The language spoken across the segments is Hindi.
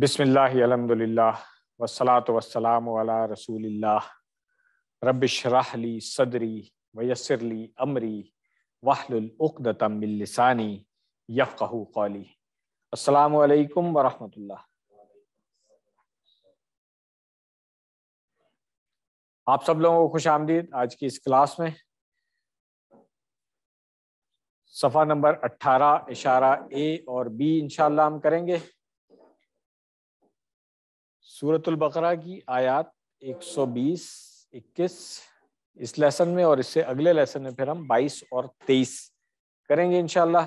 बिसमिल्ल वसलात वसलाम वाला रसूल रबशराहली सदरी वयसरली अमरी कौली आप सब लोगों को खुश आमदीद आज की इस क्लास में सफ़ा नंबर अट्ठारह इशारा ए और बी इंशाल्लाह हम करेंगे सूरतुल बकरा की आयात 120, 21 इस लेसन में और इससे अगले लेसन में फिर हम 22 और 23 करेंगे इनशाला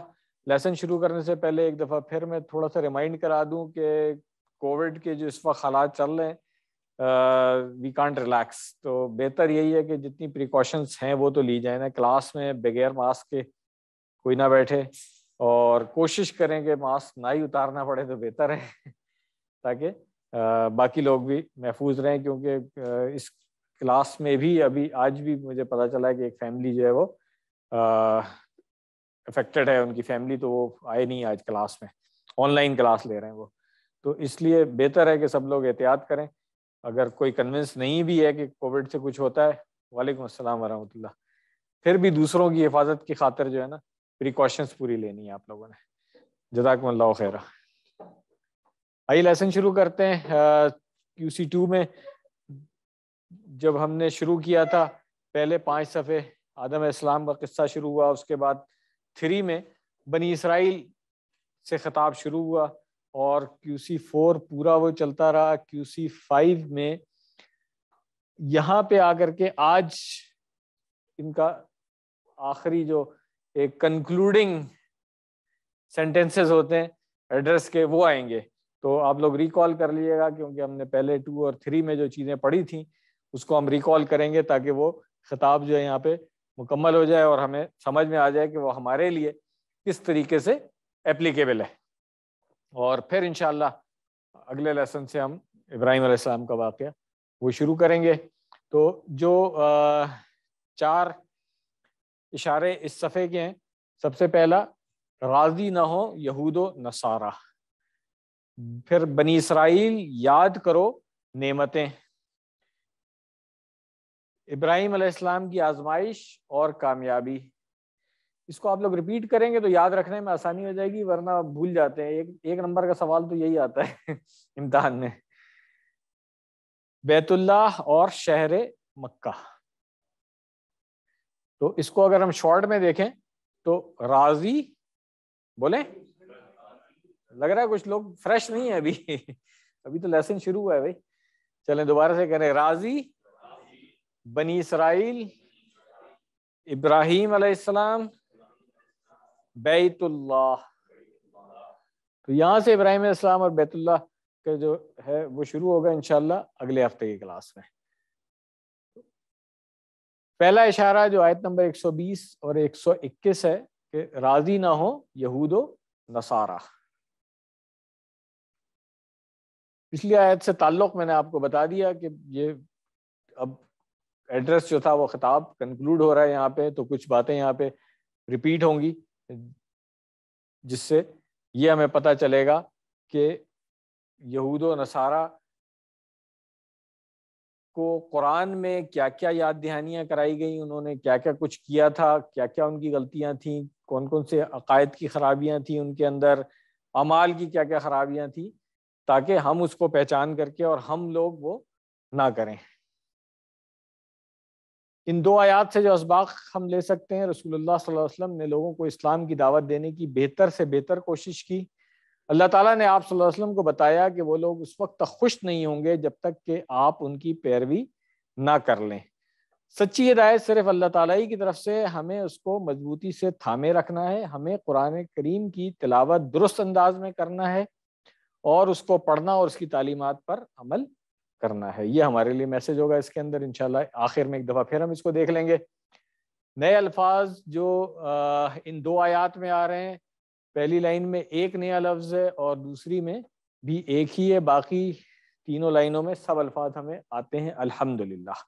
लेसन शुरू करने से पहले एक दफ़ा फिर मैं थोड़ा सा रिमाइंड करा दूं कि कोविड के जो इस वक्त हालात चल रहे हैं वी कॉन्ट रिलैक्स तो बेहतर यही है कि जितनी प्रिकॉशंस हैं वो तो ली जाए ना क्लास में बगैर मास्क के कोई ना बैठे और कोशिश करें कि मास्क ना ही उतारना पड़े तो बेहतर है ताकि बाकी लोग भी महफूज रहें क्योंकि इस क्लास में भी अभी आज भी मुझे पता चला है कि एक फैमिली जो है वो अफेक्टेड है उनकी फैमिली तो वो आए नहीं आज क्लास में ऑनलाइन क्लास ले रहे हैं वो तो इसलिए बेहतर है कि सब लोग एहतियात करें अगर कोई कन्विंस नहीं भी है कि कोविड से कुछ होता है वालेकुम अस्सलाम वरहमतुल्ला फिर भी दूसरों की हिफाजत की खातर जो है ना प्रिकॉशंस पूरी लेनी है आप लोगों ने जदाकमल खैरा आइए लेसन शुरू करते हैं सी टू में जब हमने शुरू किया था पहले पांच सफ़े आदम इस्लाम का किस्सा शुरू हुआ उसके बाद थ्री में बनी इसराइल से ख़ताब शुरू हुआ और सी फोर पूरा वो चलता रहा सी फाइव में यहाँ पे आकर के आज इनका आखिरी जो एक कंक्लूडिंग सेंटेंसेस होते हैं एड्रेस के वो आएंगे तो आप लोग रिकॉल कर लीजिएगा क्योंकि हमने पहले टू और थ्री में जो चीज़ें पढ़ी थी उसको हम रिकॉल करेंगे ताकि वो खिताब जो है यहाँ पे मुकम्मल हो जाए और हमें समझ में आ जाए कि वो हमारे लिए किस तरीके से एप्लीकेबल है और फिर इन अगले लेसन से हम इब्राहिम आसमाम का वाक़ वो शुरू करेंगे तो जो चार इशारे इस सफ़े के हैं सबसे पहला राजी ना हो यहूदो नसारा फिर बनी इसराइल याद करो नेमतें इब्राहिम अलैहिस्सलाम की आजमाइश और कामयाबी इसको आप लोग रिपीट करेंगे तो याद रखने में आसानी हो जाएगी वरना भूल जाते हैं एक एक नंबर का सवाल तो यही आता है इम्तहान में बैतुल्लाह और शहर मक्का तो इसको अगर हम शॉर्ट में देखें तो राजी बोले लग रहा है कुछ लोग फ्रेश नहीं है अभी अभी तो लेसन शुरू हुआ है भाई चले दोबारा से करें राजी बनी इसराइल इब्राहिम अलैहिस्सलाम बैतुल्लाह तो यहाँ से इब्राहिम अलैहिस्सलाम और बैतुल्लाह का जो है वो शुरू होगा इनशाला अगले हफ्ते की क्लास में पहला इशारा जो आयत नंबर 120 और 121 है कि राजी ना हो यहूदो नसारा इसलिए आयत से ताल्लुक मैंने आपको बता दिया कि ये अब एड्रेस जो था वो खिताब कंक्लूड हो रहा है यहाँ पे तो कुछ बातें यहाँ पे रिपीट होंगी जिससे ये हमें पता चलेगा कि यहूद नसारा को कुरान में क्या क्या याद दहानियाँ कराई गई उन्होंने क्या क्या कुछ किया था क्या क्या उनकी गलतियाँ थीं कौन कौन से अकायद की खराबियाँ थीं उनके अंदर अमाल की क्या क्या खराबियाँ थीं ताकि हम उसको पहचान करके और हम लोग वो ना करें इन दो आयात से जो इसबाक हम ले सकते हैं रसूलुल्लाह सल्लल्लाहु अलैहि वसल्लम ने लोगों को इस्लाम की दावत देने की बेहतर से बेहतर कोशिश की अल्लाह ताला ने आप सल्लल्लाहु अलैहि वसल्लम को बताया कि वो लोग उस वक्त तक खुश नहीं होंगे जब तक कि आप उनकी पैरवी ना कर लें सच्ची हिदायत सिर्फ अल्लाह ताला ही की तरफ से हमें उसको मजबूती से थामे रखना है हमें कुरान करीम की तिलावत दुरुस्त अंदाज में करना है और उसको पढ़ना और उसकी तालीमत पर अमल करना है ये हमारे लिए मैसेज होगा इसके अंदर इनशाला आखिर में एक दफ़ा फिर हम इसको देख लेंगे नए अल्फाज जो इन दो आयात में आ रहे हैं पहली लाइन में एक नया लफ्ज़ है और दूसरी में भी एक ही है बाकी तीनों लाइनों में सब अल्फाज हमें आते हैं अल्हम्दुलिल्लाह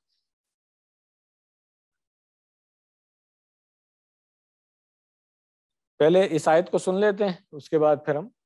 पहले इस आयत को सुन लेते हैं उसके बाद फिर हम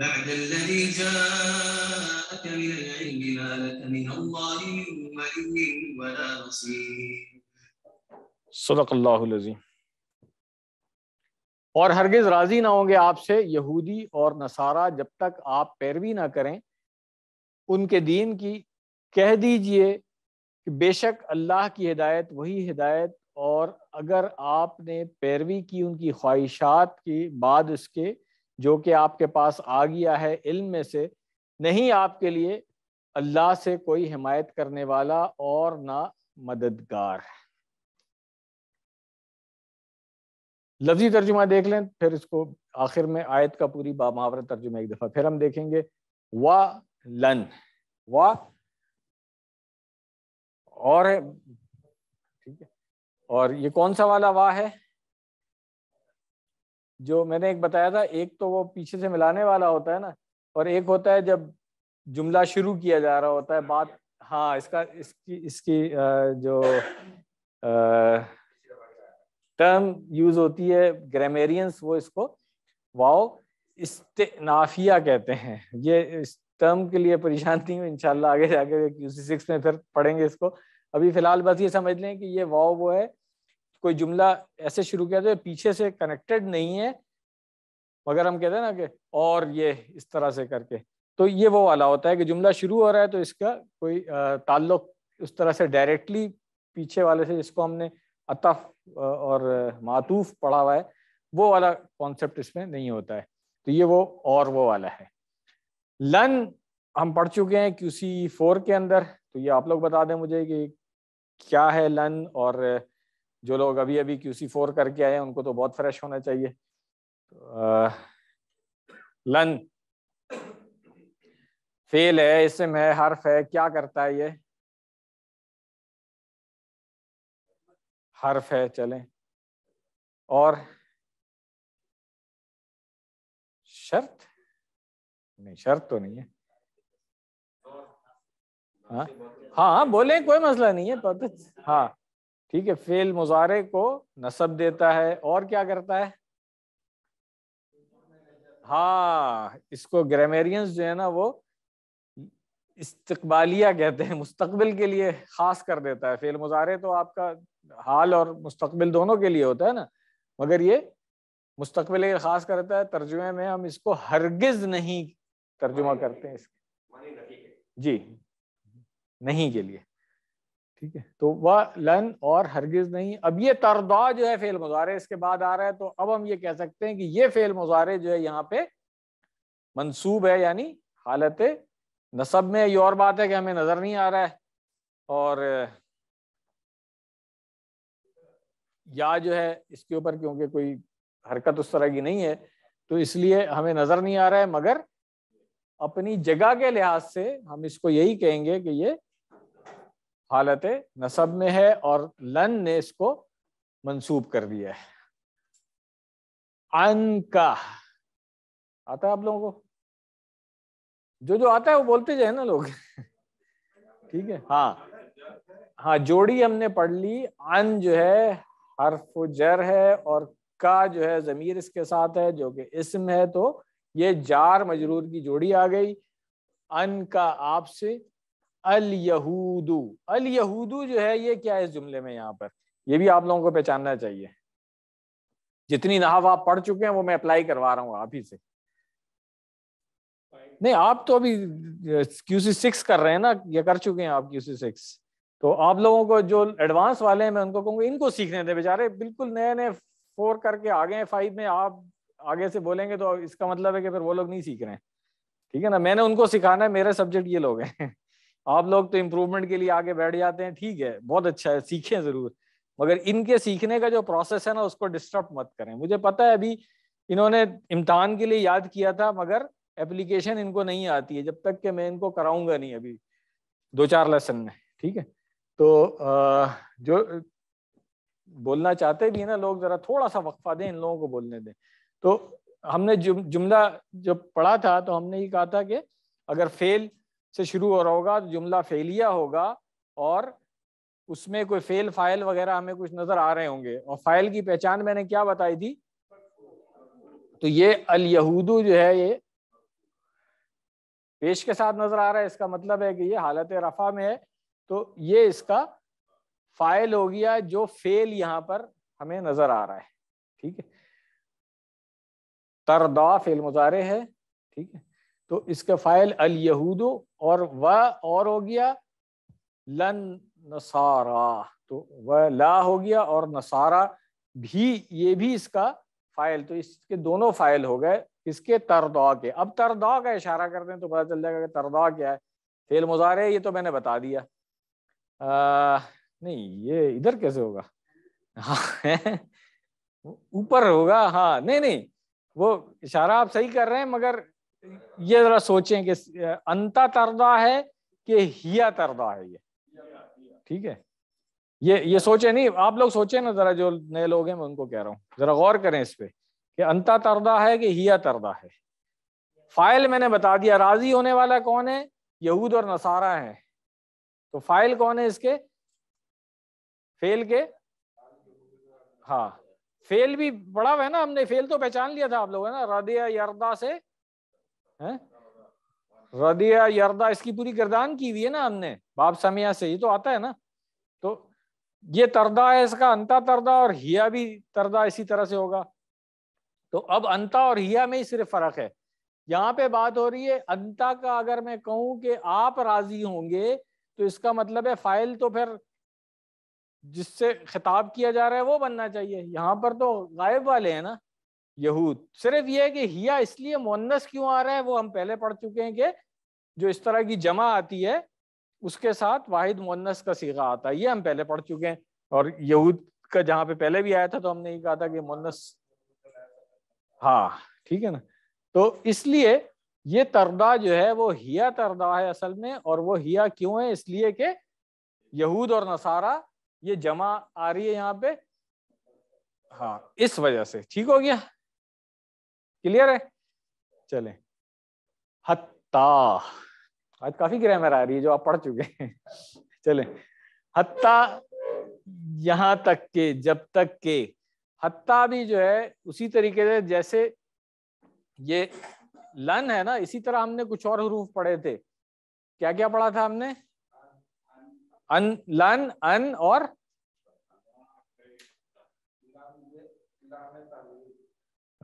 بعد الذي جاءك من العلم ما لك من الله من ولي ولا نصير صدق الله العظيم और हरगिज राजी ना होंगे आपसे यहूदी और नसारा जब तक आप पैरवी ना करें उनके दीन की कह दीजिए कि बेशक अल्लाह की हिदायत वही हिदायत और अगर आपने पैरवी की उनकी ख्वाहिशात की बाद इसके जो कि आपके पास आ गया है इल्म में से नहीं आपके लिए अल्लाह से कोई हिमायत करने वाला और ना मददगार है लफ्जी तर्जुमा देख लें फिर इसको आखिर में आयत का पूरी बामावरा तर्जुमा एक दफ़ा फिर हम देखेंगे वा लन वा और ठीक है और ये कौन सा वाला वाह है जो मैंने एक बताया था एक तो वो पीछे से मिलाने वाला होता है ना और एक होता है जब जुमला शुरू किया जा रहा होता है बात हाँ इसका इसकी इसकी जो टर्म यूज होती है ग्रामेरियंस वो इसको वाओ इस्तेनाफिया कहते हैं ये इस टर्म के लिए परेशान थी हूँ इनशाला आगे जाके क्यू सी सिक्स में फिर पढ़ेंगे इसको अभी फिलहाल बस ये समझ लें कि ये वाओ वो है कोई जुमला ऐसे शुरू किया जो पीछे से कनेक्टेड नहीं है मगर हम कहते हैं ना कि और ये इस तरह से करके तो ये वो वाला होता है कि जुमला शुरू हो रहा है तो इसका कोई ताल्लुक उस तरह से डायरेक्टली पीछे वाले से जिसको हमने अतफ और मातूफ पढ़ा हुआ है वो वाला कॉन्सेप्ट इसमें नहीं होता है तो ये वो और वो वाला है लन हम पढ़ चुके हैं क्यूसी फोर के अंदर तो ये आप लोग बता दें मुझे कि क्या है लन और जो लोग अभी अभी क्यू सी फोर करके आए उनको तो बहुत फ्रेश होना चाहिए लन तो, फेल है इसम है हर्फ है क्या करता है ये हर्फ है चलें और शर्त नहीं शर्त तो नहीं है हाँ हाँ बोले कोई मसला नहीं है पता तो तो- हाँ ठीक है फेल मुजारे को नसब देता है और क्या करता है हाँ इसको ग्रामेरियंस जो है ना वो इस्तकबालिया कहते हैं मुस्तकबिल के लिए खास कर देता है फेल मुजारे तो आपका हाल और मुस्तकबिल दोनों के लिए होता है ना मगर ये मुस्तकबिल खास करता है तर्जुमे में हम इसको हरगिज नहीं तर्जुमा करते हैं इसके जी नहीं के लिए ठीक है तो वह लन और हरगिज नहीं अब ये तरदा जो है फेल मुजारे इसके बाद आ रहा है तो अब हम ये कह सकते हैं कि ये फेल मुजारे जो है यहाँ पे मंसूब है यानी हालत नसब में ये और बात है कि हमें नजर नहीं आ रहा है और या जो है इसके ऊपर क्योंकि कोई हरकत उस तरह की नहीं है तो इसलिए हमें नजर नहीं आ रहा है मगर अपनी जगह के लिहाज से हम इसको यही कहेंगे कि ये हालत नसब में है और लन ने इसको मंसूब कर दिया है अन का आता है आप लोगों को जो जो आता है वो बोलते जाए ना लोग ठीक है हाँ हाँ जोड़ी हमने पढ़ ली अन जो है हर्फ जर है और का जो है जमीर इसके साथ है जो कि इसम है तो ये जार मजरूर की जोड़ी आ गई अन का आपसे अल यहूदू अल यहूदू जो है ये क्या है इस जुमले में यहाँ पर ये भी आप लोगों को पहचानना चाहिए जितनी नहाव आप पढ़ चुके हैं वो मैं अप्लाई करवा रहा हूँ आप ही से नहीं आप तो अभी क्यूसी सिक्स कर रहे हैं ना ये कर चुके हैं आप क्यूसी सिक्स तो आप लोगों को जो एडवांस वाले हैं मैं उनको कहूंगा इनको सीखने दे बेचारे बिल्कुल नए नए फोर करके आ गए फाइव में आप आगे से बोलेंगे तो इसका मतलब है कि फिर वो लोग नहीं सीख रहे हैं ठीक है ना मैंने उनको सिखाना है मेरे सब्जेक्ट ये लोग हैं आप लोग तो इम्प्रूवमेंट के लिए आगे बैठ जाते हैं ठीक है बहुत अच्छा है सीखें जरूर मगर इनके सीखने का जो प्रोसेस है ना उसको डिस्टर्ब मत करें मुझे पता है अभी इन्होंने इम्तहान के लिए याद किया था मगर एप्लीकेशन इनको नहीं आती है जब तक कि मैं इनको कराऊंगा नहीं अभी दो चार लेसन में ठीक है तो आ, जो बोलना चाहते भी है ना लोग जरा थोड़ा सा वक्फा दें इन लोगों को बोलने दें तो हमने जुमला जब पढ़ा था तो हमने ये कहा था कि अगर फेल से शुरू हो रहा होगा तो जुमला फेलिया होगा और उसमें कोई फेल फाइल वगैरह हमें कुछ नजर आ रहे होंगे और फाइल की पहचान मैंने क्या बताई थी तो ये अल यहूदू जो है ये पेश के साथ नजर आ रहा है इसका मतलब है कि ये हालत रफा में है तो ये इसका फाइल हो गया जो फेल यहाँ पर हमें नजर आ रहा है ठीक है तरदा फेल मुजारे है ठीक है तो इसका फाइल अल यहूदू और व और हो गया लन नसारा तो वह ला हो गया और नसारा भी ये भी इसका फाइल तो इसके दोनों फाइल हो गए इसके तरदा के अब तरदा का इशारा कर दें तो पता चल जाएगा कि तरदा क्या है फेल मुजारे ये तो मैंने बता दिया आ, नहीं ये इधर कैसे होगा हाँ ऊपर होगा हाँ नहीं नहीं वो इशारा आप सही कर रहे हैं मगर ये जरा सोचें कि अंता तरदा है कि हिया तरदा है ये ठीक है ये ये सोचे नहीं आप लोग सोचे ना जरा जो नए लोग हैं मैं उनको कह रहा हूँ जरा गौर करें इस पे कि अंता तरदा है कि हिया तरदा है फाइल मैंने बता दिया राजी होने वाला कौन है यहूद और नसारा है तो फाइल कौन है इसके फेल के हाँ फेल भी बड़ा हुआ है ना हमने फेल तो पहचान लिया था आप लोग है ना रदिया यरदा से है रदिया यरदा इसकी पूरी गर्दान की हुई है ना हमने बाप समिया से ये तो आता है ना तो ये तरदा है इसका अंता तरदा और हिया भी तरदा इसी तरह से होगा तो अब अंता और हिया में ही सिर्फ फर्क है यहाँ पे बात हो रही है अंता का अगर मैं कहूं कि आप राजी होंगे तो इसका मतलब है फाइल तो फिर जिससे खिताब किया जा रहा है वो बनना चाहिए यहाँ पर तो गायब वाले हैं ना यहूद सिर्फ यह है कि हिया इसलिए मोनस क्यों आ रहा है वो हम पहले पढ़ चुके हैं कि जो इस तरह की जमा आती है उसके साथ वाहिद मोन्नस का सीगा आता है ये हम पहले पढ़ चुके हैं और यहूद का जहाँ पे पहले भी आया था तो हमने ये कहा था कि मोन्नस हाँ ठीक है ना तो इसलिए ये तरदा जो है वो हिया तरदा है असल में और वो हिया क्यों है इसलिए कि यहूद और नसारा ये जमा आ रही है यहाँ पे हाँ इस वजह से ठीक हो गया क्लियर है चले हत्ता आज काफी ग्रामर आ रही है जो आप पढ़ चुके हैं चले हत्ता यहां तक के जब तक के हत्ता भी जो है उसी तरीके से जैसे ये लन है ना इसी तरह हमने कुछ और हरूफ पढ़े थे क्या क्या पढ़ा था हमने अन लन अन और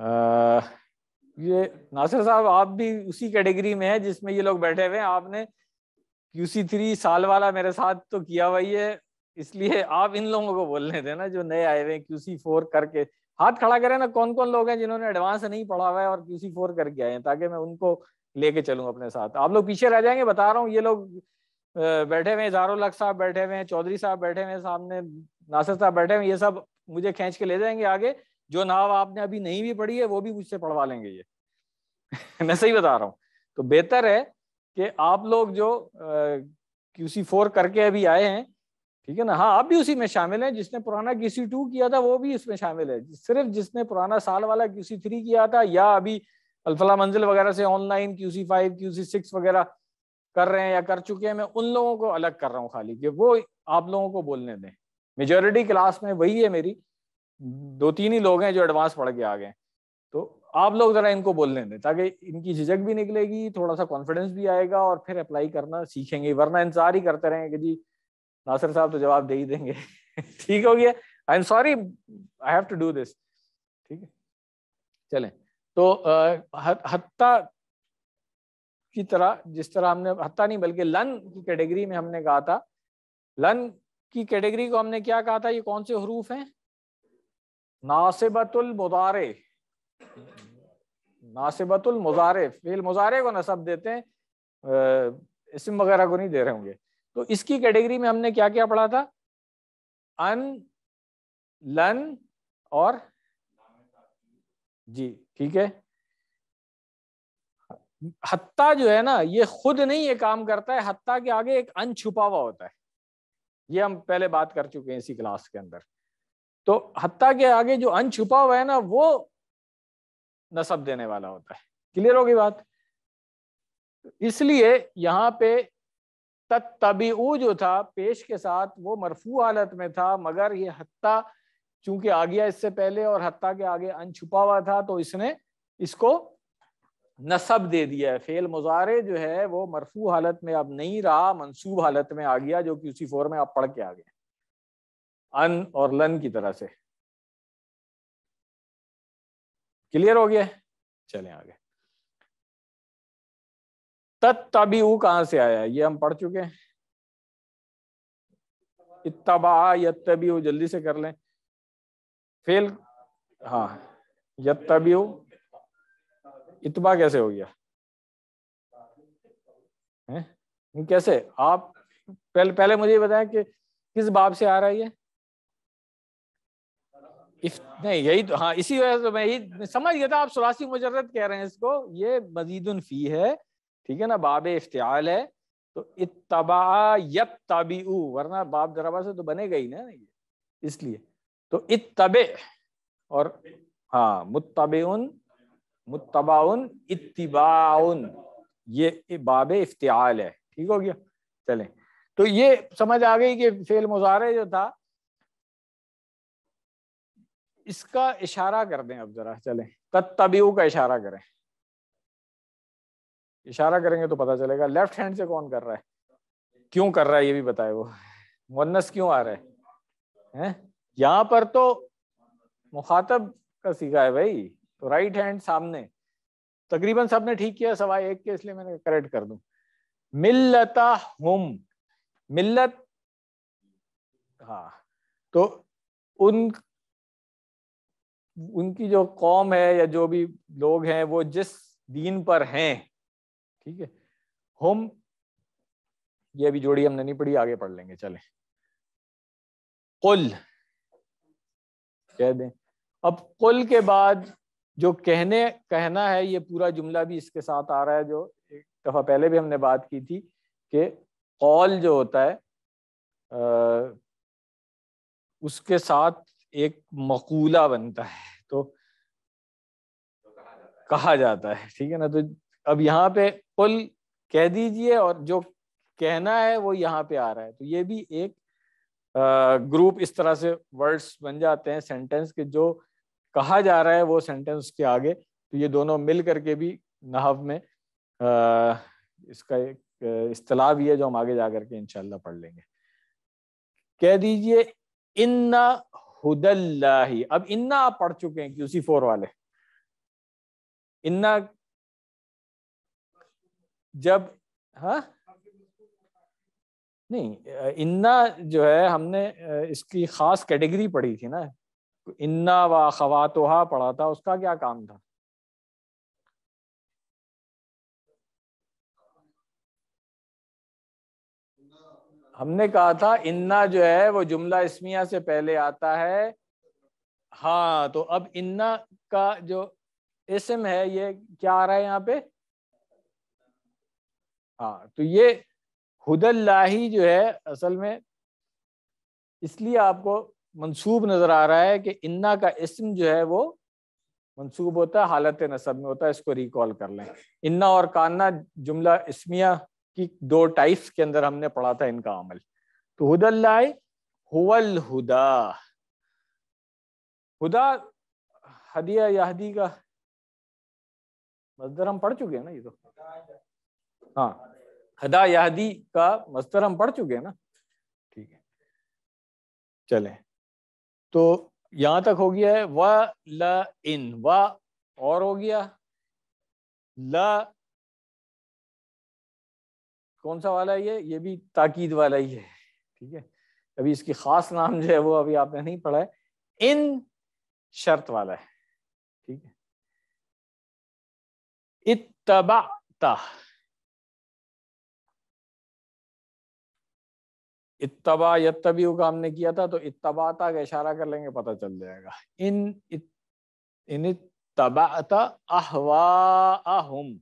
आ, ये नासिर साहब आप भी उसी कैटेगरी में है जिसमें ये लोग बैठे हुए हैं आपने क्यूसी थ्री साल वाला मेरे साथ तो किया हुआ ही है इसलिए आप इन लोगों को बोलने ना जो नए आए हुए हैं क्यूसी फोर करके हाथ खड़ा करें ना कौन कौन लोग हैं जिन्होंने एडवांस नहीं पढ़ा हुआ है और क्यूसी फोर करके आए हैं ताकि मैं उनको लेके चलूँ अपने साथ आप लोग पीछे रह जाएंगे बता रहा हूँ ये लोग बैठे हुए हैं जारो लक साहब बैठे हुए हैं चौधरी साहब बैठे हुए हैं सामने नासिर साहब बैठे हुए ये सब मुझे खींच के ले जाएंगे आगे जो नाव आपने अभी नहीं भी पढ़ी है वो भी मुझसे पढ़वा लेंगे ये मैं सही बता रहा हूँ तो बेहतर है कि आप लोग जो क्यूसी फोर करके अभी आए हैं ठीक है ना हाँ आप भी उसी में शामिल हैं जिसने पुराना क्यूसी टू किया था वो भी इसमें शामिल है सिर्फ जिसने पुराना साल वाला क्यूसी थ्री किया था या अभी अल्फला मंजिल वगैरह से online QC five QC six वगैरह कर रहे हैं या कर चुके हैं मैं उन लोगों को अलग कर रहा हूँ खाली कि वो आप लोगों को बोलने दें मेजोरिटी क्लास में वही है मेरी दो तीन ही लोग हैं जो एडवांस पढ़ के आ गए तो आप लोग जरा इनको बोलने दें ताकि इनकी झिझक भी निकलेगी थोड़ा सा कॉन्फिडेंस भी आएगा और फिर अप्लाई करना सीखेंगे वरना इंतजार ही करते रहेंगे कि जी नासिर साहब तो जवाब दे ही देंगे ठीक हो गया I am sorry I have to do this ठीक है चलें तो हत्ता की तरह जिस तरह हमने हत्ता नहीं बल्कि लन की कैटेगरी में हमने कहा था लन की कैटेगरी को हमने क्या कहा था ये कौन से हरूफ हैं नासिबतुल मुदारे नासिबतुल मुजारे फेल मुजारे को नसब देते हैं इसम वगैरह को नहीं दे रहे होंगे तो इसकी कैटेगरी में हमने क्या क्या पढ़ा था अन लन और जी ठीक है हत्ता जो है ना ये खुद नहीं ये काम करता है हत्ता के आगे एक अन छुपा हुआ होता है ये हम पहले बात कर चुके हैं इसी क्लास के अंदर तो हत्या के आगे जो अन छुपा हुआ है ना वो नसब देने वाला होता है क्लियर होगी बात इसलिए यहाँ पे तभी जो था पेश के साथ वो मरफू हालत में था मगर ये हत्ता चूंकि आ गया इससे पहले और हत्या के आगे अन छुपा हुआ था तो इसने इसको नसब दे दिया है फेल मुजारे जो है वो मरफू हालत में अब नहीं रहा मनसूब हालत में आ गया जो कि उसी फोर में आप पढ़ के आ गए अन और लन की तरह से क्लियर हो गया चले आगे तत्तबी कहां से आया ये हम पढ़ चुके हैं इतबा यत्तबी जल्दी से कर लें फेल हाँ यत्तबी इतबा कैसे हो गया है? कैसे आप पहले पहले मुझे बताएं कि किस बाब से आ रहा है ये नहीं यही तो हाँ इसी वजह से मैं यही समझ गया था आप सुलासी मुजरत कह रहे हैं इसको ये मजीदन फी है ठीक है ना बाब इफ्तियाल है तो इतबा यब ताबी वरना बाब दरबा से तो बनेगा ही ना ये इसलिए तो इतब और हाँ उन मुतबाउन इतबाउन ये बाब इफ्तियाल है ठीक हो गया चलें तो ये समझ आ गई कि फेल मुजारे जो था इसका इशारा कर दें अब जरा चले तत्तबीऊ का इशारा करें इशारा करेंगे तो पता चलेगा लेफ्ट हैंड से कौन कर रहा है क्यों कर रहा है ये भी बताए वो मुन्नस क्यों आ रहा है हैं यहां पर तो मुखातब का सीखा है भाई तो राइट हैंड सामने तकरीबन सबने ठीक किया सवा एक के इसलिए मैंने करेक्ट कर दू मिल्लता हम मिल्लत हाँ तो उन उनकी जो कौम है या जो भी लोग हैं वो जिस दीन पर हैं ठीक है हम ये अभी जोड़ी हमने नहीं पढ़ी आगे पढ़ लेंगे चले कुल कह दें अब कुल के बाद जो कहने कहना है ये पूरा जुमला भी इसके साथ आ रहा है जो एक दफा पहले भी हमने बात की थी कि कौल जो होता है आ, उसके साथ एक मकूला बनता है तो, कहा, जाता है ठीक है ना तो अब यहाँ पे कुल कह दीजिए और जो कहना है वो यहाँ पे आ रहा है तो ये भी एक ग्रुप इस तरह से वर्ड्स बन जाते हैं सेंटेंस के जो कहा जा रहा है वो सेंटेंस उसके आगे तो ये दोनों मिल करके भी नहव में आ, इसका एक इतला भी है जो हम आगे जा करके इनशाला पढ़ लेंगे कह दीजिए इन्ना हुदल्लाही अब इन्ना आप पढ़ चुके हैं क्यूसी फोर वाले इन्ना जब हाँ नहीं इन्ना जो है हमने इसकी खास कैटेगरी पढ़ी थी ना इन्ना व खवातोहा पढ़ा था उसका क्या काम था हमने कहा था इन्ना जो है वो जुमला इसमिया से पहले आता है हाँ तो अब इन्ना का जो इसम है ये क्या आ रहा है यहाँ पे हाँ तो ये हुदल्लाही जो है असल में इसलिए आपको मंसूब नजर आ रहा है कि इन्ना का इसम जो है वो मंसूब होता है हालत नसब में होता है इसको रिकॉल कर लें इन्ना और कान्ना जुमला इसमिया की दो टाइप्स के अंदर हमने पढ़ा था इनका अमल तो हुदल्लाए हुवल हुदा हुदा हदिया याहदी का मजदर हम पढ़ चुके हैं ना ये तो हाँ हदा याहदी का मजदर हम पढ़ चुके हैं ना ठीक है चले तो यहां तक हो गया है व ल इन व और हो गया ल कौन सा वाला ये ये भी ताकीद वाला ही है ठीक है अभी इसकी खास नाम जो है वो अभी आपने नहीं पढ़ा है इन शर्त वाला है ठीक है इतबाता इतबा यतबी का हमने किया था तो इतबाता का इशारा कर लेंगे पता चल जाएगा इन इन तबाता अहवा अहम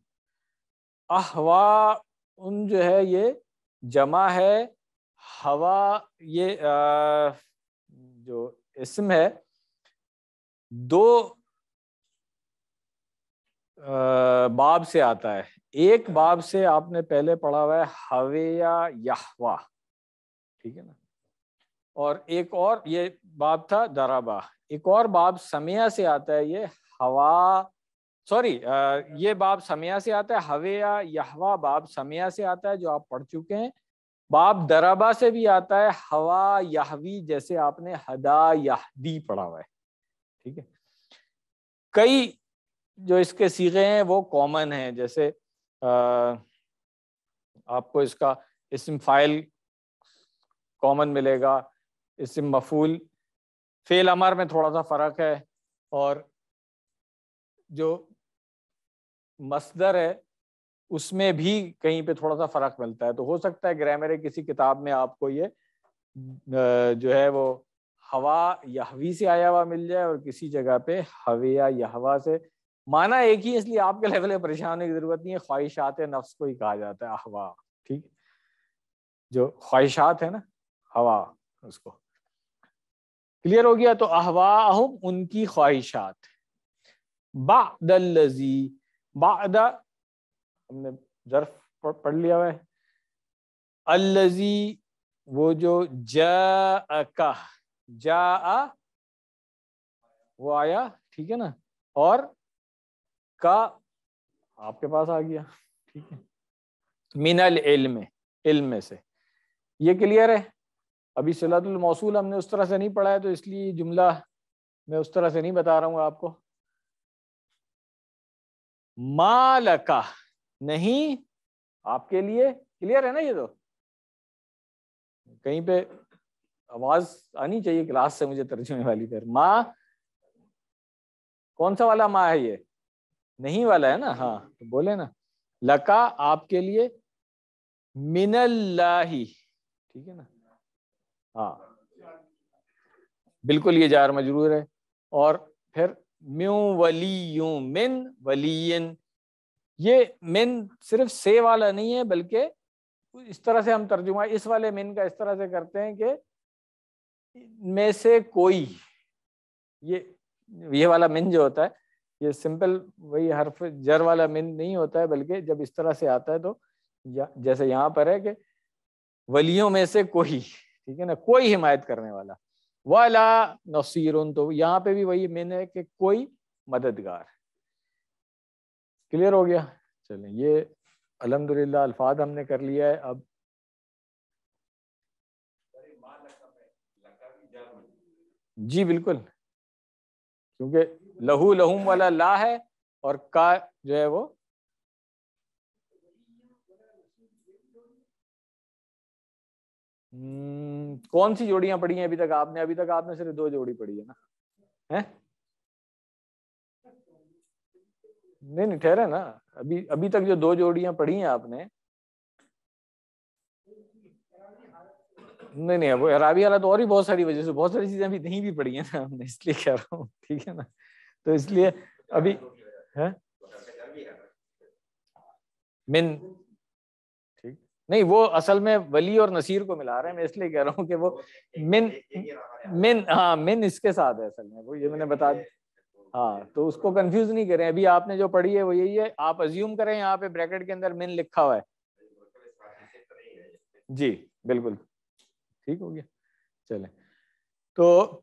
अहवा उन जो है ये जमा है हवा ये आ, जो इसम है दो आ, बाब से आता है एक बाब से आपने पहले पढ़ा हुआ है हवेया यहवा ठीक है ना और एक और ये बाब था दराबा एक और बाब समया से आता है ये हवा सॉरी uh, ये बाब समिया से आता है हवेया यहवा बाब समिया से आता है जो आप पढ़ चुके हैं बाब दराबा से भी आता है हवा यहवी जैसे आपने हदा यहदी पढ़ा हुआ है ठीक है कई जो इसके सीखे हैं वो कॉमन हैं जैसे आपको इसका इसम फाइल कॉमन मिलेगा इसम मफूल फेल अमर में थोड़ा सा फ़र्क है और जो मसदर है उसमें भी कहीं पे थोड़ा सा फर्क मिलता है तो हो सकता है ग्रामर किसी किताब में आपको ये जो है वो हवा यहवी से आया हुआ मिल जाए और किसी जगह पे हविया यहवा से माना एक ही इसलिए आपके लेवल पे परेशान होने की जरूरत नहीं है ख्वाहिशात नफ्स को ही कहा जाता है अहवा ठीक जो ख्वाहिशात है ना हवा उसको क्लियर हो गया तो अहवा उनकी ख्वाहिशात बादल बादा हमने जर्फ पढ़ लिया हुआ है अल्लजी वो जो जा जा वो आया ठीक है ना और का आपके पास आ गया ठीक है मिनल इल्म इल्म से ये क्लियर है अभी सलातुल मौसूल हमने उस तरह से नहीं पढ़ा है तो इसलिए जुमला मैं उस तरह से नहीं बता रहा हूँ आपको मालका नहीं आपके लिए क्लियर है ना ये तो कहीं पे आवाज आनी चाहिए क्लास से मुझे तर्जुमे वाली फिर माँ कौन सा वाला माँ है ये नहीं वाला है ना हाँ तो बोले ना लका आपके लिए मिनल्लाही ठीक है ना हाँ बिल्कुल ये जार मजरूर है और फिर म्यू वली यू मिन वलीन ये मिन सिर्फ से वाला नहीं है बल्कि इस तरह से हम तर्जुमा इस वाले मिन का इस तरह से करते हैं कि में से कोई ये ये वाला मिन जो होता है ये सिंपल वही हर्फ जर वाला मिन नहीं होता है बल्कि जब इस तरह से आता है तो जैसे यहाँ पर है कि वलियों में से कोई ठीक है ना कोई हिमायत करने वाला वाला नसीर तो यहाँ पे भी वही मैंने है कि कोई मददगार क्लियर हो गया चलें ये अलहमदुल्ला अल्फाज हमने कर लिया है अब जी बिल्कुल क्योंकि लहू लहूम वाला ला है और का जो है वो हम्म, कौन सी जोड़ियां पढ़ी हैं अभी तक आपने अभी तक आपने सिर्फ दो जोड़ी पढ़ी है ना है नहीं नहीं ठहरे ना अभी अभी तक जो दो जोड़ियां पढ़ी हैं आपने नहीं नहीं वो अराबी वाला तो और ही बहुत सारी वजह से बहुत सारी चीजें अभी नहीं भी पढ़ी है ना हमने इसलिए कह रहा हूँ ठीक है ना तो इसलिए अभी तो है मिन नहीं वो असल में वली और नसीर को मिला रहे हैं मैं इसलिए कह रहा हूँ कि वो मिन मिन हाँ मिन इसके साथ है असल में वो ये मैंने बता हाँ तो उसको कंफ्यूज नहीं करें अभी आपने जो पढ़ी है वो यही है आप अज्यूम करें यहाँ पे ब्रैकेट के अंदर मिन लिखा हुआ है जी बिल्कुल ठीक हो गया चले तो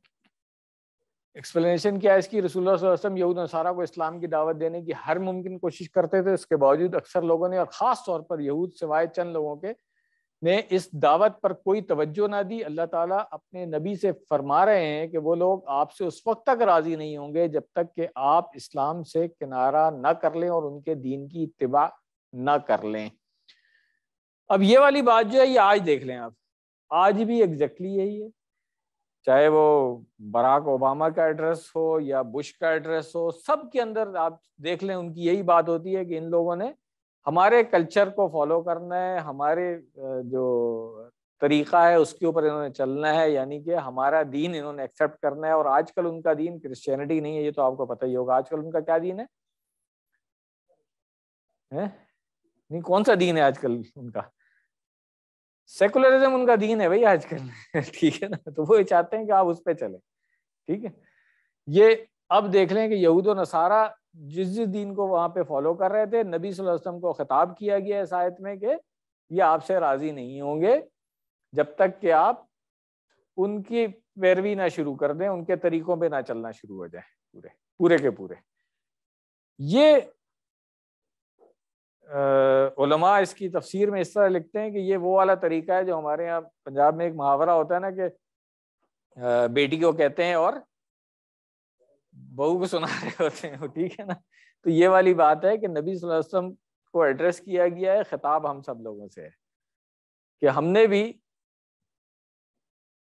एक्सप्लेनेशन क्या है इसकी रसूल वसम यहूद नसारा को इस्लाम की दावत देने की हर मुमकिन कोशिश करते थे उसके बावजूद अक्सर लोगों ने और ख़ास तौर पर यहूद सिवाय चंद लोगों के ने इस दावत पर कोई तवज्जो ना दी अल्लाह ताला अपने नबी से फरमा रहे हैं कि वो लोग आपसे उस वक्त तक राज़ी नहीं होंगे जब तक कि आप इस्लाम से किनारा ना कर लें और उनके दीन की इतबा ना कर लें अब ये वाली बात जो है ये आज देख लें आप आज भी एग्जैक्टली यही है चाहे वो बराक ओबामा का एड्रेस हो या बुश का एड्रेस हो सब के अंदर आप देख लें उनकी यही बात होती है कि इन लोगों ने हमारे कल्चर को फॉलो करना है हमारे जो तरीका है उसके ऊपर इन्होंने चलना है यानी कि हमारा दीन इन्होंने एक्सेप्ट करना है और आजकल उनका दीन क्रिश्चियनिटी नहीं है ये तो आपको पता ही होगा आजकल उनका क्या दीन है, है? नहीं कौन सा दीन है आजकल उनका सेकुलरिज्म उनका दीन है भाई आजकल ठीक है ना तो वो चाहते हैं कि आप उस पर चले ठीक है ये अब देख लें कि यहूद और नसारा जिस जिस दीन को वहां पे फॉलो कर रहे थे नबी वसल्लम को खिताब किया गया इस आयत में कि ये आपसे राजी नहीं होंगे जब तक कि आप उनकी पैरवी ना शुरू कर दें उनके तरीकों पे ना चलना शुरू हो जाए पूरे पूरे के पूरे ये उलमा इसकी तफसीर में इस तरह लिखते हैं कि ये वो वाला तरीका है जो हमारे यहाँ पंजाब में एक मुहावरा होता है ना कि बेटी को कहते हैं और बहू को सुना रहे होते हैं ठीक है ना तो ये वाली बात है कि नबी वसल्लम को एड्रेस किया गया है खिताब हम सब लोगों से है कि हमने भी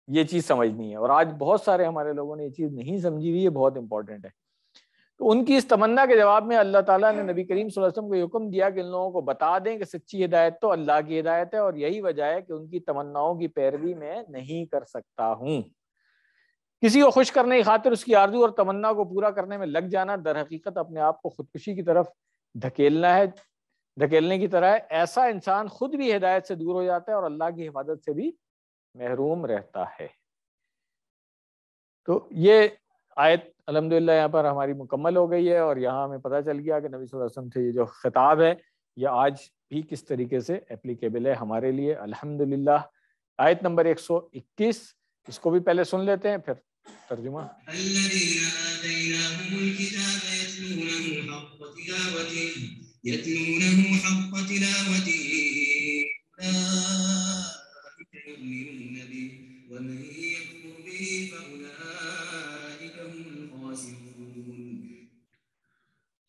ये चीज़ समझनी है और आज बहुत सारे हमारे लोगों ने ये चीज़ नहीं समझी हुई है बहुत इंपॉर्टेंट है तो उनकी इस तमन्ना के जवाब में अल्लाह ताला ने नबी करीम वसल्लम को हुक्म दिया कि इन लोगों को बता दें कि सच्ची हिदायत तो अल्लाह की हिदायत है और यही वजह है कि उनकी तमन्नाओं की पैरवी मैं नहीं कर सकता हूँ किसी को खुश करने की खातिर उसकी आरजू और तमन्ना को पूरा करने में लग जाना दर हकीकत अपने आप को खुदकुशी की तरफ धकेलना है धकेलने की तरह है ऐसा इंसान खुद भी हिदायत से दूर हो जाता है और अल्लाह की हिफाजत से भी महरूम रहता है तो ये आयत अलहमदिल्ला यहाँ पर हमारी मुकम्मल हो गई है और यहाँ हमें पता चल गया कि नबी वसम से ये जो खिताब है ये आज भी किस तरीके से एप्लीकेबल है हमारे लिए अलहमदिल्ला आयत नंबर 121 इसको भी पहले सुन लेते हैं फिर तर्जुमा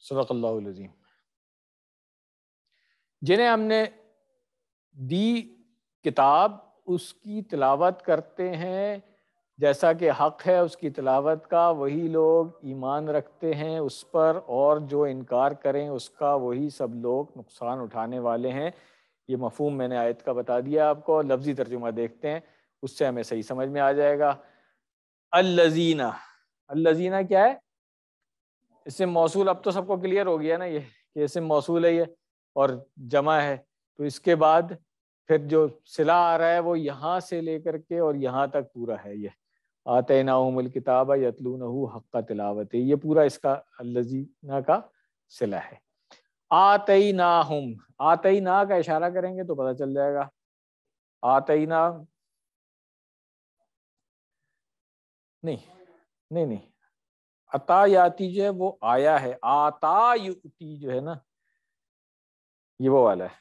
सदक़ल्लाजीम जिन्हें हमने दी किताब उसकी तलावत करते हैं जैसा कि हक है उसकी तलावत का वही लोग ईमान रखते हैं उस पर और जो इनकार करें उसका वही सब लोग नुकसान उठाने वाले हैं ये मफहम मैंने आयत का बता दिया आपको लफ्ज़ी तर्जुमा देखते हैं उससे हमें सही समझ में आ जाएगा अल्लजीना अल्लजीना क्या है इससे मौसू अब तो सबको क्लियर हो गया ना ये कि इससे मौसूल है ये और जमा है तो इसके बाद फिर जो सिला आ रहा है वो यहाँ से लेकर के और यहाँ तक पूरा है ये आते नाउमल किताब यतलून हक तिलावत ये पूरा इसका लजीना का सिला है आतई ना हम आतई ना का इशारा करेंगे तो पता चल जाएगा आतई ना नहीं नहीं नहीं अतायाति जो है वो आया है आतायुति जो है ना ये वो वाला है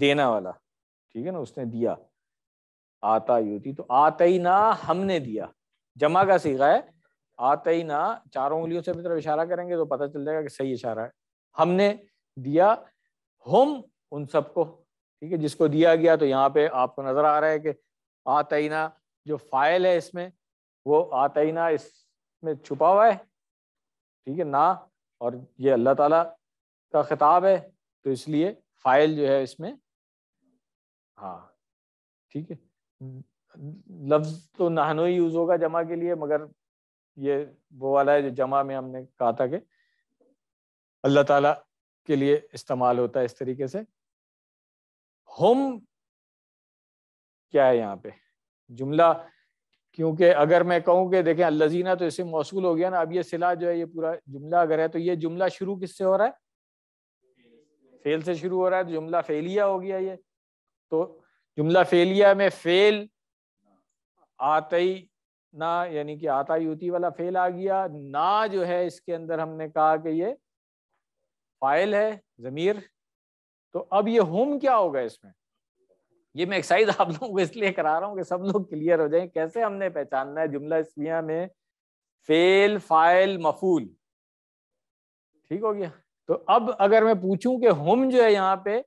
देना वाला ठीक है ना उसने दिया आतायुति तो आतई ना हमने दिया जमा का सीखा है आतई ना चारों उंगलियों से अपनी तरफ इशारा करेंगे तो पता चल जाएगा कि सही इशारा है हमने दिया हम उन सबको ठीक है जिसको दिया गया तो यहाँ पे आपको नजर आ रहा है कि आतईना जो फाइल है इसमें वो आतईना इस में छुपा हुआ है ठीक है ना और ये अल्लाह ताला का खिताब है तो इसलिए फाइल जो है इसमें हाँ ठीक है लफ्ज तो नहनो ही यूज होगा जमा के लिए मगर ये वो वाला है जो जमा में हमने कहा था कि अल्लाह ताला के लिए इस्तेमाल होता है इस तरीके से हम क्या है यहाँ पे जुमला क्योंकि अगर मैं कहूँ कि देखें अल्लाजीना तो इसे मौसू हो गया ना अब ये सिला जो है ये पूरा जुमला अगर है तो ये जुमला शुरू किससे हो रहा है फेल से शुरू हो रहा है तो जुमला फेलिया हो गया ये तो जुमला फेलिया में फेल आतई ना यानी कि आता युति वाला फेल आ गया ना जो है इसके अंदर हमने कहा कि ये फाइल है जमीर तो अब ये हुम क्या होगा इसमें ये मैं एक्सरसाइज आप लोगों को इसलिए करा रहा हूँ कि सब लोग क्लियर हो जाए कैसे हमने पहचानना है जुमला इसमिया में फेल फाइल मफूल ठीक हो गया तो अब अगर मैं पूछूं कि हम जो है यहाँ पे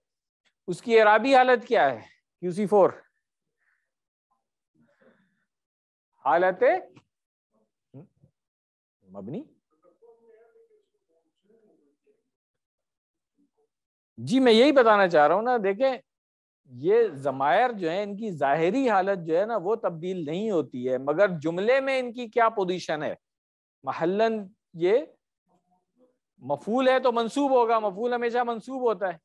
उसकी अराबी हालत क्या है क्यूसी फोर हालत हम्म, मबनी जी मैं यही बताना चाह रहा हूं ना देखें ये जमायर जो है इनकी जाहरी हालत जो है ना वो तब्दील नहीं होती है मगर जुमले में इनकी क्या पोजिशन है महलन ये मफूल है तो मनसूब होगा मफूल हमेशा मनसूब होता है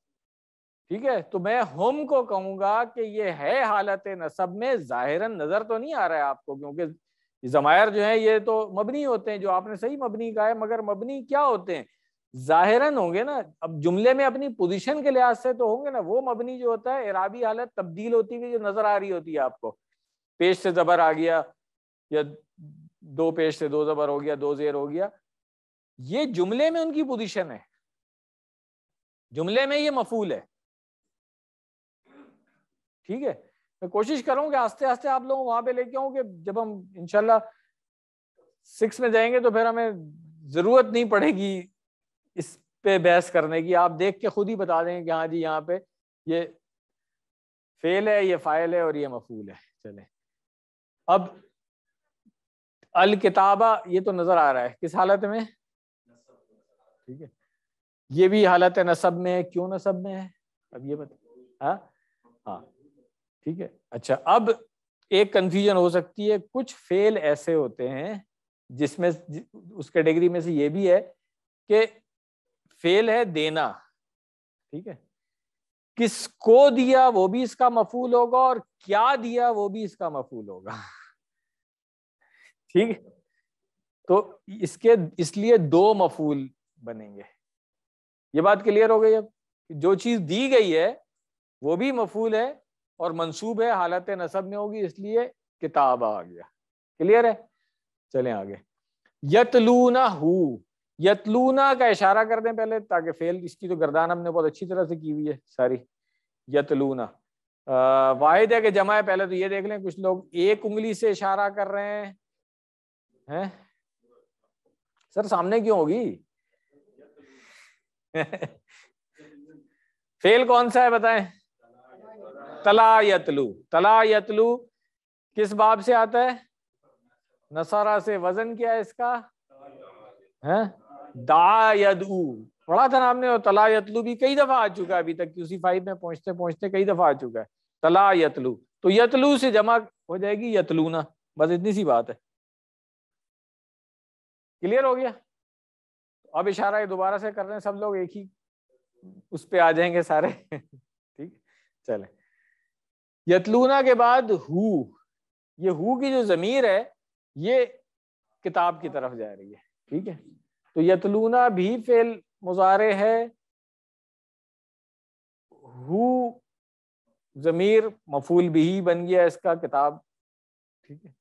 ठीक है तो मैं हम को कहूंगा कि ये है हालत नसब में जाहिरन नजर तो नहीं आ रहा है आपको क्योंकि जमायर जो है ये तो मबनी होते हैं जो आपने सही मबनी कहा है मगर मबनी क्या होते हैं जाहिरन होंगे ना अब जुमले में अपनी पोजीशन के लिहाज से तो होंगे ना वो मबनी जो होता है इराबी हालत तब्दील होती हुई जो नजर आ रही होती है आपको पेश से जबर आ गया या दो पेश से दो जबर हो गया दो जेर हो गया ये जुमले में उनकी पोजीशन है जुमले में ये मफूल है ठीक है मैं कोशिश करूं कि आस्ते आस्ते आप लोगों वहां पे लेके आऊ कि जब हम इनशाला सिक्स में जाएंगे तो फिर हमें जरूरत नहीं पड़ेगी इस पे बहस करने की आप देख के खुद ही बता देंगे कि हाँ जी यहाँ पे ये फेल है ये फाइल है और ये मफूल है चले अब अल किताबा ये तो नजर आ रहा है किस हालत में ठीक है ये भी हालत है नसब में है क्यों नसब में है अब ये बता हाँ हाँ ठीक है अच्छा अब एक कंफ्यूजन हो सकती है कुछ फेल ऐसे होते हैं जिसमें उस कैटेगरी में से ये भी है कि फेल है देना ठीक है किसको दिया वो भी इसका मफूल होगा और क्या दिया वो भी इसका मफूल होगा ठीक है तो इसके इसलिए दो मफूल बनेंगे ये बात क्लियर हो गई अब जो चीज दी गई है वो भी मफूल है और मंसूब है हालत नसब में होगी इसलिए किताब आ गया क्लियर है चले आगे यतलू ना हु यतलूना का इशारा कर दें पहले ताकि फेल इसकी तो गर्दान हमने बहुत अच्छी तरह से की हुई है सारी यतलूना वाहिद है कि जमा है पहले तो ये देख लें कुछ लोग एक उंगली से इशारा कर रहे हैं हैं सर सामने क्यों होगी फेल कौन सा है बताएं तला यतलू तला यतलू किस बाब से आता है नसारा से वजन क्या है इसका है दायदू पढ़ा था नाम ने और तला यतलू भी कई दफा आ चुका है अभी तक क्यूसी फाइव में पहुंचते पहुंचते कई दफा आ चुका है तला यतलू तो यतलू से जमा हो जाएगी यतलूना बस इतनी सी बात है क्लियर हो गया अब इशारा ये दोबारा से कर रहे हैं सब लोग एक ही उस पे आ जाएंगे सारे ठीक चले यतलूना के बाद हु ये हु की जो जमीर है ये किताब की तरफ जा रही है ठीक है तो यतलूना भी फेल मुजारे है हु जमीर मफूल भी बन गया इसका किताब ठीक है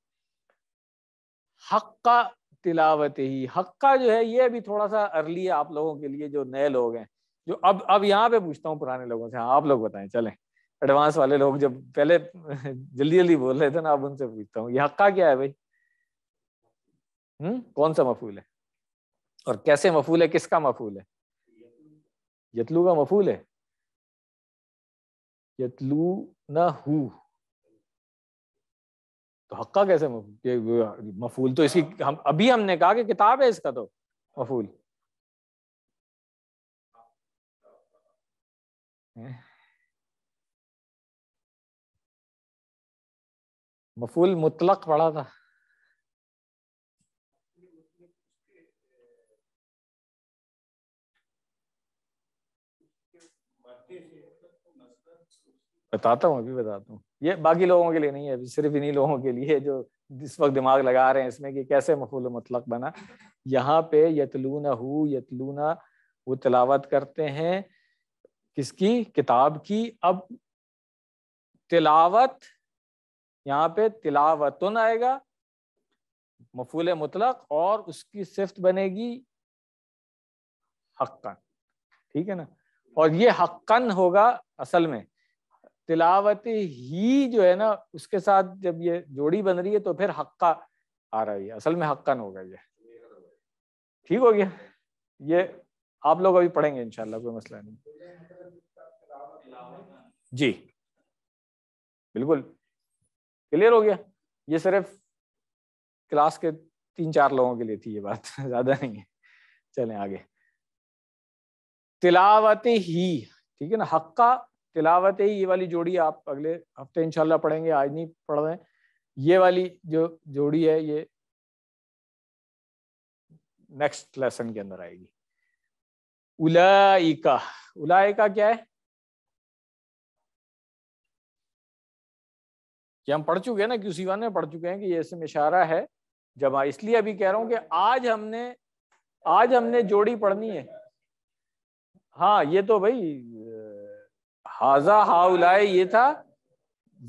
हक्का तिलावत ही हक्का जो है ये भी थोड़ा सा अर्ली है आप लोगों के लिए जो नए लोग हैं जो अब अब यहाँ पे पूछता हूँ पुराने लोगों से हाँ आप लोग बताएं चलें एडवांस वाले लोग जब पहले जल्दी जल्दी बोल रहे थे ना अब उनसे पूछता हूँ ये हक्का क्या है भाई हम्म कौन सा मफूल है और कैसे मफूल है किसका मफूल है यतलू का मफूल है यतलू न हु तो हक्का कैसे मफूल मफूल तो इसकी हम अभी हमने कहा कि किताब है इसका तो मफूल मफूल मुतलक पढ़ा था बताता हूँ अभी बताता हूँ ये बाकी लोगों के लिए नहीं है अभी सिर्फ इन्हीं लोगों के लिए जो इस वक्त दिमाग लगा रहे हैं इसमें कि कैसे मफूल मतलब बना यहाँ पे यतलूना हु यतलूना वो तिलावत करते हैं किसकी किताब की अब तिलावत यहाँ पे तिलावतन आएगा मफूल मतलब और उसकी सिफ्त बनेगी हक्कन ठीक है ना और ये हक्कन होगा असल में तिलावत ही जो है ना उसके साथ जब ये जोड़ी बन रही है तो फिर हक्का आ रहा है असल में हक्कन होगा ये ठीक हो गया ये आप लोग अभी पढ़ेंगे इनशाला कोई मसला नहीं जी बिल्कुल क्लियर हो गया ये सिर्फ क्लास के तीन चार लोगों के लिए थी ये बात ज्यादा नहीं है चलें आगे तिलावत ही ठीक है ना हक्का तिलावत ही ये वाली जोड़ी आप अगले हफ्ते इंशाल्लाह पढ़ेंगे आज नहीं पढ़ रहे ये वाली जो जोड़ी है ये नेक्स्ट लेसन के अंदर आएगी उलाइका उलाइका क्या है कि हम पढ़ चुके हैं ना क्यूसी वन में पढ़ चुके हैं कि ये इसमें इशारा है जमा इसलिए अभी कह रहा हूं कि आज हमने आज हमने जोड़ी पढ़नी है हाँ ये तो भाई हाजा हा उलाए ये था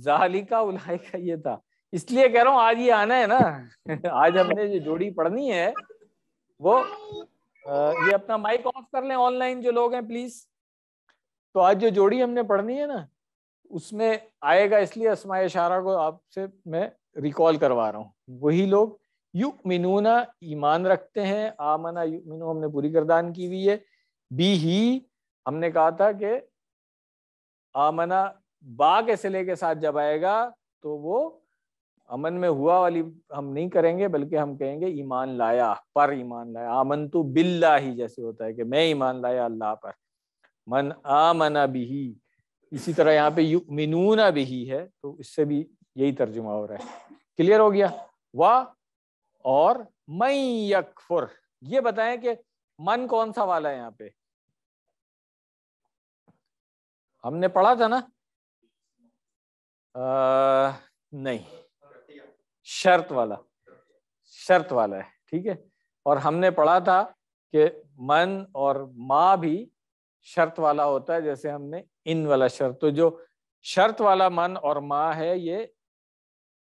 जालिका उलाए का ये था इसलिए कह रहा हूँ आज ये आना है ना आज हमने जो जोड़ी पढ़नी है वो ये अपना माइक ऑफ कर लें ऑनलाइन जो लोग हैं प्लीज तो आज जो जोड़ी हमने पढ़नी है ना उसमें आएगा इसलिए असमा इशारा को आपसे मैं रिकॉल करवा रहा हूँ वही लोग यु मिनूना ईमान रखते हैं आमना यु मिनू हमने पूरी गर्दान की हुई है बी ही हमने कहा था कि आमना बा के सिले के साथ जब आएगा तो वो अमन में हुआ वाली हम नहीं करेंगे बल्कि हम कहेंगे ईमान लाया पर ईमान लाया आमन तो बिल्ला ही जैसे होता है कि मैं ईमान लाया अल्लाह पर मन आमना बिही इसी तरह यहाँ पे मिनूना भी है तो इससे भी यही तर्जुमा हो रहा है क्लियर हो गया वाह और मई यकफुर ये बताएं कि मन कौन सा वाला है यहाँ पे हमने पढ़ा था ना आ, नहीं शर्त वाला शर्त वाला है ठीक है और हमने पढ़ा था कि मन और माँ भी शर्त वाला होता है जैसे हमने इन वाला शर्त तो जो शर्त वाला मन और माँ है ये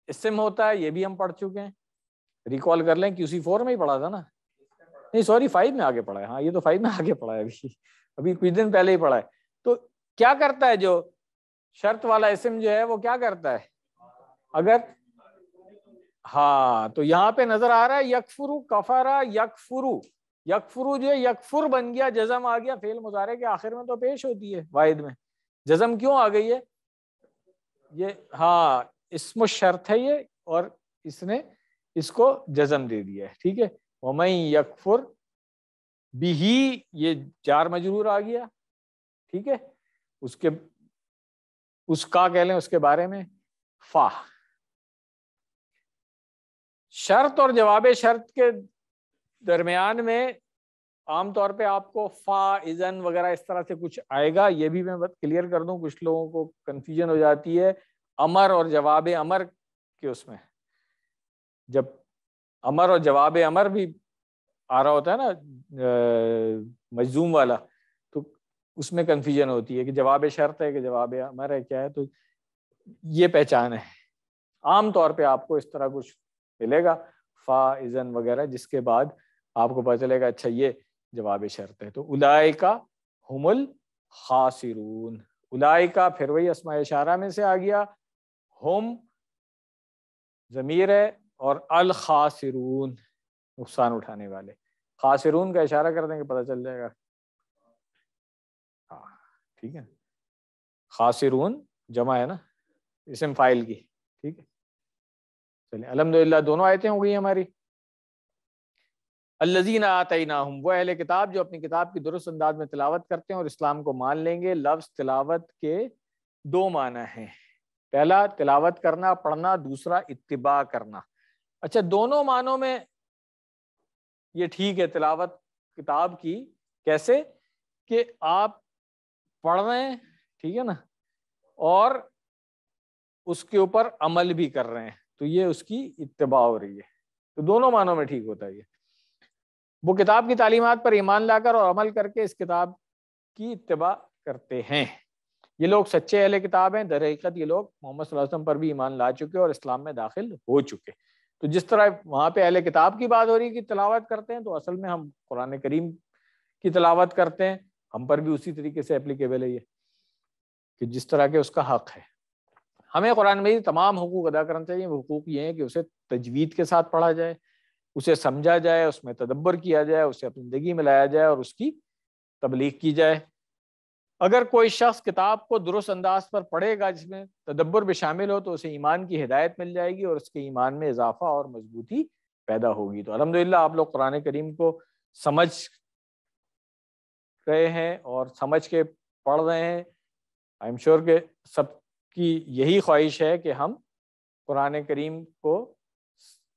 इसम होता है ये भी हम पढ़ चुके हैं रिकॉल कर लें कि उसी फोर में ही पढ़ा था ना नहीं सॉरी फाइव में आगे पढ़ा है हाँ ये तो फाइव में आगे पढ़ा है अभी अभी कुछ दिन पहले ही पढ़ा है तो क्या करता है जो शर्त वाला इसम जो है वो क्या करता है अगर हाँ तो यहाँ पे नजर आ रहा है यकफुरु कफरा यकफुरु यकफुरु जो है यकफुर बन गया जजम आ गया फेल मुजारे के आखिर में तो पेश होती है वाहिद में जजम क्यों आ गई है ये हाँ इसम शर्त है ये और इसने इसको जजम दे दिया है ठीक है वमई यकफुर बिही ये चार मजरूर आ गया ठीक है उसके उसका कह लें उसके बारे में फा शर्त और जवाब शर्त के दरमियान में आमतौर पे आपको फा इजन वगैरह इस तरह से कुछ आएगा ये भी मैं क्लियर कर दूं कुछ लोगों को कंफ्यूजन हो जाती है अमर और जवाब अमर के उसमें जब अमर और जवाब अमर भी आ रहा होता है ना मजूम वाला उसमें कन्फ्यूजन होती है कि जवाब शर्त है कि जवाब अमर है क्या है तो ये पहचान है आमतौर पे आपको इस तरह कुछ मिलेगा फा इजन वगैरह जिसके बाद आपको पता चलेगा अच्छा ये जवाब शर्त है तो उलाय का हमुल खासिरून उलाय का फिर वही असमा इशारा में से आ गया होम ज़मीर है और अल खासिरून नुकसान उठाने वाले खासिरून का इशारा कर देंगे पता चल जाएगा ठीक है खासिरून जमा है ना इसम फाइल की ठीक है चलिए अलहमदिल्ला दोनों आयतें हो गई हमारी अल्लजीन आतना हम वो अहले किताब जो अपनी किताब की दुरुस्त अंदाज में तिलावत करते हैं और इस्लाम को मान लेंगे लफ्ज़ तिलावत के दो माना है पहला तिलावत करना पढ़ना दूसरा इतबा करना अच्छा दोनों मानों में ये ठीक है तिलावत किताब की कैसे कि आप पढ़ रहे हैं ठीक है ना और उसके ऊपर अमल भी कर रहे हैं तो ये उसकी इतबा हो रही है तो दोनों मानों में ठीक होता है ये वो किताब की तालीमत पर ईमान लाकर और अमल करके इस किताब की इतबा करते हैं ये लोग सच्चे अहले किताब हैं दरहकत ये लोग मोहम्मद वसम पर भी ईमान ला चुके और इस्लाम में दाखिल हो चुके तो जिस तरह वहाँ पे अहले किताब की बात हो रही है कि तलावत करते हैं तो असल में हम कुरान करीम की तलावत करते हैं हम पर भी उसी तरीके से एप्लीकेबल है ये कि जिस तरह के उसका हक है हमें कुरान में तमाम हकूक अदा करना चाहिए हकूक ये हैं कि उसे तजवीद के साथ पढ़ा जाए उसे समझा जाए उसमें तदब्बर किया जाए उसे अपनी ज़िंदगी में लाया जाए और उसकी तबलीग की जाए अगर कोई शख्स किताब को दुरुस्त अंदाज पर पढ़ेगा जिसमें तदब्बर भी शामिल हो तो उसे ईमान की हिदायत मिल जाएगी और उसके ईमान में इजाफा और मजबूती पैदा होगी तो अलहमदिल्ला आप लोग कुरान करीम को समझ रहे हैं और समझ के पढ़ रहे हैं आई एम श्योर के सबकी यही ख्वाहिश है कि हम कुरान करीम को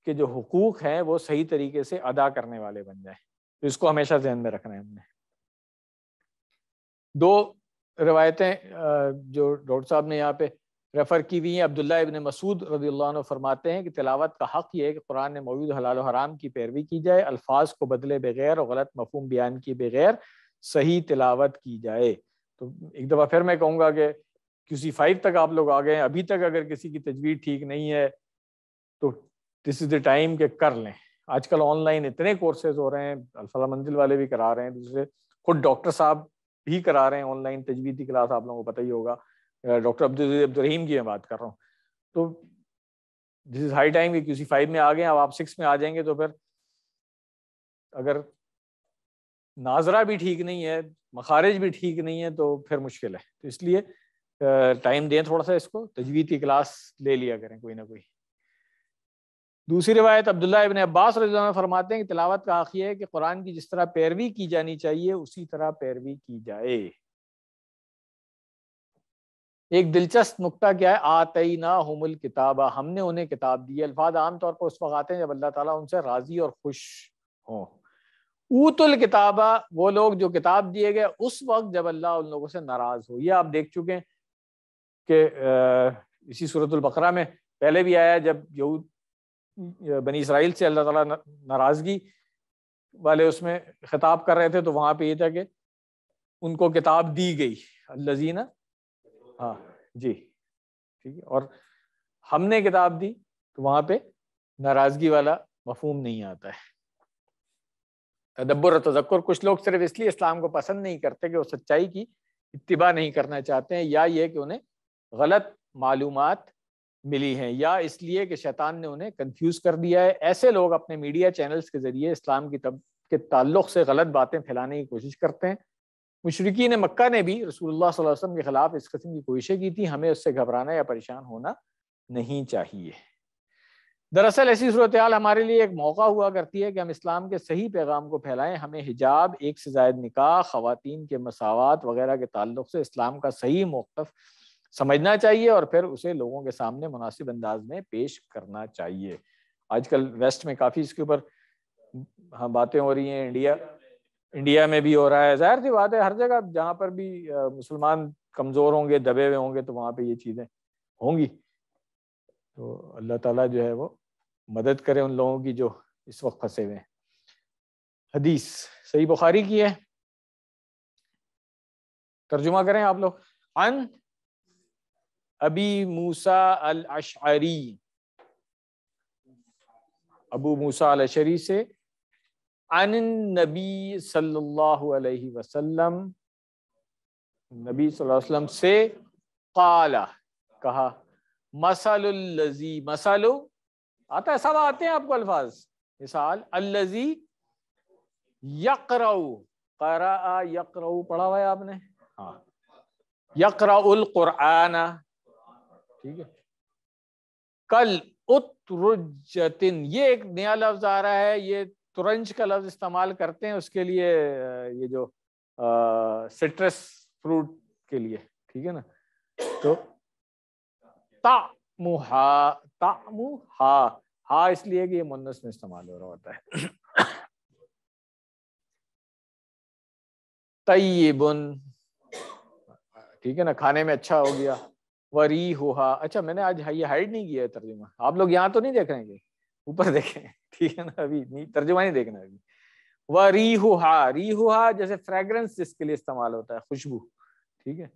के जो हकूक़ हैं वो सही तरीके से अदा करने वाले बन जाए तो इसको हमेशा ध्यान में रखना है हमने दो रिवायतें जो डॉक्टर साहब ने यहाँ पे रेफ़र की हुई हैं अब्दुल्ला इबन मसूद रजी फरमाते हैं कि तिलावत का हक़ ये है कि कुरान में मौजूद हलाल हराम की पैरवी की जाए अल्फाज को बदले बगैर और गलत मफहम बयान की बगैर सही तिलावत की जाए तो एक दफ़ा फिर मैं कहूँगा कि क्यूसी फाइव तक आप लोग आ गए अभी तक अगर किसी की तजवीज़ ठीक नहीं है तो दिस इज़ द टाइम के कर लें आजकल ऑनलाइन इतने कोर्सेज हो रहे हैं अलफला मंजिल वाले भी करा रहे हैं दूसरे खुद डॉक्टर साहब भी करा रहे हैं ऑनलाइन तजवीज़ी क्लास आप लोगों को पता ही होगा डॉक्टर अब्दुलरहीम की मैं बात कर रहा हूँ तो दिस इज़ हाई टाइम कि क्यूसी फाइव में आ गए अब आप सिक्स में आ जाएंगे तो फिर अगर नाजरा भी ठीक नहीं है मखारज भी ठीक नहीं है तो फिर मुश्किल है तो इसलिए टाइम दें थोड़ा सा इसको तजवीज़ की क्लास ले लिया करें कोई ना कोई दूसरी रवायत अब्दुल्ला इबन अब्बास रजा फरमाते हैं कि तलावत का आखिर है कि कुरान की जिस तरह पैरवी की जानी चाहिए उसी तरह पैरवी की जाए एक दिलचस्प नुकता क्या है आतई ना हमल किताब हमने उन्हें किताब दी अल्फाज आमतौर पर उस वक्त आते हैं जब अल्लाह ताला उनसे राजी और खुश हों ऊतुल किताबा वो लोग जो किताब दिए गए उस वक्त जब अल्लाह उन लोगों से नाराज हो ये आप देख चुके हैं कि इसी सूरत बकरा में पहले भी आया जब यहूद बनी इसराइल से अल्लाह ताला नाराज़गी वाले उसमें खिताब कर रहे थे तो वहाँ पे ये था कि उनको किताब दी गई अल्लाजीना हाँ जी ठीक है और हमने किताब दी तो वहाँ पे नाराज़गी वाला मफहम नहीं आता है तदब्बर तजक्र कुछ लोग सिर्फ इसलिए इस्लाम को पसंद नहीं करते कि वो सच्चाई की इतबा नहीं करना चाहते हैं या ये कि उन्हें गलत मालूम मिली हैं या इसलिए कि शैतान ने उन्हें कंफ्यूज कर दिया है ऐसे लोग अपने मीडिया चैनल्स के ज़रिए इस्लाम की तब के ताल्लुक से गलत बातें फैलाने की कोशिश करते हैं मशरकिन मक्का ने भी रसूलुल्लाह सल्लल्लाहु अलैहि वसल्लम के ख़िलाफ़ इस कस्म की कोशिशें की थी हमें उससे घबराना या परेशान होना नहीं चाहिए दरअसल ऐसी सूरत हमारे लिए एक मौका हुआ करती है कि हम इस्लाम के सही पैगाम को फैलाएं हमें हिजाब एक से जायद निकाह खातन के मसावत वगैरह के ताल्लुक से इस्लाम का सही मौकफ़ समझना चाहिए और फिर उसे लोगों के सामने मुनासिब अंदाज में पेश करना चाहिए आजकल वेस्ट में काफ़ी इसके ऊपर हाँ बातें हो रही हैं इंडिया इंडिया में भी हो रहा है जाहिर सी बात है हर जगह जहाँ पर भी मुसलमान कमज़ोर होंगे दबे हुए होंगे तो वहाँ पर ये चीज़ें होंगी तो अल्लाह ताला जो है वो मदद करें उन लोगों की जो इस वक्त फंसे हुए हैं हदीस सही बुखारी की है तर्जुमा करें आप लोग अन अबी मूसा अल अशरी अबू मूसा अल अशरी से अन नबी सल्लल्लाहु अलैहि वसल्लम नबी सल्लल्लाहु अलैहि वसल्लम से काला कहा मसलजी मसालो आता है सब आते हैं आपको अल्फाज मिसाल अल्लजी यकराऊ करा यकराऊ पढ़ा हुआ है आपने हाँ यकराउल कुराना ठीक है कल उत्रुजतिन ये एक नया लफ्ज आ रहा है ये तुरंज का लफ्ज इस्तेमाल करते हैं उसके लिए ये जो सिट्रस फ्रूट के लिए ठीक है ना तो ता मुहा हा हा इसलिए कि ये मुन्नस में इस्तेमाल हो रहा होता है तयबुन ठीक है ना खाने में अच्छा हो गया वरी हुआ अच्छा मैंने आज ये हाइड नहीं किया है तर्जुमा आप लोग यहाँ तो नहीं देख रहे ऊपर देखें ठीक है ना अभी नहीं तर्जुमा नहीं देखना अभी व रीहुहा रीहुहा जैसे फ्रेग्रेंस जिसके लिए इस्तेमाल होता है खुशबू ठीक है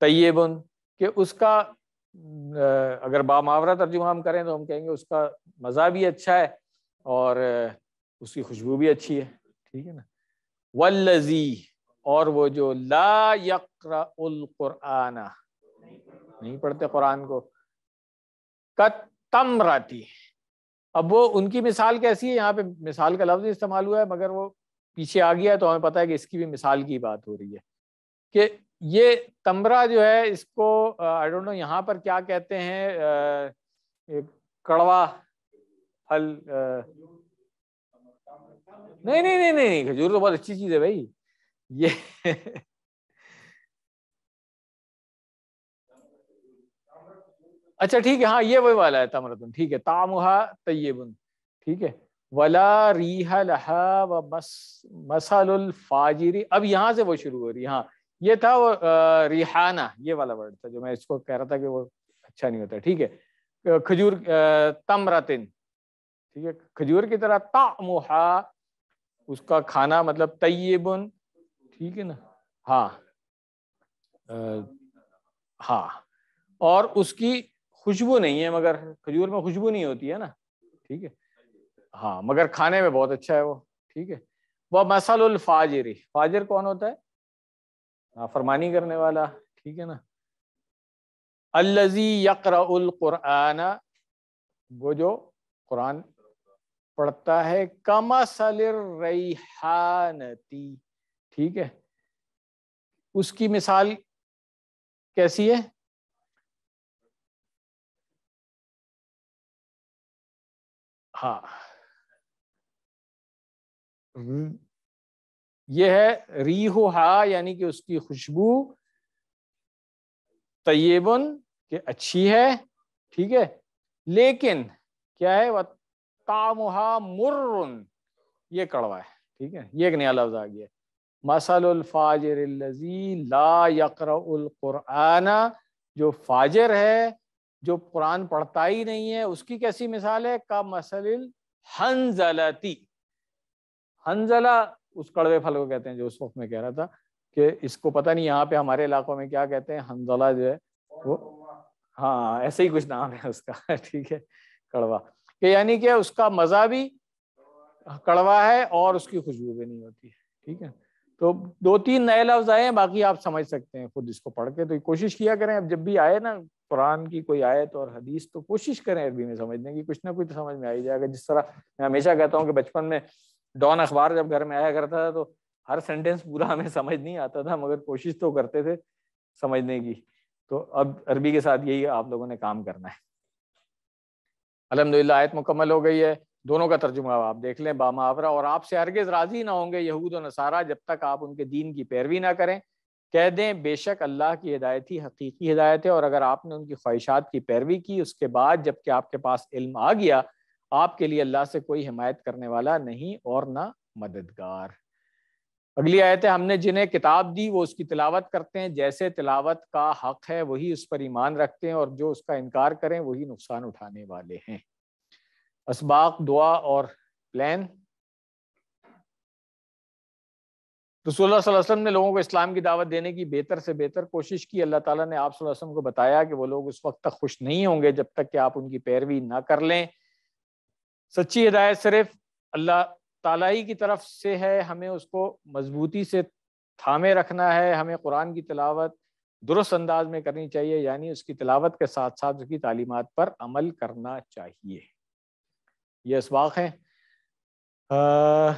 तयबुन कि उसका अगर बामावरा तर्जुमा हम करें तो हम कहेंगे उसका मज़ा भी अच्छा है और उसकी खुशबू भी अच्छी है ठीक है ना वल्लजी और वो जो ला यकराना नहीं पढ़ते कुरान को कत्तम राती अब वो उनकी मिसाल कैसी है यहाँ पे मिसाल का लफ्ज इस्तेमाल हुआ है मगर वो पीछे आ गया तो हमें पता है कि इसकी भी मिसाल की बात हो रही है कि ये तमरा जो है इसको आई डोंट नो यहाँ पर क्या कहते हैं कड़वा फल नहीं नहीं नहीं नहीं खजूर तो बहुत अच्छी चीज है भाई ये अच्छा ठीक है हाँ ये वही वाला है तमरतुन ठीक है तामुहा तयबुन ठीक है वला रीहा लहा व मस मसलुल फाजिरी अब यहां से वो शुरू हो रही है हाँ ये था वो रिहाना ये वाला वर्ड था जो मैं इसको कह रहा था कि वो अच्छा नहीं होता ठीक है खजूर तमरातिन ठीक है खजूर की तरह तामुहा उसका खाना मतलब तयबन ठीक है ना हाँ आ, हाँ और उसकी खुशबू नहीं है मगर खजूर में खुशबू नहीं होती है ना ठीक है हाँ मगर खाने में बहुत अच्छा है वो ठीक है वह मसलुल फाजिरी फाजिर कौन होता है नाफरमानी करने वाला ठीक है ना अल्लजी यकरान वो जो कुरान पढ़ता है रईहानती ठीक है उसकी मिसाल कैसी है हाँ ये है रीहो हा यानी कि उसकी खुशबू तयबन के अच्छी है ठीक है लेकिन क्या है वह तामहा ये कड़वा है ठीक है ये एक नया लफ्ज आ गया मसलफाजर ला यकर जो फाजर है जो कुरान पढ़ता ही नहीं है उसकी कैसी मिसाल है का मसल हंजलती हंजला उस कड़वे फल को कहते हैं जो उस वक्त में कह रहा था कि इसको पता नहीं यहाँ पे हमारे इलाकों में क्या कहते हैं हमजला जो है वो हाँ ऐसे ही कुछ नाम है उसका ठीक है कड़वा कि यानी कि उसका मज़ा भी कड़वा है और उसकी खुशबू भी नहीं होती है ठीक है तो दो तीन नए लफ्ज आए हैं बाकी आप समझ सकते हैं खुद इसको पढ़ के तो कोशिश किया करें अब जब भी आए ना कुरान की कोई आयत और हदीस तो कोशिश करें अरबी में समझने की कुछ ना कुछ तो समझ में आ ही जाएगा जिस तरह मैं हमेशा कहता हूँ कि बचपन में डॉन अखबार जब घर में आया करता था तो हर सेंटेंस पूरा हमें समझ नहीं आता था मगर कोशिश तो करते थे समझने की तो अब अरबी के साथ यही आप लोगों ने काम करना है अलहमदिल्ला आयत मुकम्मल हो गई है दोनों का तर्जुमा आप देख लें बामावरा और आपसे हरगज़ राज़ी ना होंगे यहूद और नसारा जब तक आप उनके दीन की पैरवी ना करें कह दें बेशक अल्लाह की हिदायत ही हकीकी हिदायत है और अगर आपने उनकी ख्वाहिशात की पैरवी की उसके बाद जबकि आपके पास इल्म आ गया आपके लिए अल्लाह से कोई हिमायत करने वाला नहीं और ना मददगार अगली आयत है हमने जिन्हें किताब दी वो उसकी तिलावत करते हैं जैसे तिलावत का हक है वही उस पर ईमान रखते हैं और जो उसका इनकार करें वही नुकसान उठाने वाले हैं इसबाक दुआ और प्लान रसोल्ला वसल्लम ने लोगों को इस्लाम की दावत देने की बेहतर से बेहतर कोशिश की अल्लाह ताला ने आप वसल्लम को बताया कि वो लोग उस वक्त तक खुश नहीं होंगे जब तक कि आप उनकी पैरवी ना कर लें सच्ची हिदायत सिर्फ अल्लाह ताला ही की तरफ से है हमें उसको मजबूती से थामे रखना है हमें कुरान की तिलावत दुरुस्त अंदाज में करनी चाहिए यानी उसकी तिलावत के साथ साथ उसकी तालीमत पर अमल करना चाहिए ये इसबाक है आ,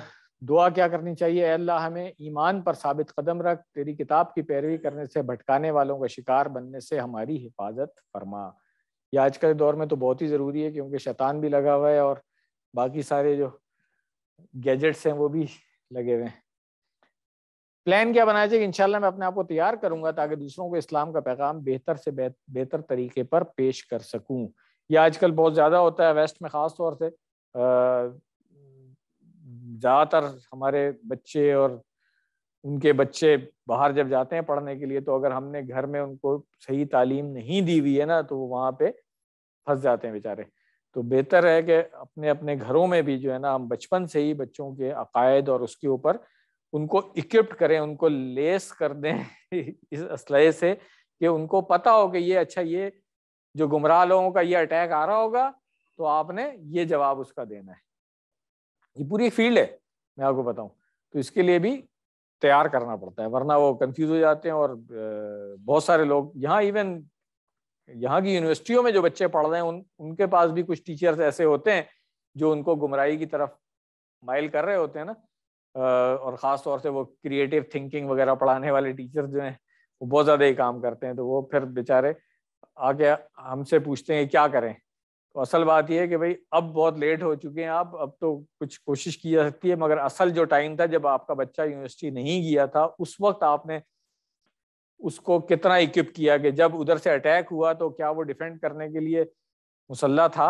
दुआ क्या करनी चाहिए अल्लाह हमें ईमान पर साबित कदम रख तेरी किताब की पैरवी करने से भटकाने वालों का शिकार बनने से हमारी हिफाजत फरमा ये आज के दौर में तो बहुत ही ज़रूरी है क्योंकि शैतान भी लगा हुआ है और बाकी सारे जो गैजेट्स हैं वो भी लगे हुए हैं प्लान क्या बनाया जाए कि इंशाल्लाह मैं अपने आप को तैयार करूंगा ताकि दूसरों को इस्लाम का पैगाम बेहतर से बेहतर तरीके पर पेश कर सकूं यह आजकल बहुत ज़्यादा होता है वेस्ट में ख़ास तौर से ज़्यादातर हमारे बच्चे और उनके बच्चे बाहर जब जाते हैं पढ़ने के लिए तो अगर हमने घर में उनको सही तालीम नहीं दी हुई है ना तो वो वहाँ पे फंस जाते हैं बेचारे तो बेहतर है कि अपने अपने घरों में भी जो है ना हम बचपन से ही बच्चों के अकायद और उसके ऊपर उनको इक्विप्ड करें उनको लेस कर दें इस असलहे से कि उनको पता हो कि ये अच्छा ये जो गुमराह लोगों का ये अटैक आ रहा होगा तो आपने ये जवाब उसका देना है ये पूरी फील्ड है मैं आपको बताऊं तो इसके लिए भी तैयार करना पड़ता है वरना वो कंफ्यूज हो जाते हैं और बहुत सारे लोग यहाँ इवन यहाँ की यूनिवर्सिटियों में जो बच्चे पढ़ रहे हैं उन उनके पास भी कुछ टीचर्स ऐसे होते हैं जो उनको गुमराही की तरफ माइल कर रहे होते हैं ना और ख़ास तौर से वो क्रिएटिव थिंकिंग वगैरह पढ़ाने वाले टीचर्स जो हैं वो बहुत ज़्यादा ही काम करते हैं तो वो फिर बेचारे आके हमसे पूछते हैं क्या करें तो असल बात यह है कि भाई अब बहुत लेट हो चुके हैं आप अब तो कुछ कोशिश की जा सकती है मगर असल जो टाइम था जब आपका बच्चा यूनिवर्सिटी नहीं गया था उस वक्त आपने उसको कितना इक्विप किया कि जब उधर से अटैक हुआ तो क्या वो डिफेंड करने के लिए मुसल्ला था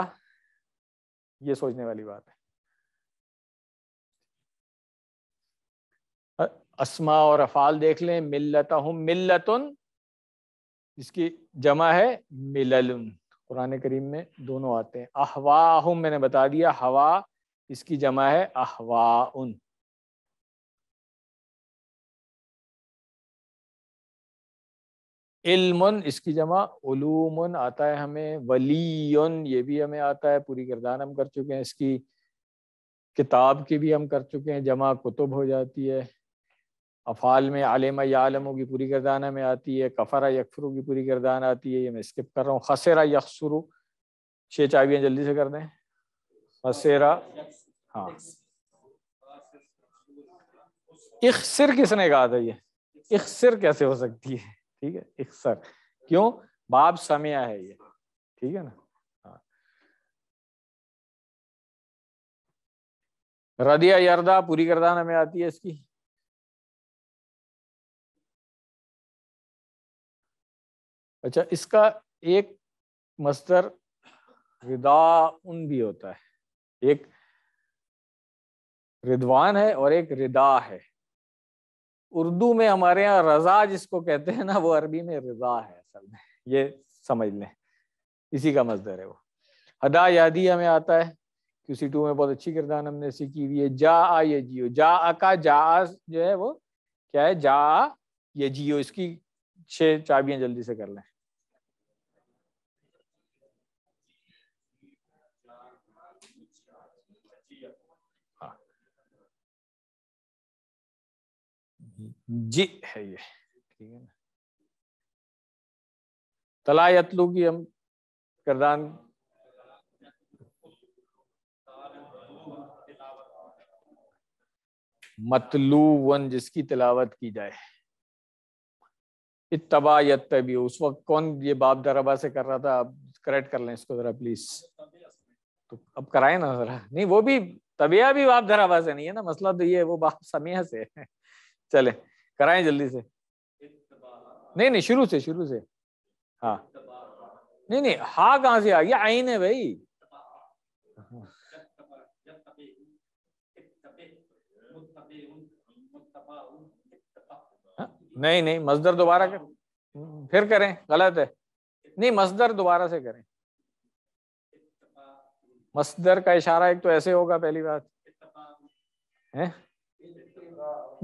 ये सोचने वाली बात है असमा और अफाल देख लें मिलता हूं मिलतुन इसकी जमा है मिललुन कुरान करीम में दोनों आते हैं अहवाह मैंने बता दिया हवा इसकी जमा है अहवा उन इल्मन इसकी जमा उलूमन आता है हमें वलीयन ये भी हमें आता है पूरी किरदार हम कर चुके हैं इसकी किताब की भी हम कर चुके हैं जमा कुतुब हो जाती है अफ़ाल में आलिमा यालमों की पूरी किरदार हमें आती है कफरा यकफरू की पूरी किरदार आती है ये मैं स्किप कर रहा हूँ खसेरा यकसरु छः चाबियाँ जल्दी से कर दें खसेरा हाँ इक्सर किसने कहा था ये इक्सर कैसे हो सकती है ठीक है इकसठ क्यों बाब समय है ये ठीक है ना हाँ। रदिया यर्दा पूरी गर्दान हमें आती है इसकी अच्छा इसका एक मस्तर उन भी होता है एक रिदवान है और एक रिदा है उर्दू में हमारे यहाँ रजा जिसको कहते हैं ना वो अरबी में रजा है असल में ये समझ लें इसी का मजदर है वो हदा यादी हमें आता है किसी टू में बहुत अच्छी किरदार हमने सीखी हुई है जा आ ये जियो जा आ का जा जो है वो क्या है जा ये जियो इसकी छः चाबियां जल्दी से कर लें जी है ये ठीक है तला की हम करदान वन जिसकी तिलावत की जाए इतबा यतबी उस वक्त कौन ये बाप दराबा से कर रहा था आप करेक्ट कर लें इसको जरा प्लीज तो अब कराए ना जरा नहीं वो भी तबिया भी बाप दराबा से नहीं है ना मसला तो ये है वो बाप समिया से है चले कराएं जल्दी से नहीं नहीं शुरू से शुरू से हाँ नहीं नहीं हा कहा से आ गया आईन है भाई हाँ, नहीं नहीं मजदर दोबारा कर फिर करें गलत है नहीं मजदर दोबारा से करें मजदर का इशारा एक तो ऐसे होगा पहली बात है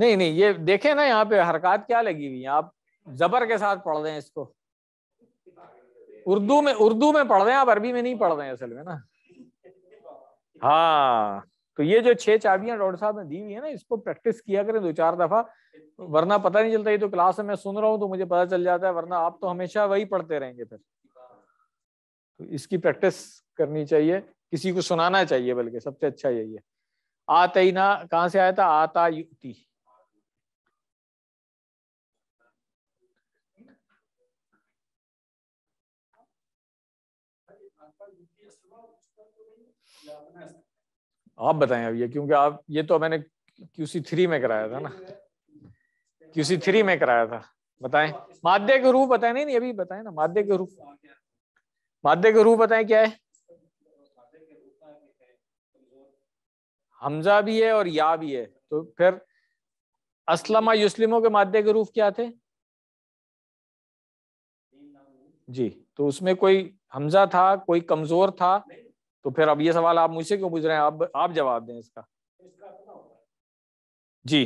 नहीं नहीं ये देखे ना यहाँ पे हरकत क्या लगी हुई है आप जबर के साथ पढ़ रहे हैं इसको उर्दू में उर्दू में पढ़ रहे हैं आप अरबी में नहीं पढ़ रहे हैं असल में ना हाँ तो ये जो छह चाबियां डॉक्टर साहब ने दी हुई है ना इसको प्रैक्टिस किया करें दो चार दफा वरना पता नहीं चलता ये तो क्लास में मैं सुन रहा हूँ तो मुझे पता चल जाता है वरना आप तो हमेशा वही पढ़ते रहेंगे फिर तो इसकी प्रैक्टिस करनी चाहिए किसी को सुनाना चाहिए बल्कि सबसे अच्छा यही है ही ना कहाँ से आया था आता युति आप बताएं अब ये क्योंकि आप ये तो मैंने क्यूसी थ्री में कराया था ना क्यूसी थ्री में कराया था बताएं माध्य के रूप बताए नहीं अभी बताएं ना माध्य के रूप माध्य के रूप बताएं क्या है हमजा भी है और या भी है तो फिर असलमा युस्लिमों के माध्य के रूप क्या थे जी तो उसमें कोई हमजा था कोई कमजोर था तो फिर अब ये सवाल आप मुझसे क्यों पूछ रहे हैं आप आप जवाब दें इसका जी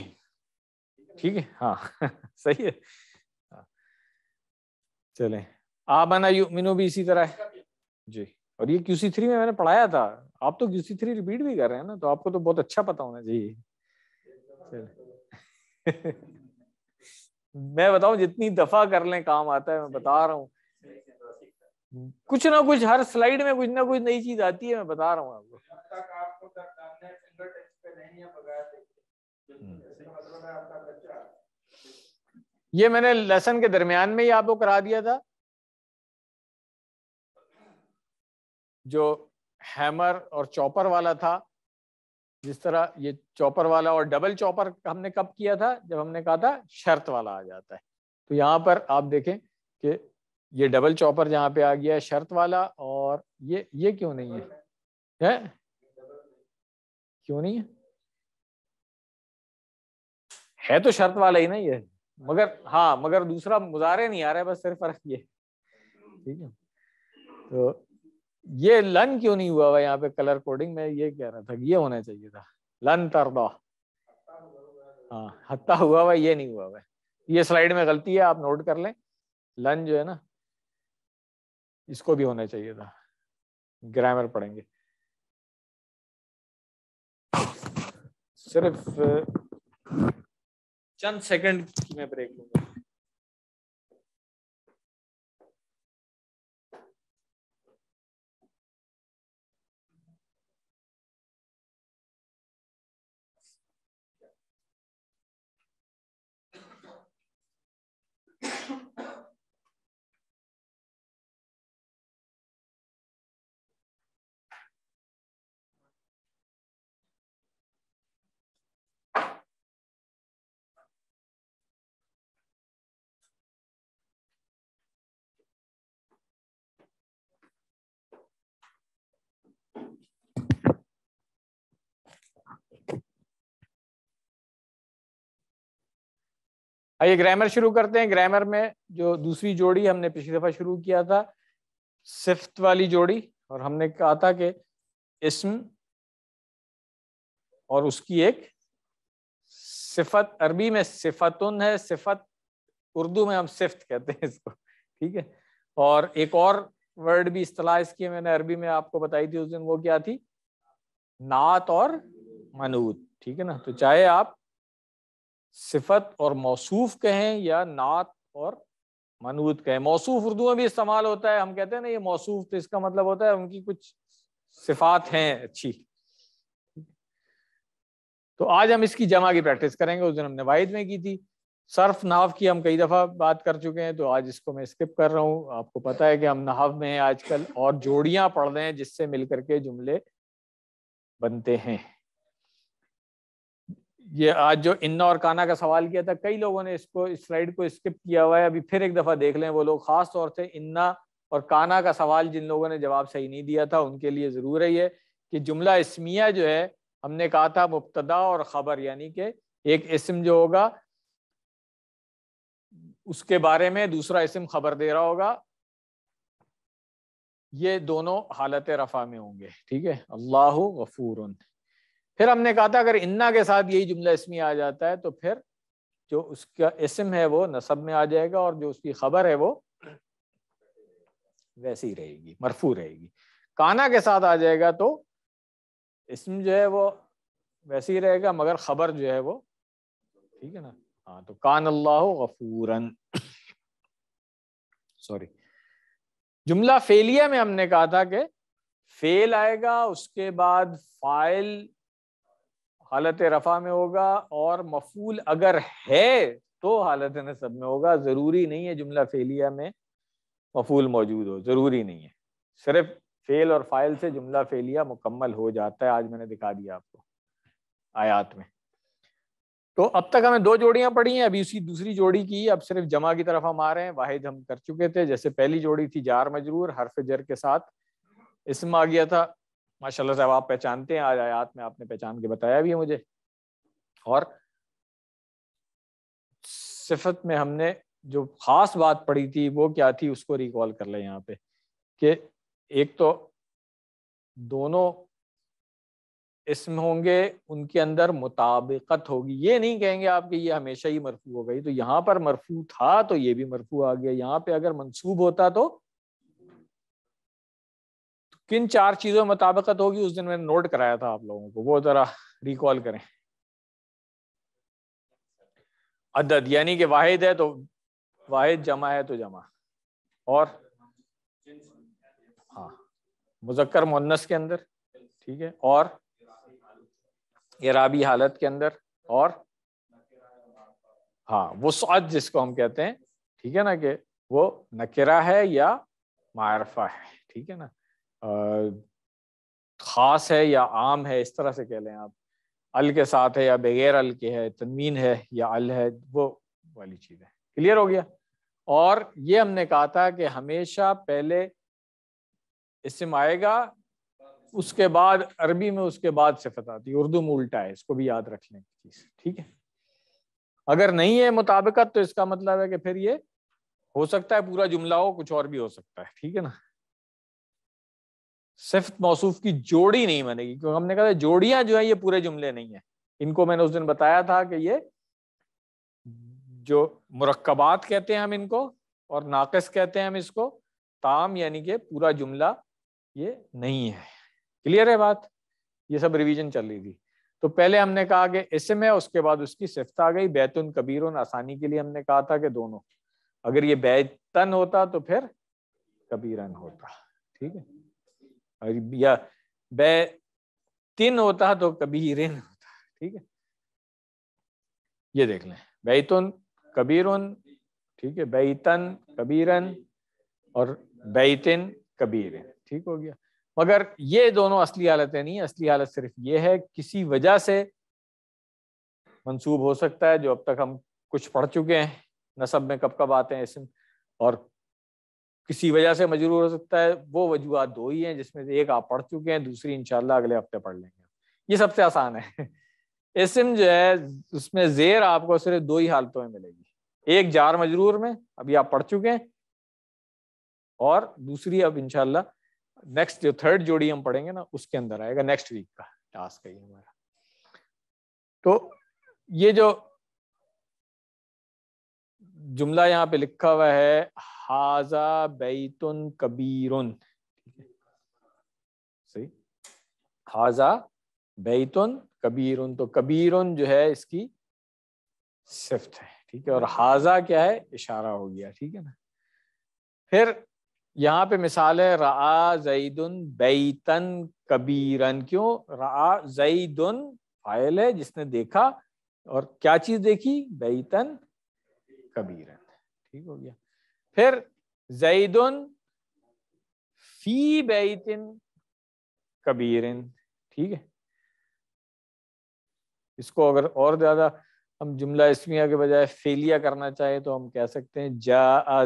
ठीक है हाँ सही है हाँ। चले आप आमना मीनू भी इसी तरह है जी और ये क्यूसी थ्री में मैंने पढ़ाया था आप तो क्यूसी थ्री रिपीट भी कर रहे हैं ना तो आपको तो बहुत अच्छा पता होना चाहिए चले मैं बताऊं जितनी दफा कर लें काम आता है मैं बता रहा हूँ कुछ ना कुछ हर स्लाइड में कुछ ना कुछ नई चीज आती है मैं बता रहा हूँ आपको हम्म। मतलब ये मैंने लेसन के दरमियान में ही आपको करा दिया था जो हैमर और चॉपर वाला था जिस तरह ये चॉपर वाला और डबल चॉपर हमने कब किया था जब हमने कहा था शर्त वाला आ जाता है तो यहाँ पर आप देखें कि ये डबल चॉपर जहाँ पे आ गया शर्त वाला और ये ये क्यों नहीं है, है? क्यों नहीं है है तो शर्त वाला ही ना ये मगर हाँ मगर दूसरा मुजारे नहीं आ रहा है बस सिर्फ फर्क ये ठीक है तो ये लन क्यों नहीं हुआ हुआ यहाँ पे कलर कोडिंग में ये कह रहा था ये होना चाहिए था लन दो हाँ हत्ता हुआ हुआ ये नहीं हुआ हुआ ये स्लाइड में गलती है आप नोट कर लें लन जो है ना इसको भी होना चाहिए था ग्रामर पढ़ेंगे सिर्फ चंद सेकंड की मैं ब्रेक लूंगा आइए ग्रामर शुरू करते हैं ग्रामर में जो दूसरी जोड़ी हमने पिछली दफा शुरू किया था सिफ्त वाली जोड़ी और हमने कहा था कि इसम और उसकी एक सिफत अरबी में सिफतुन है सिफत उर्दू में हम सिफ्त कहते हैं इसको ठीक है और एक और वर्ड भी इतलाह इसकी मैंने अरबी में आपको बताई थी उस दिन वो क्या थी नात और मनूद ठीक है ना तो चाहे आप सिफत और मौसूफ कहें या नात और मनूत कहें मौसूफ उर्दू में भी इस्तेमाल होता है हम कहते हैं ना ये मौसूफ तो इसका मतलब होता है उनकी कुछ सिफात हैं अच्छी तो आज हम इसकी जमा की प्रैक्टिस करेंगे उस दिन हमने वाहिद में की थी सर्फ नहाव की हम कई दफ़ा बात कर चुके हैं तो आज इसको मैं स्किप कर रहा हूँ आपको पता है कि हम नाव में हैं आजकल और जोड़ियाँ पढ़ रहे हैं जिससे मिल करके जुमले बनते हैं ये आज जो इन्ना और काना का सवाल किया था कई लोगों ने इसको इस स्लाइड को स्किप किया हुआ है अभी फिर एक दफा देख लें वो लोग खास तौर से इन्ना और काना का सवाल जिन लोगों ने जवाब सही नहीं दिया था उनके लिए जरूर है ये कि जुमला इसमिया जो है हमने कहा था मुबतदा और खबर यानी कि एक इसम जो होगा उसके बारे में दूसरा इसम खबर दे रहा होगा ये दोनों हालत रफा में होंगे ठीक है अल्लाह गफूर फिर हमने कहा था अगर इन्ना के साथ यही जुमला इसमी आ जाता है तो फिर जो उसका इसम है वो नसब में आ जाएगा और जो उसकी खबर है वो वैसी रहेगी मरफू रहेगी काना के साथ आ जाएगा तो इसम जो है वो वैसे ही रहेगा मगर खबर जो है वो ठीक है ना हाँ तो कान अल्लाह गफूरन सॉरी जुमला फेलिया में हमने कहा था कि फेल आएगा उसके बाद फाइल हालत रफा में होगा और मफूल अगर है तो हालत नसब में होगा ज़रूरी नहीं है जुमला फेलिया में मफूल मौजूद हो ज़रूरी नहीं है सिर्फ फेल और फाइल से जुमला फेलिया मुकम्मल हो जाता है आज मैंने दिखा दिया आपको आयात में तो अब तक हमें दो जोड़ियां पड़ी हैं अभी उसी दूसरी जोड़ी की अब सिर्फ जमा की तरफ हम आ रहे हैं वाहिद हम कर चुके थे जैसे पहली जोड़ी थी जार मजरूर हर्फ जर के साथ इसम आ गया था माशाल्लाह साहब आप पहचानते हैं आज आयात में आपने पहचान के बताया भी है मुझे और सिफत में हमने जो खास बात पढ़ी थी वो क्या थी उसको रिकॉल कर ले यहाँ पे कि एक तो दोनों इसम होंगे उनके अंदर मुताबिकत होगी ये नहीं कहेंगे आप कि ये हमेशा ही मरफू हो गई तो यहाँ पर मरफू था तो ये भी मरफू आ गया यहाँ पे अगर मंसूब होता तो किन चार चीजों में मुताबकत होगी उस दिन मैंने नोट कराया था आप लोगों को वो जरा रिकॉल करें अदद यानी कि वाहिद है तो वाहिद जमा है तो जमा और हाँ मुजक्कर मुन्नस के अंदर ठीक है और इराबी हालत के अंदर और हाँ सौद जिसको हम कहते हैं ठीक है ना कि वो नकेरा है या मारफा है ठीक है ना खास है या आम है इस तरह से कह लें आप अल के साथ है या बगैर अल के है तनवीन है या अल है वो वाली चीज़ है क्लियर हो गया और ये हमने कहा था कि हमेशा पहले इसम आएगा उसके बाद अरबी में उसके बाद सिफत आती है उर्दू में उल्टा है इसको भी याद रख लें चीज़ ठीक है अगर नहीं है मुताबिकत तो इसका मतलब है कि फिर ये हो सकता है पूरा जुमला हो कुछ और भी हो सकता है ठीक है ना सिर्फ मौसूफ की जोड़ी नहीं बनेगी क्योंकि हमने कहा जोड़ियां जो है ये पूरे जुमले नहीं है इनको मैंने उस दिन बताया था कि ये जो मुरक्बात कहते हैं हम इनको और नाकस कहते हैं हम इसको ताम यानी कि पूरा जुमला ये नहीं है क्लियर है बात ये सब रिवीजन चल रही थी तो पहले हमने कहा कि इसम है उसके बाद उसकी सिफ्त आ गई बैतुन कबीरुन आसानी के लिए हमने कहा था कि दोनों अगर ये बैतन होता तो फिर कबीरन होता ठीक है या बे तिन होता तो कभी होता ठीक है ये देख लें बैतुन कबीरुन ठीक है बैतन कबीरन और बैतिन कबीर ठीक हो गया मगर ये दोनों असली हालतें नहीं असली हालत सिर्फ ये है किसी वजह से मंसूब हो सकता है जो अब तक हम कुछ पढ़ चुके हैं नसब में कब कब आते हैं इसमें और किसी वजह से मजरूर हो सकता है वो वजूहत दो ही हैं जिसमें से एक आप पढ़ चुके हैं दूसरी इनशाला अगले हफ्ते पढ़ लेंगे ये सबसे आसान है इसम जो है उसमें जेर आपको सिर्फ दो ही हालतों में मिलेगी एक जार मजरूर में अभी आप पढ़ चुके हैं और दूसरी अब इनशाला नेक्स्ट जो थर्ड जोड़ी हम पढ़ेंगे ना उसके अंदर आएगा नेक्स्ट वीक का टास्क है हमारा तो ये जो जुमला यहाँ पे लिखा हुआ है हाजा बैतुन कबीरुन सही हाजा बैतुन कबीरुन तो कबीरुन जो है इसकी सिफ्त है ठीक है और हाजा क्या है इशारा हो गया ठीक है ना फिर यहाँ पे मिसाल है रा जईदन बैतन कबीरन क्यों रा जईदन फायल है जिसने देखा और क्या चीज देखी बैतन कबीर ठीक हो गया फिर जईदन फी बैतिन कबीरन ठीक है इसको अगर और ज्यादा हम जुमला इसमिया के बजाय फेलिया करना चाहे तो हम कह सकते हैं जा आ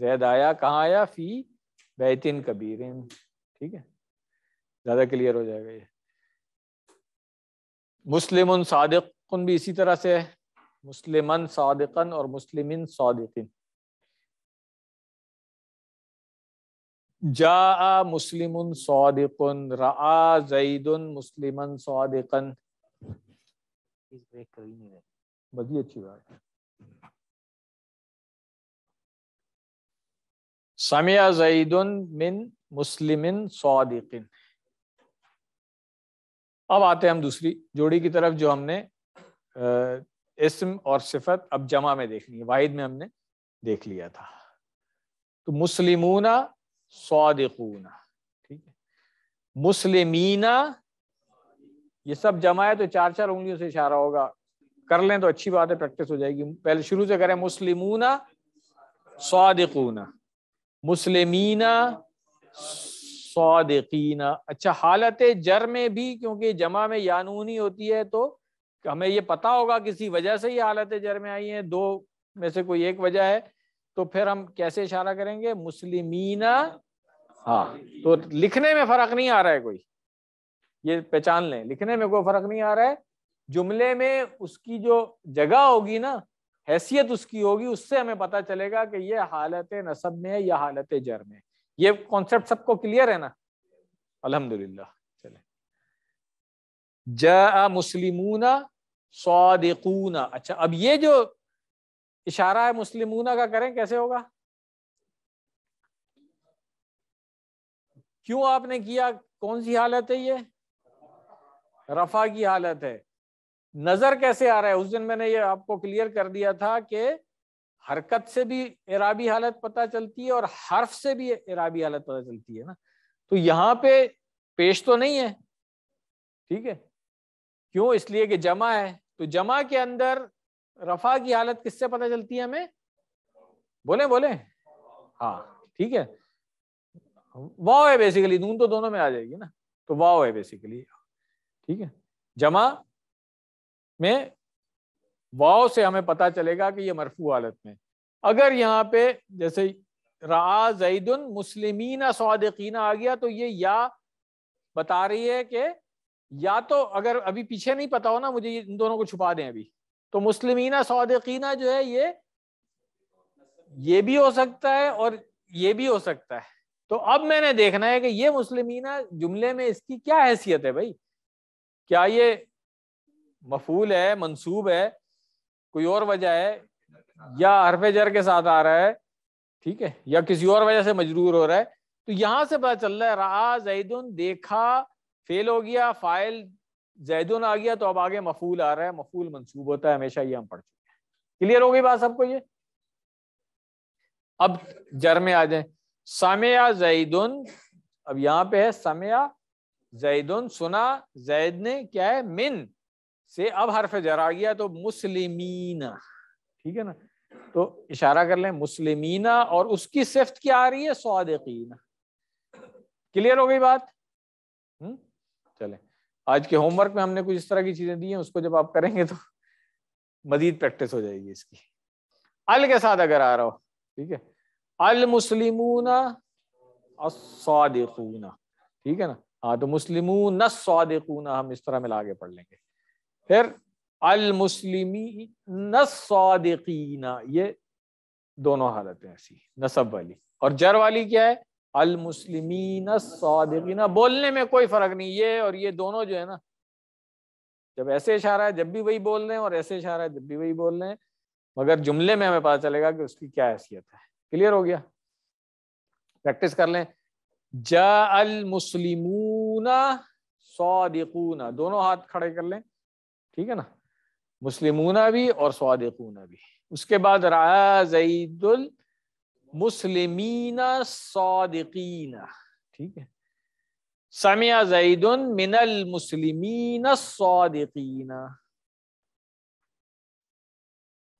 जैद आया कहाँ आया फी बैतिन कबीरन ठीक है ज्यादा क्लियर हो जाएगा ये मुस्लिम सादिक भी इसी तरह से है मुस्लिमन सदकन और मुस्लिमिन सदकिन जा मुस्लिम सदकन रआ जईदुन मुस्लिमन सदकन बड़ी अच्छी बात है समिया जईदुन मिन मुस्लिमिन सदकिन अब आते हैं हम दूसरी जोड़ी की तरफ जो हमने इसम और सिफत अब जमा में देख ली वाहिद में हमने देख लिया था तो मुस्लिमूना सौदिकूना ठीक है मुस्लिमीना ये सब जमा है तो चार चार उंगलियों से इशारा होगा कर लें तो अच्छी बात है प्रैक्टिस हो जाएगी पहले शुरू से करें मुस्लिमूना सौदिकूना मुस्लिमीना सौदिकीना अच्छा हालत जर में भी क्योंकि जमा में यानूनी होती है तो हमें ये पता होगा किसी वजह से ये हालत जर में आई है दो में से कोई एक वजह है तो फिर हम कैसे इशारा करेंगे मुस्लिमीना हाँ तो लिखने में फर्क नहीं आ रहा है कोई ये पहचान लें लिखने में कोई फर्क नहीं आ रहा है जुमले में उसकी जो जगह होगी ना हैसियत उसकी होगी उससे हमें पता चलेगा कि ये हालत नसब में है या हालत जर में ये कॉन्सेप्ट सबको क्लियर है ना अल्हम्दुलिल्लाह जा मुस्लिमूना सौदिकूना अच्छा अब ये जो इशारा है मुस्लिमूना का करें कैसे होगा क्यों आपने किया कौन सी हालत है ये रफा की हालत है नजर कैसे आ रहा है उस दिन मैंने ये आपको क्लियर कर दिया था कि हरकत से भी इराबी हालत पता चलती है और हर्फ से भी इराबी हालत पता चलती है ना तो यहाँ पे पेश तो नहीं है ठीक है क्यों इसलिए कि जमा है तो जमा के अंदर रफा की हालत किससे पता चलती है हमें बोले बोले हाँ ठीक है वाव है बेसिकली नून तो दोनों में आ जाएगी ना तो वाओ है बेसिकली ठीक है जमा में वाओ से हमें पता चलेगा कि ये मरफू हालत में अगर यहाँ पे जैसे रा मुस्लिमीना सौदकीना आ गया तो ये या बता रही है कि या तो अगर अभी पीछे नहीं पता हो ना मुझे इन दोनों को छुपा दें अभी तो मुस्लिमीना सौदकीना जो है ये ये भी हो सकता है और ये भी हो सकता है तो अब मैंने देखना है कि ये मुस्लिमीना जुमले में इसकी क्या हैसियत है भाई क्या ये मफूल है मंसूब है कोई और वजह है या हरफ जर के साथ आ रहा है ठीक है या किसी और वजह से मजरूर हो रहा है तो यहां से पता चल रहा है रा देखा फेल हो गया फाइल जैदुन आ गया तो अब आगे मफूल आ रहा है मफूल मंसूब होता है हमेशा ये हम पढ़ चुके हैं क्लियर हो गई बात सबको ये अब जर में आ जाए समया जैदुन अब यहां पे है समया जैदुन सुना जैद ने क्या है मिन से अब हरफ जर आ गया तो मुस्लिमीना ठीक है ना तो इशारा कर लें मुस्लिमीना और उसकी सिफ्त क्या आ रही है सौदकीना क्लियर हो गई बात हुँ? हम्म? चले आज के होमवर्क में हमने कुछ इस तरह की चीजें दी हैं उसको जब आप करेंगे तो मजीद प्रैक्टिस हो जाएगी इसकी अल के साथ अगर आ रहा हो ठीक है अल मुस्लिम ठीक है ना हाँ तो मुस्लिम हम इस तरह मिला के पढ़ लेंगे फिर अल मुस्लिमी सौदिकीना ये दोनों हालतें ऐसी नसब वाली और जर वाली क्या है अलमुसलिमीन सौदीन बोलने में कोई फर्क नहीं ये और ये दोनों जो है ना जब ऐसे इशारा है जब भी वही बोल रहे हैं और ऐसे इशारा है जब भी वही बोल रहे हैं मगर जुमले में हमें पता चलेगा कि उसकी क्या हैसियत है क्लियर हो गया प्रैक्टिस कर लें जा अल मुस्लिमूना सौदिकूना दोनों हाथ खड़े कर लें ठीक है ना मुस्लिमूना भी और सौदिकूना भी उसके बाद राजुल मुस्लिम ठीक है समिया जईदन मिनल मुसलमीना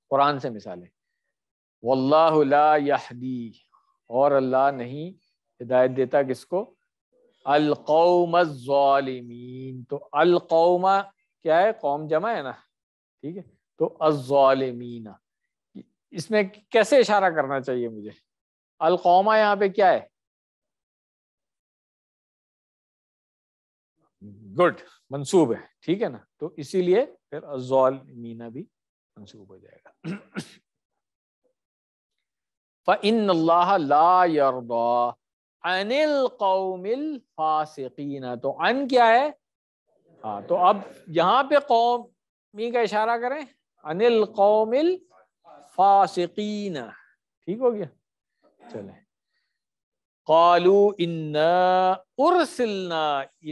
कुरान से मिसालें वल्लाहदी और अल्लाह नहीं हिदायत देता किसको अलकौमीन तो अलकौमा क्या है कौम जमा है ना ठीक है तो अज़ालमीना इसमें कैसे इशारा करना चाहिए मुझे अलकौमा यहाँ पे क्या है गुड मंसूब है ठीक है ना तो इसीलिए फिर अजौल मीना भी मंसूब हो जाएगा फ़इन अनिल कौमिल तो अन क्या है हाँ तो अब यहाँ पे कौमी का इशारा करें अनिल कौमिल फासिकीन ठीक हो गया चले कालू इन्ना उर्सिलना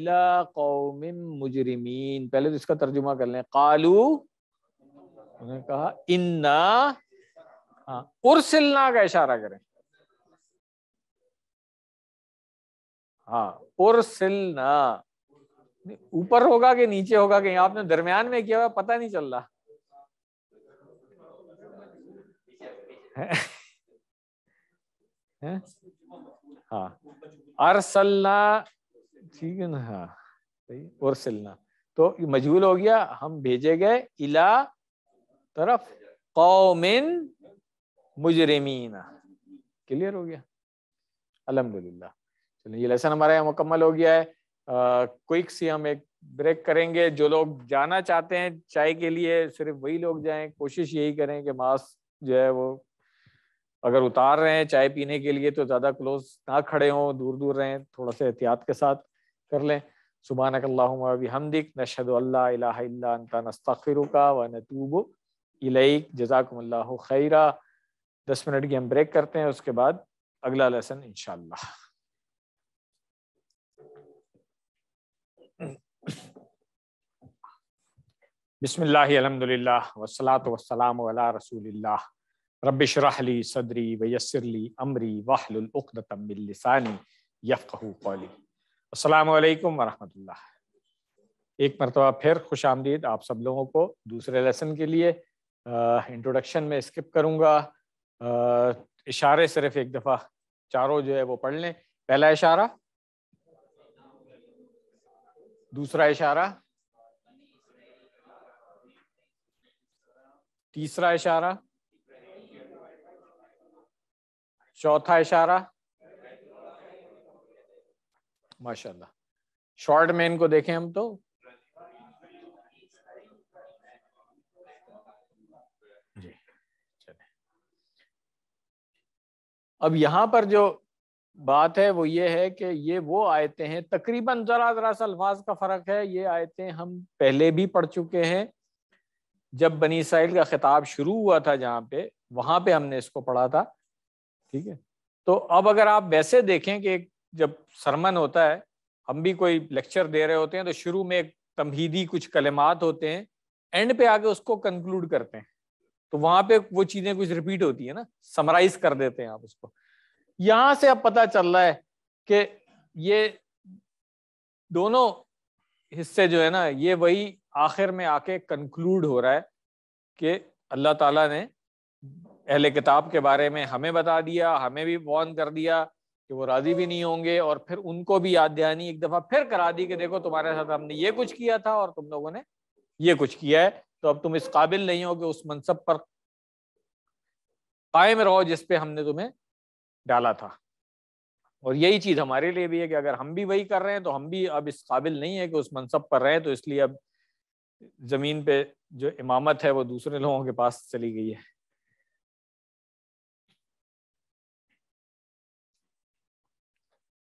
इला कौम मुजरिमीन पहले तो इसका तर्जुमा कर लें कालू उन्होंने कहा इन्ना हाँ उर्सिलना का इशारा करें हाँ उर्सिलना ऊपर होगा कि नीचे होगा कहीं आपने दरमियान में किया हुआ पता नहीं चल रहा हाँ अरसलना ठीक है ना हाँ सही और सिलना तो मजबूल हो गया हम भेजे गए इला तरफ कौमिन मुजरमीन क्लियर हो गया अलहमदुल्ला चलो ये लेसन हमारा यहाँ मुकम्मल हो गया है क्विक सी हम एक ब्रेक करेंगे जो लोग जाना चाहते हैं चाय के लिए सिर्फ वही लोग जाएं कोशिश यही करें कि मास्क जो है वो अगर उतार रहे हैं चाय पीने के लिए तो ज़्यादा क्लोज ना खड़े हों दूर दूर रहें थोड़ा सा एहतियात के साथ कर लें सुबह नकल्लाबी हमदिक नशद व नतूब जजाकमल्ला खैरा दस मिनट की हम ब्रेक करते हैं उसके बाद अगला लेसन इनशा बिस्मिल्लाह वसलात वसलाम रसूल रब शराहली सदरी वयसरली अमरी वाहलतमिलसानी एक मरतबा फिर खुश आमदीद आप सब लोगों को दूसरे लेसन के लिए इंट्रोडक्शन में स्किप करूँगा इशारे सिर्फ एक दफ़ा चारों जो है वो पढ़ लें पहला इशारा दूसरा इशारा तीसरा इशारा चौथा इशारा माशाल्लाह शॉर्ट में इनको देखें हम तो जी चले अब यहां पर जो बात है वो ये है कि ये वो आयतें हैं तकरीबन जरा जरा सा अल्फाज का फ़र्क है ये आयतें हम पहले भी पढ़ चुके हैं जब बनी साइल का खिताब शुरू हुआ था जहां पे वहां पे हमने इसको पढ़ा था ठीक है तो अब अगर आप वैसे देखें कि एक जब सरमन होता है हम भी कोई लेक्चर दे रहे होते हैं तो शुरू में एक तमहीदी कुछ कलमात होते हैं एंड पे आके उसको कंक्लूड करते हैं तो वहां पे वो चीजें कुछ रिपीट होती है ना समराइज कर देते हैं आप उसको यहां से अब पता चल रहा है कि ये दोनों हिस्से जो है ना ये वही आखिर में आके कंक्लूड हो रहा है कि अल्लाह ताला ने अहले किताब के बारे में हमें बता दिया हमें भी वॉर्न कर दिया कि वो राजी भी नहीं होंगे और फिर उनको भी याद दहानी एक दफ़ा फिर करा दी कि देखो तुम्हारे साथ हमने ये कुछ किया था और तुम लोगों ने ये कुछ किया है तो अब तुम इस काबिल नहीं हो कि उस मनसब पर कायम रहो जिस पे हमने तुम्हें डाला था और यही चीज़ हमारे लिए भी है कि अगर हम भी वही कर रहे हैं तो हम भी अब इस काबिल नहीं है कि उस मनसब पर रहें तो इसलिए अब ज़मीन पे जो इमामत है वो दूसरे लोगों के पास चली गई है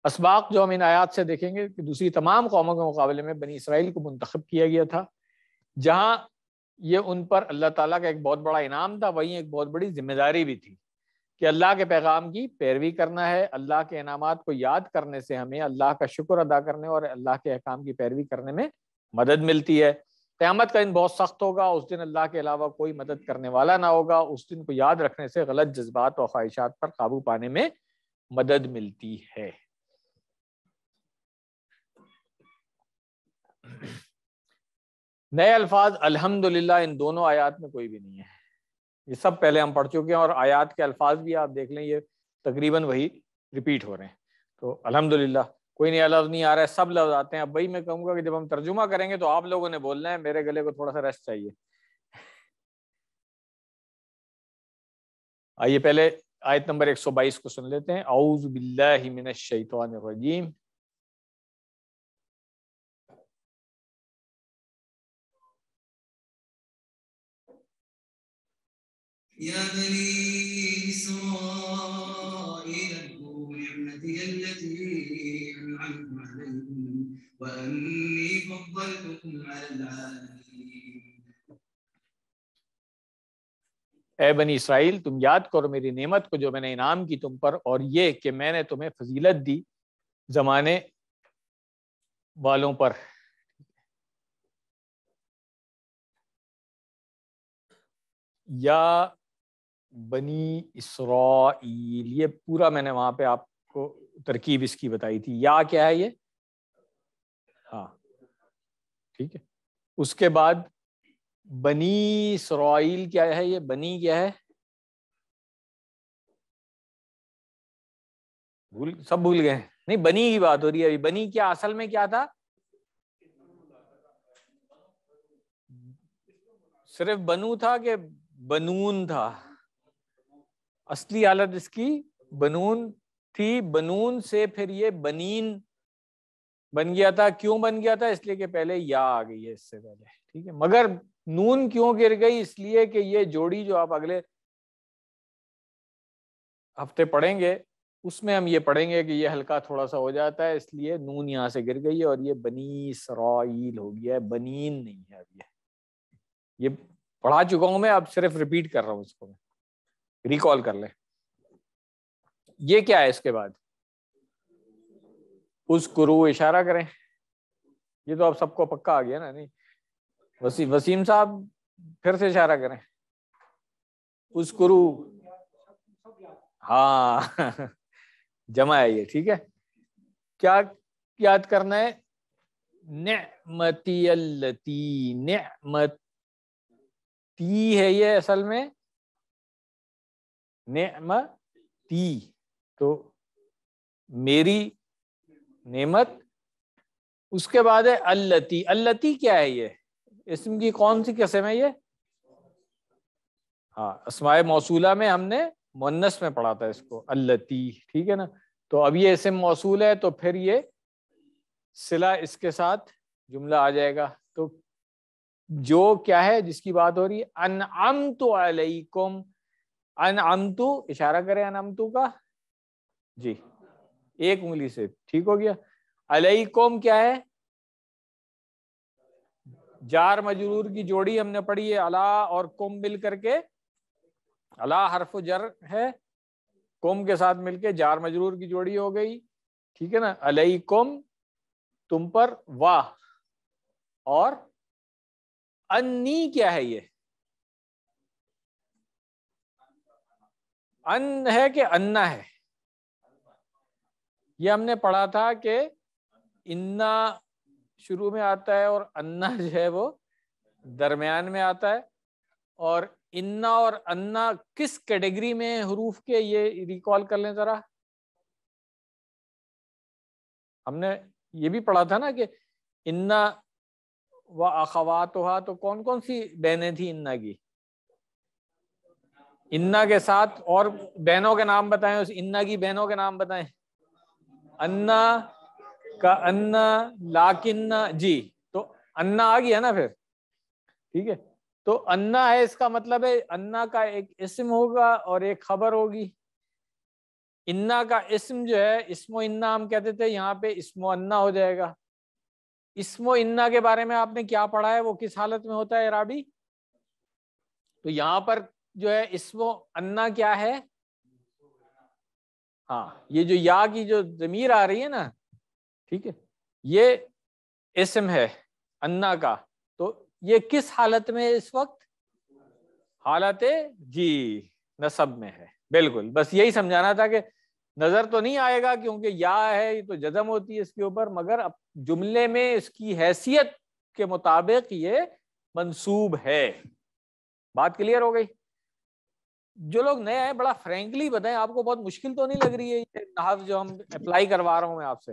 इसबाक जो हम इन आयात से देखेंगे कि दूसरी तमाम कौमों के मुकाबले में बनी इसराइल को मंतखब किया गया था जहाँ ये उन पर अल्लाह ताला का एक बहुत बड़ा इनाम था वहीं एक बहुत बड़ी जिम्मेदारी भी थी कि अल्लाह के पैगाम की पैरवी करना है अल्लाह के इनाम को याद करने से हमें अल्लाह का शुक्र अदा करने और अल्लाह के अहकाम की पैरवी करने में मदद मिलती है क़्यामत का दिन बहुत सख्त होगा उस दिन अल्लाह के अलावा कोई मदद करने वाला ना होगा उस दिन को याद रखने से गलत जज्बात और ख्वाहिशात पर काबू पाने में मदद मिलती है नए अल्फाज अल्हम्दुलिल्लाह इन दोनों आयात में कोई भी नहीं है ये सब पहले हम पढ़ चुके हैं और आयात के अल्फाज भी आप देख लें ये तकरीबन वही रिपीट हो रहे हैं तो अल्हम्दुलिल्लाह कोई नया लफ्ज़ नहीं आ रहा है सब लफ्ज़ आते हैं अब वही मैं कहूँगा कि जब हम तर्जुमा करेंगे तो आप लोगों ने बोलना है मेरे गले को थोड़ा सा रेस्ट चाहिए आइए पहले आयत नंबर 122 को सुन लेते हैं आउज़ बिल्लाहि मिनश शैतानिर रजीम ए बनी इसराइल तुम याद करो मेरी नेमत को जो मैंने इनाम की तुम पर और ये कि मैंने तुम्हें फजीलत दी जमाने वालों पर या बनी इसराइल ये पूरा मैंने वहां पे आपको तरकीब इसकी बताई थी या क्या है ये हाँ ठीक है उसके बाद बनी इसराइल क्या है ये बनी क्या है भूल सब भूल गए नहीं बनी की बात हो रही है अभी बनी क्या असल में क्या था सिर्फ बनू था कि बनून था असली आलत इसकी बनून थी बनून से फिर ये बनीन बन गया था क्यों बन गया था इसलिए कि पहले या आ गई है इससे पहले ठीक है मगर नून क्यों गिर गई इसलिए कि ये जोड़ी जो आप अगले हफ्ते पढ़ेंगे उसमें हम ये पढ़ेंगे कि ये हल्का थोड़ा सा हो जाता है इसलिए नून यहाँ से गिर गई है और ये बनी सराइल हो गया है बनीन नहीं है अब ये ये पढ़ा चुका हूँ मैं अब सिर्फ रिपीट कर रहा हूँ इसको मैं रिकॉल कर ले ये क्या है इसके बाद उस कुरु इशारा करें ये तो आप सबको पक्का आ गया ना नहीं वसी वसीम साहब फिर से इशारा करें उस कुरु हाँ जमा है ये ठीक है क्या याद करना है नमती है ये असल में नेमती तो मेरी नेमत उसके बाद है अल्लती अल्लती क्या है ये इसम की कौन सी कसम है ये हाँ असमाय मौसूला में हमने मुन्नस में पढ़ा था इसको अल्लती ठीक है ना तो अब ये इसम मौसूल है तो फिर ये सिला इसके साथ जुमला आ जाएगा तो जो क्या है जिसकी बात हो रही है अनअम तो अलैकुम अन अमतु इशारा करें अन अमतु का जी एक उंगली से ठीक हो गया अलई कोम क्या है जार मजरूर की जोड़ी हमने पढ़ी है अला और कुम मिल करके अला हरफ जर है कुम के साथ मिलके जार मजरूर की जोड़ी हो गई ठीक है ना अलई कुम तुम पर वाह और अन्नी क्या है ये अन्न है कि अन्ना है ये हमने पढ़ा था कि इन्ना शुरू में आता है और अन्ना जो है वो दरमियान में आता है और इन्ना और अन्ना किस कैटेगरी में हरूफ के ये रिकॉल कर लें जरा हमने ये भी पढ़ा था ना कि इन्ना व अखवात तो कौन कौन सी बहनें थी इन्ना की इन्ना के साथ और बहनों के नाम बताएं उस इन्ना की बहनों के नाम बताएं अन्ना का अन्ना लाकिन्ना जी तो अन्ना आ गया ना फिर ठीक है तो अन्ना है इसका मतलब है अन्ना का एक इसम होगा और एक खबर होगी इन्ना का इसम जो है इसमो इन्ना हम कहते थे यहाँ पे इसमो अन्ना हो जाएगा इसमो इन्ना के बारे में आपने क्या पढ़ा है वो किस हालत में होता है राबी तो यहाँ पर जो है इसमो अन्ना क्या है हाँ ये जो या की जो जमीर आ रही है ना ठीक है ये इसम है अन्ना का तो ये किस हालत में है इस वक्त हालत जी नसब में है बिल्कुल बस यही समझाना था कि नजर तो नहीं आएगा क्योंकि या है ये तो जजम होती है इसके ऊपर मगर अब जुमले में इसकी हैसियत के मुताबिक ये मंसूब है बात क्लियर हो गई जो लोग नए आए बड़ा फ्रेंकली बताएं आपको बहुत मुश्किल तो नहीं लग रही है ये नहव जो हम अप्लाई करवा रहा हूं मैं आपसे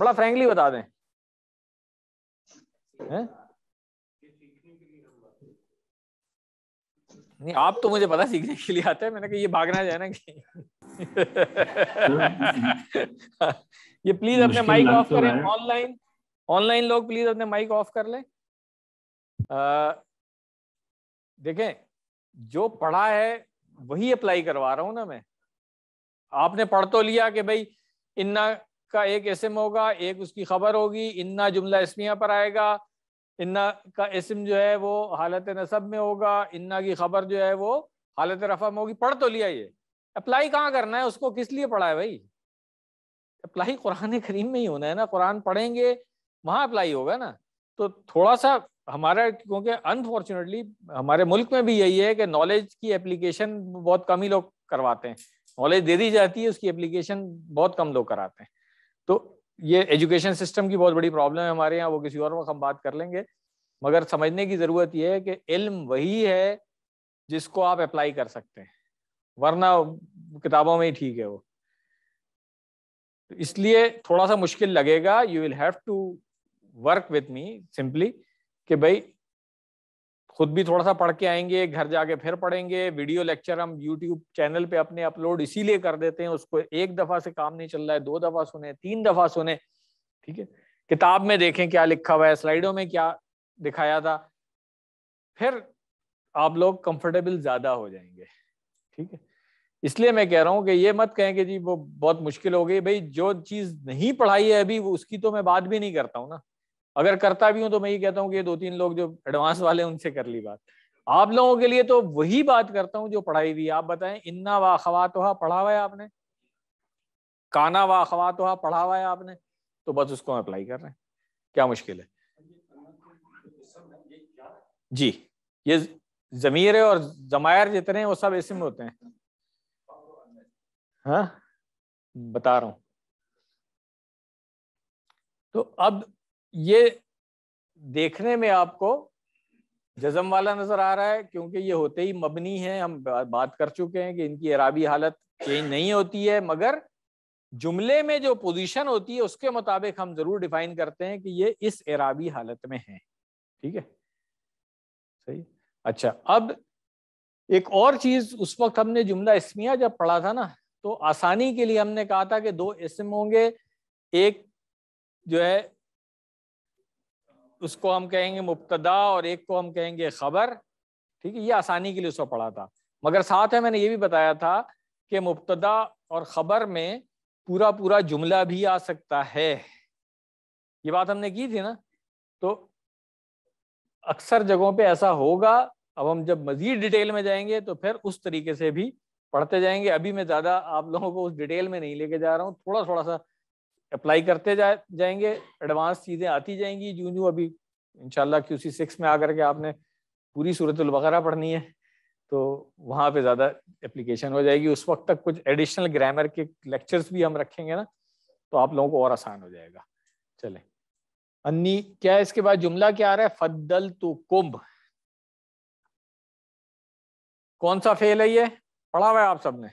बड़ा फ्रेंकली बता दें है? नहीं आप तो मुझे पता सीखने के लिए आते हैं मैंने कहा ये भागना जाए ना कि ये प्लीज अपने माइक ऑफ तो करें ऑनलाइन ऑनलाइन लोग प्लीज अपने माइक ऑफ कर लें देखें जो पढ़ा है वही अप्लाई करवा रहा हूं ना मैं आपने पढ़ तो लिया कि भाई इन्ना का एक इसम होगा एक उसकी खबर होगी इन्ना जुमला इसमिया पर आएगा इन्ना का इसम जो है वो हालत नसब में होगा इन्ना की खबर जो है वो हालत रफा में होगी पढ़ तो लिया ये अप्लाई कहाँ करना है उसको किस लिए पढ़ा है भाई अप्लाई कुरान करीम में ही होना है ना कुरान पढ़ेंगे वहां अप्लाई होगा ना तो थोड़ा सा हमारा क्योंकि अनफॉर्चुनेटली हमारे मुल्क में भी यही है कि नॉलेज की एप्लीकेशन बहुत कम ही लोग करवाते हैं नॉलेज दे दी जाती है उसकी एप्लीकेशन बहुत कम लोग कराते हैं तो ये एजुकेशन सिस्टम की बहुत बड़ी प्रॉब्लम है हमारे यहाँ वो किसी और वक्त हम बात कर लेंगे मगर समझने की ज़रूरत यह है कि इल्म वही है जिसको आप अप्लाई कर सकते हैं वरना किताबों में ही ठीक है वो तो इसलिए थोड़ा सा मुश्किल लगेगा you will have to work with me simply कि भाई खुद भी थोड़ा सा पढ़ के आएंगे घर जाके फिर पढ़ेंगे वीडियो लेक्चर हम यूट्यूब चैनल पे अपने अपलोड इसीलिए कर देते हैं उसको एक दफा से काम नहीं चल रहा है दो दफा सुने तीन दफा सुने ठीक है किताब में देखें क्या लिखा हुआ है स्लाइडों में क्या दिखाया था फिर आप लोग कंफर्टेबल ज्यादा हो जाएंगे ठीक है इसलिए मैं कह रहा हूँ कि ये मत कहें कि जी वो बहुत मुश्किल हो गई भाई जो चीज नहीं पढ़ाई है अभी उसकी तो मैं बात भी नहीं करता हूँ ना अगर करता भी हूं तो मैं ये कहता हूँ कि दो तीन लोग जो एडवांस वाले उनसे कर ली बात आप लोगों के लिए तो वही बात करता हूँ जो पढ़ाई हुई आप बताएं इन्ना अखवा अखवातहा पढ़ा हुआ है आपने काना अखवा अखवातहा पढ़ा हुआ है आपने तो बस उसको हम अप्लाई कर रहे हैं क्या मुश्किल है जी ये जमीर और जमायर जितने वो सब इसम होते हैं हाँ बता रहा हूं तो अब ये देखने में आपको जजम वाला नजर आ रहा है क्योंकि ये होते ही मबनी है हम बात कर चुके हैं कि इनकी अराबी हालत चेंज नहीं होती है मगर जुमले में जो पोजीशन होती है उसके मुताबिक हम जरूर डिफाइन करते हैं कि ये इस एराबी हालत में है ठीक है सही अच्छा अब एक और चीज उस वक्त हमने जुमला इसमिया जब पढ़ा था ना तो आसानी के लिए हमने कहा था कि दो इसम होंगे एक जो है उसको हम कहेंगे मुबतदा और एक को हम कहेंगे खबर ठीक है ये आसानी के लिए उसको पढ़ा था मगर साथ में मैंने ये भी बताया था कि मुबतदा और ख़बर में पूरा पूरा जुमला भी आ सकता है ये बात हमने की थी ना तो अक्सर जगहों पे ऐसा होगा अब हम जब मज़ीद डिटेल में जाएंगे तो फिर उस तरीके से भी पढ़ते जाएंगे अभी मैं ज़्यादा आप लोगों को उस डिटेल में नहीं लेके जा रहा हूँ थोड़ा थोड़ा सा अप्लाई करते जा जाएंगे एडवांस चीज़ें आती जाएंगी जूँ जूँ अभी इनशाला क्यू सी सिक्स में आकर के आपने पूरी सूरत वगैरह पढ़नी है तो वहाँ पे ज़्यादा एप्लीकेशन हो जाएगी उस वक्त तक कुछ एडिशनल ग्रामर के लेक्चर्स भी हम रखेंगे ना तो आप लोगों को और आसान हो जाएगा चले अन्नी क्या इसके बाद जुमला क्या आ रहा है फद्दल तो कुंभ कौन सा फेल है ये पढ़ा हुआ है आप सबने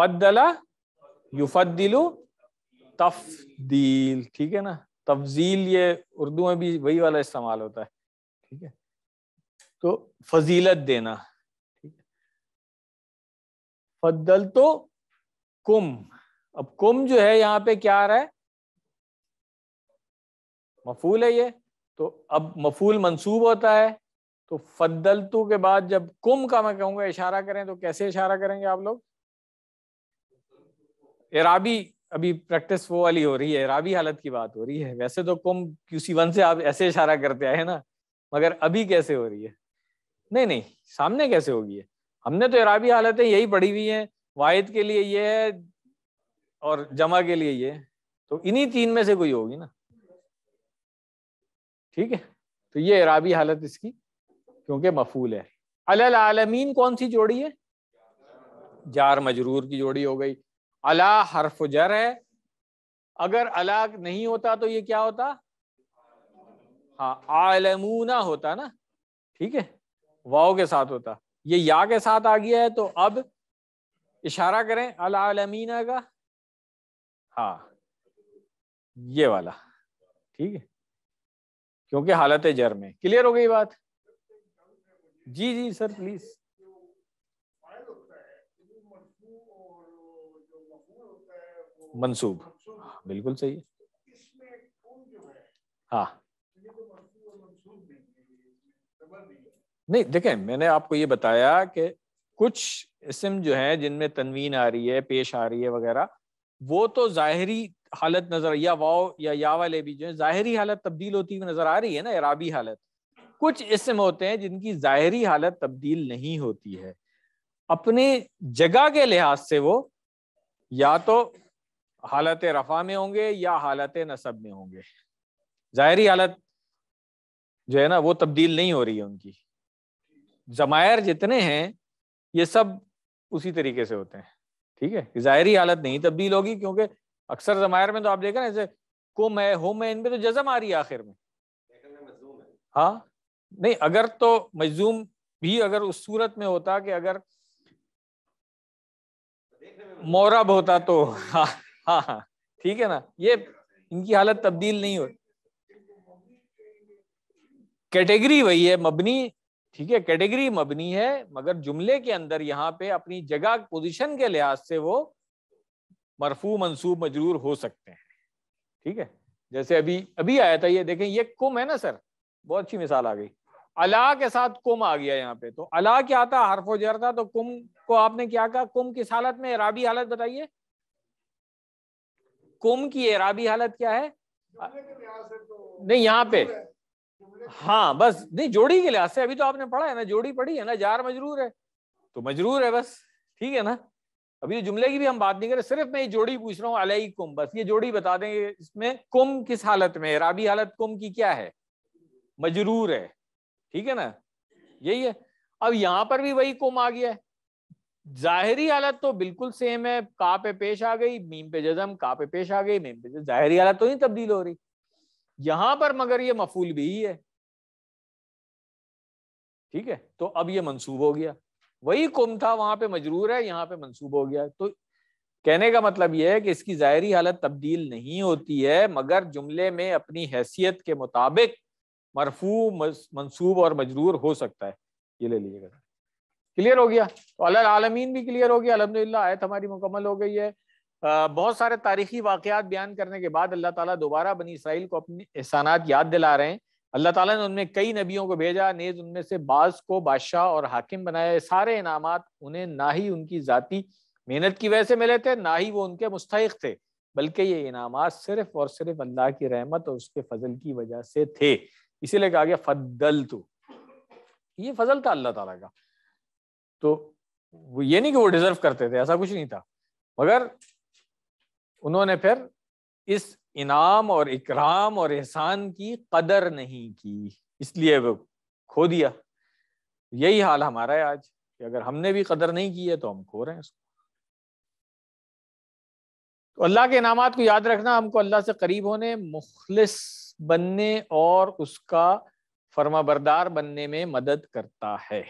फद्दला युफदिलु तफदील ठीक है ना तफजील ये उर्दू में भी वही वाला इस्तेमाल होता है ठीक है तो फजीलत देना ठीक है तो कुम अब कुम जो है यहाँ पे क्या आ रहा है मफूल है ये तो अब मफूल मंसूब होता है तो फदलतू के बाद जब कुम का मैं कहूँगा इशारा करें तो कैसे इशारा करेंगे आप लोग एराबी अभी प्रैक्टिस वो वाली हो रही है एराबी हालत की बात हो रही है वैसे तो कुंभ क्यूसी वन से आप ऐसे इशारा करते आए ना मगर अभी कैसे हो रही है नहीं नहीं सामने कैसे होगी है हमने तो एराबी हालतें यही पढ़ी हुई हैं वाहिद के लिए ये है और जमा के लिए ये तो इन्हीं तीन में से कोई होगी ना ठीक है तो ये एराबी हालत इसकी क्योंकि मफूल है अल आलमीन कौन सी जोड़ी है जार मजरूर की जोड़ी हो गई अला हरफ जर है अगर अला नहीं होता तो ये क्या होता हाँ आलमूना होता ना ठीक है वाओ के साथ होता ये या के साथ आ गया है तो अब इशारा करें अलामीना का हाँ ये वाला ठीक है क्योंकि हालत जर में क्लियर हो गई बात जी जी सर प्लीज मंसूब बिल्कुल सही है हाँ नहीं देखें मैंने आपको ये बताया कि कुछ इसम जो है जिनमें तनवीन आ रही है पेश आ रही है वगैरह वो तो जाहरी हालत नजर या वाओ या या वाले भी जो है जाहरी हालत तब्दील होती हुई नजर आ रही है ना इराबी हालत कुछ इसम होते हैं जिनकी जाहरी हालत तब्दील नहीं होती है अपने जगह के लिहाज से वो या तो हालत रफा में होंगे या हालत नसब में होंगे ज़ाहरी हालत जो है ना वो तब्दील नहीं हो रही है उनकी जमायर जितने हैं ये सब उसी तरीके से होते हैं ठीक है ज़ाहरी हालत नहीं तब्दील होगी क्योंकि अक्सर जमायर में तो आप देखें ना ऐसे को मैं हो मैं इनमें तो जजम आ रही है आखिर में हाँ नहीं अगर तो मजूम भी अगर उस सूरत में होता कि अगर मोरब होता तो हाँ हाँ हाँ ठीक है ना ये इनकी हालत तब्दील नहीं हो कैटेगरी वही है मबनी ठीक है कैटेगरी मबनी है मगर जुमले के अंदर यहाँ पे अपनी जगह पोजीशन के लिहाज से वो मरफू मंसूब मजरूर हो सकते हैं ठीक है जैसे अभी अभी आया था ये देखें ये कुम है ना सर बहुत अच्छी मिसाल आ गई अला के साथ कुम आ गया यहाँ पे तो अला क्या था हरफो जर था तो कुम को आपने क्या कहा कुम किस हालत में राबी हालत बताइए कुम की एराबी हालत क्या है तो नहीं यहाँ पे हाँ बस नहीं जोड़ी के लिहाज से अभी तो आपने पढ़ा है ना जोड़ी पढ़ी है ना जार मजरूर है तो मजरूर है बस ठीक है ना अभी तो जुमले की भी हम बात नहीं कर रहे सिर्फ मैं ये जोड़ी पूछ रहा हूँ अलई कुम बस ये जोड़ी बता दें इसमें कुम किस हालत में राबी हालत कुम की क्या है मजरूर है ठीक है ना यही है अब यहां पर भी वही कुम आ गया है जाहरी हालत तो बिल्कुल सेम है का पे पेश आ गई मीम पे जजम का पे पेश आ गई मीम पे जाहरी हालत तो नहीं तब्दील हो रही यहां पर मगर ये मफूल भी है ठीक है तो अब ये मंसूब हो गया वही कुम था वहां पे मजरूर है यहाँ पे मंसूब हो गया तो कहने का मतलब यह है कि इसकी जाहरी हालत तब्दील नहीं होती है मगर जुमले में अपनी हैसियत के मुताबिक मरफू मंसूब और मजरूर हो सकता है ये ले लीजिएगा क्लियर हो गया तो अल आलमीन भी क्लियर हो गया अलहमदिल्ला आयत हमारी मुकम्मल हो गई है बहुत सारे तारीखी वाकयात बयान करने के बाद अल्लाह ताला दोबारा बनी इसराइल को अपनी एहसानात याद दिला रहे हैं अल्लाह ताला ने उनमें कई नबियों को भेजा नेज उनमें से बाज को बादशाह और हाकिम बनाया सारे इनाम उन्हें ना ही उनकी जाति मेहनत की वजह से मिले थे ना ही वो उनके मुस्तक थे बल्कि ये इनाम सिर्फ और सिर्फ अल्लाह की रहमत और उसके फजल की वजह से थे इसीलिए कहा गया फदल तो ये फजल था अल्लाह तला का तो वो ये नहीं कि वो डिजर्व करते थे ऐसा कुछ नहीं था मगर उन्होंने फिर इस इनाम और इकराम और एहसान की कदर नहीं की इसलिए वो खो दिया यही हाल हमारा है आज कि अगर हमने भी कदर नहीं की है तो हम खो रहे हैं इसको तो अल्लाह के इनाम को याद रखना हमको अल्लाह से करीब होने मुखलिस बनने और उसका फर्माबरदार बनने में मदद करता है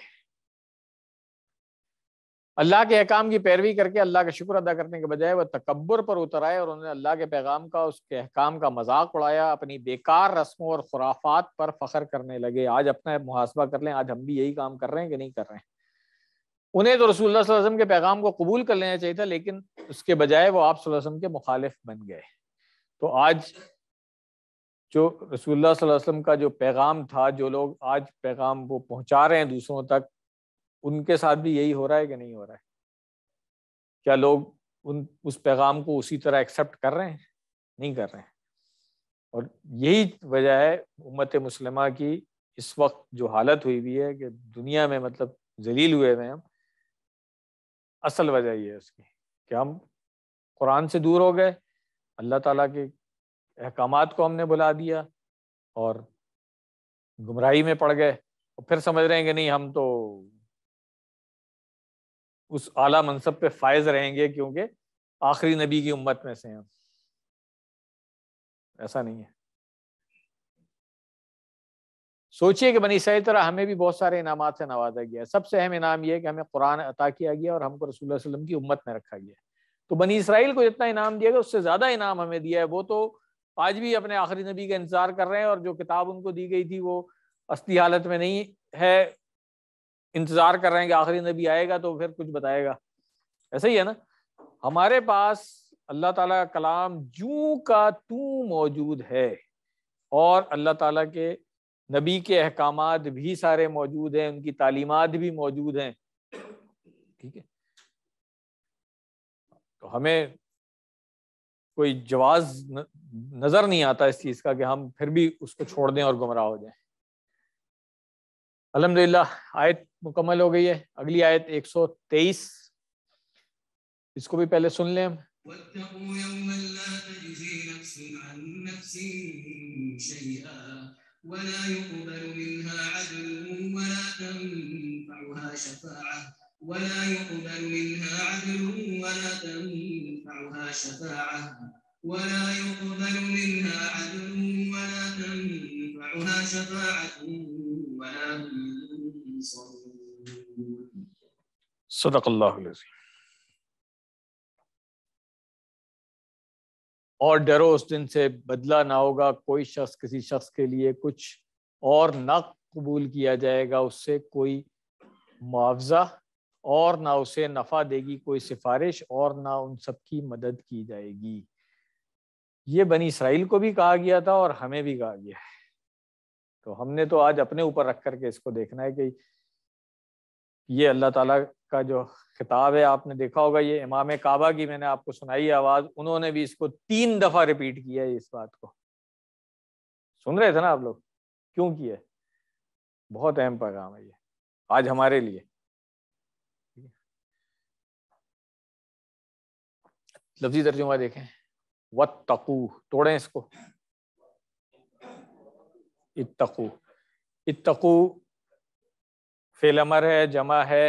अल्लाह के अहकाम की पैरवी करके अल्लाह का शुक्र अदा करने के बजाय वह तकबर पर उतर आए और उन्होंने अल्लाह के पैगाम का उसके अहकाम का मजाक उड़ाया अपनी बेकार रस्मों और खुराफात पर फख्र करने लगे आज अपना मुहासबा कर लें आज हम भी यही काम कर रहे हैं कि नहीं कर रहे हैं उन्हें तो रसूल वसम के पैगाम को कबूल कर लेना चाहिए था लेकिन उसके बजाय वो आप वसम के मुखालिफ बन गए तो आज जो रसूल वसम का जो पैगाम था जो लोग आज पैगाम वो पहुँचा रहे हैं दूसरों तक उनके साथ भी यही हो रहा है कि नहीं हो रहा है क्या लोग उन उस पैगाम को उसी तरह एक्सेप्ट कर रहे हैं नहीं कर रहे हैं और यही वजह है उम्मत मुसलमा की इस वक्त जो हालत हुई हुई है कि दुनिया में मतलब जलील हुए हैं हम असल वजह ये है उसकी कि हम कुरान से दूर हो गए अल्लाह ताला के अहकाम को हमने बुला दिया और गुमराही में पड़ गए और फिर समझ रहे हैं कि नहीं हम तो उस आला मनसब पे फायज रहेंगे क्योंकि आखिरी नबी की उम्मत में से हैं ऐसा नहीं है सोचिए कि बनी सही तरह हमें भी बहुत सारे इनामत से नवाजा गया सबसे अहम इनाम यह कि हमें कुरान अता किया गया और हमको रसूल वसलम की उम्मत में रखा गया तो बनी इसराइल को जितना इनाम दिया गया उससे ज़्यादा इनाम हमें दिया है वो तो आज भी अपने आखिरी नबी का इंतज़ार कर रहे हैं और जो किताब उनको दी गई थी वो असली हालत में नहीं है इंतजार कर रहे हैं कि आखिरी नबी आएगा तो फिर कुछ बताएगा ऐसा ही है ना हमारे पास अल्लाह ताला कलाम जू का तू मौजूद है और अल्लाह ताला के नबी के अहकाम भी सारे मौजूद हैं उनकी तालीमत भी मौजूद हैं ठीक है तो हमें कोई जवाज नज़र नहीं आता इस चीज़ का कि हम फिर भी उसको छोड़ दें और गुमराह हो जाएं अलहमदिल्ला आयत मुकम्मल हो गई है अगली आयत 123 इसको भी पहले सुन लें हम ولا يقبل منها عدل ولا تنفعها شفاعة ولا يقبل منها عدل ولا تنفعها شفاعة ولا يقبل منها عدل ولا تنفعها شفاعة सदक और डरो उस दिन से बदला ना होगा कोई शख्स किसी शख्स के लिए कुछ और ना कबूल किया जाएगा उससे कोई मुआवजा और ना उसे नफ़ा देगी कोई सिफारिश और ना उन सब की मदद की जाएगी ये बनी इसराइल को भी कहा गया था और हमें भी कहा गया है तो हमने तो आज अपने ऊपर रख करके इसको देखना है कि ये अल्लाह ताला का जो खिताब है आपने देखा होगा ये इमाम काबा की मैंने आपको सुनाई आवाज़ उन्होंने भी इसको तीन दफ़ा रिपीट किया है इस बात को सुन रहे थे ना आप लोग क्यों किया बहुत अहम पैगाम है ये आज हमारे लिए लफ्जी तर्जुमा देखें वत तकू तोड़े इसको इतकू इतकू फेल अमर है जमा है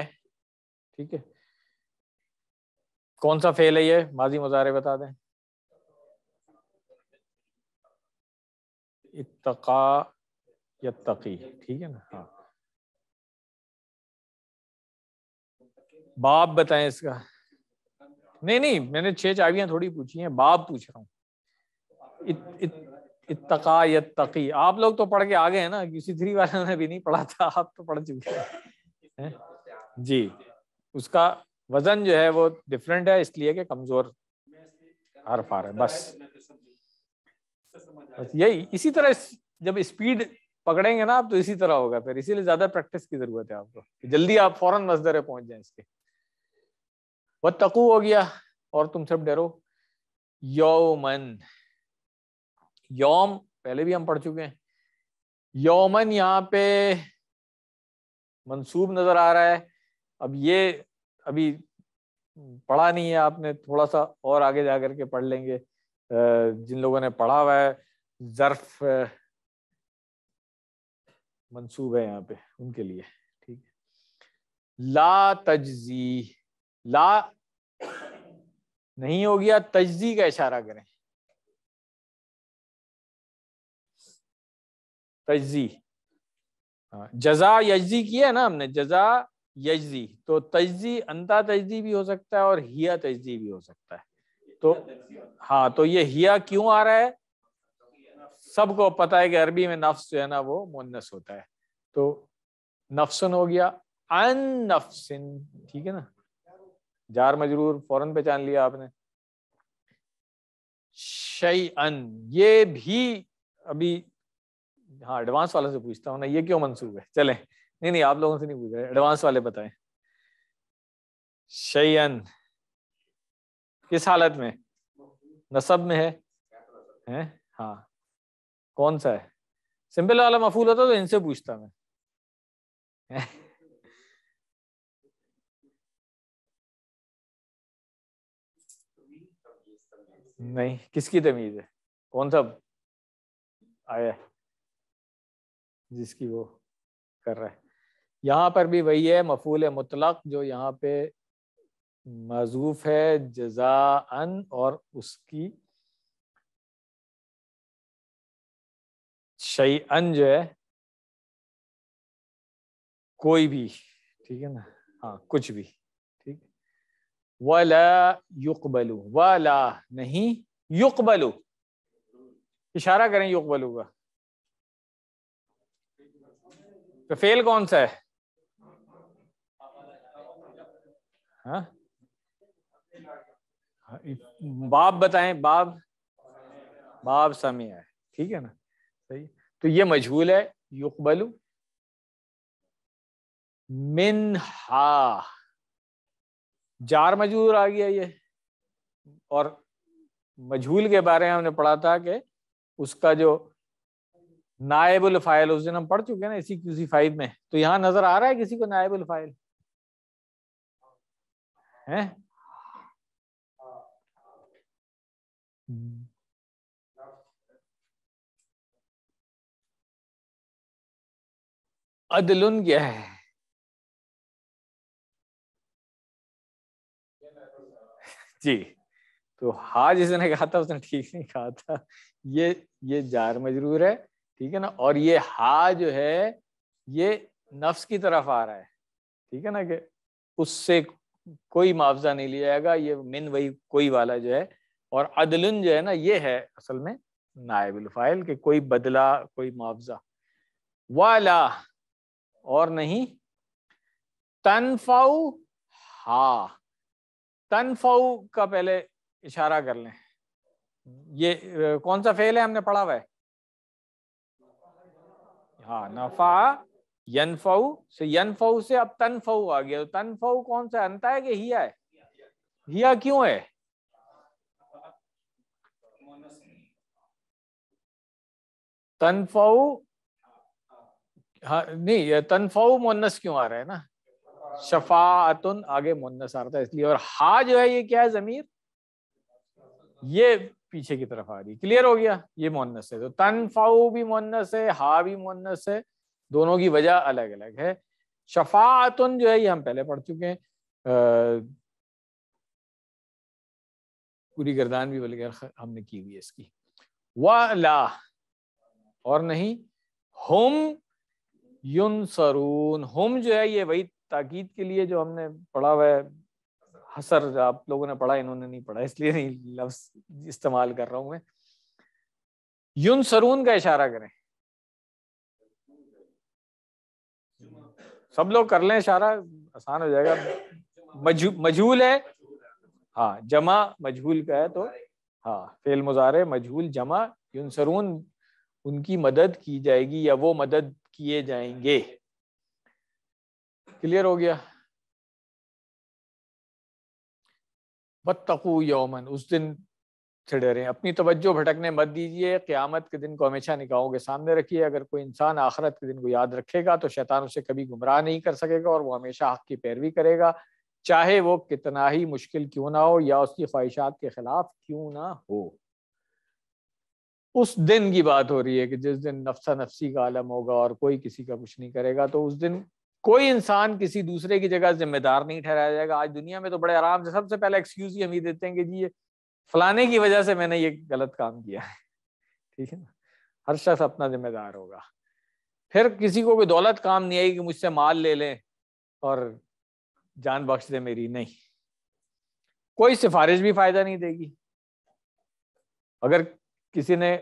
ठीक है कौन सा फेल है ये माजी मुजारे बता दें इतका यत्तकी ठीक है ना हाँ बाप बताएं इसका नहीं नहीं मैंने छह चाबियां थोड़ी पूछी हैं बाप पूछ रहा हूं इतका यत्तकी आप लोग तो पढ़ के आ गए हैं ना किसी थ्री वाले ने भी नहीं पढ़ा था आप तो पढ़ चुके हैं जी उसका वजन जो है वो डिफरेंट है इसलिए कि कमजोर हर आ है बस यही इसी तरह जब स्पीड पकड़ेंगे ना आप तो इसी तरह होगा फिर इसीलिए ज्यादा प्रैक्टिस की जरूरत है आपको जल्दी आप फौरन मजदरे पहुंच जाए इसके वह तकू हो गया और तुम सब डरो यौमन योम पहले भी हम पढ़ चुके हैं यौमन यहाँ पे मंसूब नजर आ रहा है अब ये अभी पढ़ा नहीं है आपने थोड़ा सा और आगे जा करके पढ़ लेंगे जिन लोगों ने पढ़ा हुआ है जर्फ मंसूब है यहाँ पे उनके लिए ठीक है ला तजी ला नहीं हो गया तजी का इशारा करें तजी हाँ, जजा यजी किया है ना हमने जजा यजी तो तजी अंता तजी भी हो सकता है और हिया तजी भी हो सकता है तो हाँ तो ये हिया क्यों आ रहा है सबको पता है कि अरबी में नफ्स जो है ना वो मुन्नस होता है तो नफसन हो गया अन नफ्सिन ठीक है ना जार मजरूर फौरन पहचान लिया आपने शई अन ये भी अभी हाँ एडवांस वाले से पूछता हूँ ना ये क्यों मंसूब है चले नहीं नहीं आप लोगों से नहीं पूछ रहे एडवांस वाले बताए शयन किस हालत में नसब में है हैं हाँ कौन सा है सिंपल वाला मफूल होता तो इनसे पूछता मैं नहीं किसकी तमीज है कौन सा आया जिसकी वो कर रहा है यहाँ पर भी वही है मफूल मुतलक जो यहाँ पे मजूफ है जजा अन और उसकी शई अन जो है कोई भी ठीक है ना हाँ कुछ भी ठीक वला युकबलू ला नहीं युकबलू इशारा करें युकबलू का तो फेल कौन सा है हा? बाप बताएं बाप बाप समय है ठीक है ना सही तो ये मजहूल है युकबलू मिन हा जार मजहूर आ गया ये और मजहूल के बारे में हमने पढ़ा था कि उसका जो नायबुल फाइल उस दिन हम पढ़ चुके हैं ना इसी क्यूसी फाइव में तो यहाँ नजर आ रहा है किसी को नायबुल फाइल है अदलुन क्या है जी तो हाज जिसने कहा था उसने ठीक नहीं कहा था ये ये जार मजरूर है ठीक है ना और ये हा जो है ये नफ्स की तरफ आ रहा है ठीक है ना कि उससे कोई मुआवजा नहीं लिया जाएगा ये मिन वही कोई वाला जो है और अदलन जो है ना ये है असल में फाइल के कोई बदला कोई मुआवजा वाला और नहीं तनफाऊ हा तनफाऊ का पहले इशारा कर लें ये कौन सा फेल है हमने पढ़ा हुआ है हाँ नफा यनफऊ से यनफऊ से अब तनफऊ आ गया तो तनफऊ कौन सा अंता है कि हिया है हिया क्यों है तनफऊ हाँ नहीं ये तनफऊ मुन्नस क्यों आ रहा है ना शफा अतुन आगे मुन्नस आ रहा था इसलिए और हा जो है ये क्या है जमीर ये पीछे की तरफ आ रही क्लियर हो गया ये मोनस है तो तन फाऊ भी मोनस है हा भी मोनस है दोनों की वजह अलग अलग है शफातुन जो है ये हम पहले पढ़ चुके हैं पूरी गर्दान भी बल्कि हमने की हुई है इसकी वाह और नहीं हम युन सरून हम जो है ये वही ताकीद के लिए जो हमने पढ़ा हुआ है सर आप लोगों ने पढ़ा इन्होंने नहीं पढ़ा इसलिए नहीं लफ्ज इस्तेमाल कर रहा हूं मैं युन सरून का इशारा करें सब लोग कर लें इशारा आसान हो जाएगा मजू, है हाँ जमा मजहूल का है तो हाँ फेल मुजारे मजहूल जमा युन सरून उनकी मदद की जाएगी या वो मदद किए जाएंगे क्लियर हो गया बदतकू यौमन उस दिन से डरें अपनी तवज्जो भटकने मत दीजिए क़्यामत के दिन को हमेशा निकाहों के सामने रखिए अगर कोई इंसान आखरत के दिन को याद रखेगा तो शैतान उसे कभी गुमराह नहीं कर सकेगा और वो हमेशा हक की पैरवी करेगा चाहे वो कितना ही मुश्किल क्यों ना हो या उसकी ख्वाहिशात के खिलाफ क्यों ना हो उस दिन की बात हो रही है कि जिस दिन नफसा नफसी का आलम होगा और कोई किसी का कुछ नहीं करेगा तो उस दिन कोई इंसान किसी दूसरे की जगह जिम्मेदार नहीं ठहराया जाएगा आज दुनिया में तो बड़े आराम से सबसे पहले एक्सक्यूज ही हम ही देते हैं कि जी ये फलाने की वजह से मैंने ये गलत काम किया है ठीक है ना हर शख्स अपना जिम्मेदार होगा फिर किसी को कोई दौलत काम नहीं आई कि मुझसे माल ले लें और जान बख्श दे मेरी नहीं कोई सिफारिश भी फायदा नहीं देगी अगर किसी ने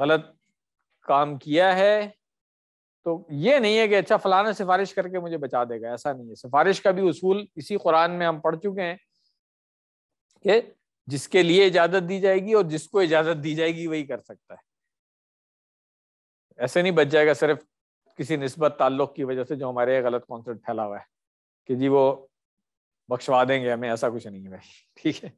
गलत काम किया है तो ये नहीं है कि अच्छा फलाना सिफारिश करके मुझे बचा देगा ऐसा नहीं है सिफारिश का भी उसूल इसी कुरान में हम पढ़ चुके हैं कि जिसके लिए इजाजत दी जाएगी और जिसको इजाजत दी जाएगी वही कर सकता है ऐसे नहीं बच जाएगा सिर्फ किसी नस्बत ताल्लुक की वजह से जो हमारे गलत कॉन्सेप्ट फैला हुआ है कि जी वो बख्शवा देंगे हमें ऐसा कुछ नहीं है भाई ठीक है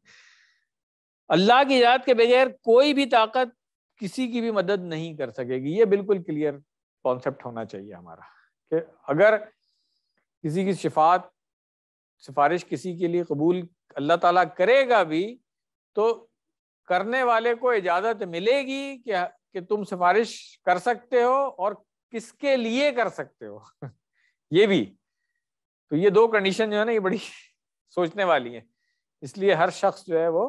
अल्लाह की याद के बगैर कोई भी ताकत किसी की भी मदद नहीं कर सकेगी ये बिल्कुल क्लियर कॉन्सेप्ट होना चाहिए हमारा कि अगर किसी की शिफात सिफारिश किसी के लिए कबूल अल्लाह ताला करेगा भी तो करने वाले को इजाज़त मिलेगी कि कि तुम सिफारिश कर सकते हो और किसके लिए कर सकते हो ये भी तो ये दो कंडीशन जो है ना ये बड़ी सोचने वाली है इसलिए हर शख्स जो है वो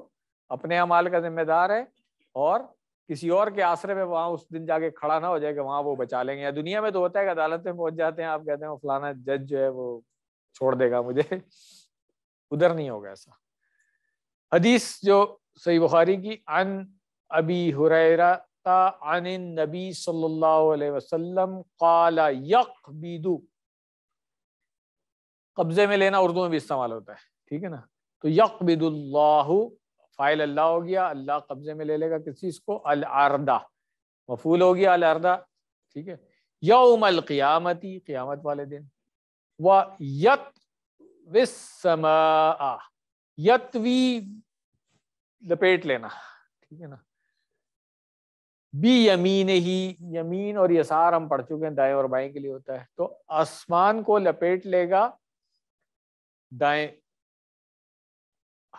अपने अमाल का जिम्मेदार है और किसी और के आश्रय में वहां उस दिन जाके खड़ा ना हो जाए कि वहां वो बचा लेंगे या दुनिया में तो होता है कि अदालत में पहुंच जाते हैं आप कहते हैं फलाना जज जो है वो छोड़ देगा मुझे उधर नहीं होगा ऐसा हदीस जो सही बुखारी की अन अबी हुरैरा अन नबी सल्लल्लाहु अलैहि वसल्लम काला यक बीदू कब्जे में लेना उर्दू में भी इस्तेमाल होता है ठीक है ना तो यक बिदुल्लाहु फ़ाइल अल्लाह हो गया अल्लाह कब्जे में ले लेगा किस चीज़ को अल आरदा मफूल हो गया अल ठीक है यौमल क़ियामती क़ियामत वाले दिन व यतवी लपेट लेना ठीक है ना बी यमीन ही यमीन और यसार हम पढ़ चुके हैं दाएं और बाएं के लिए होता है तो आसमान को लपेट लेगा दाएं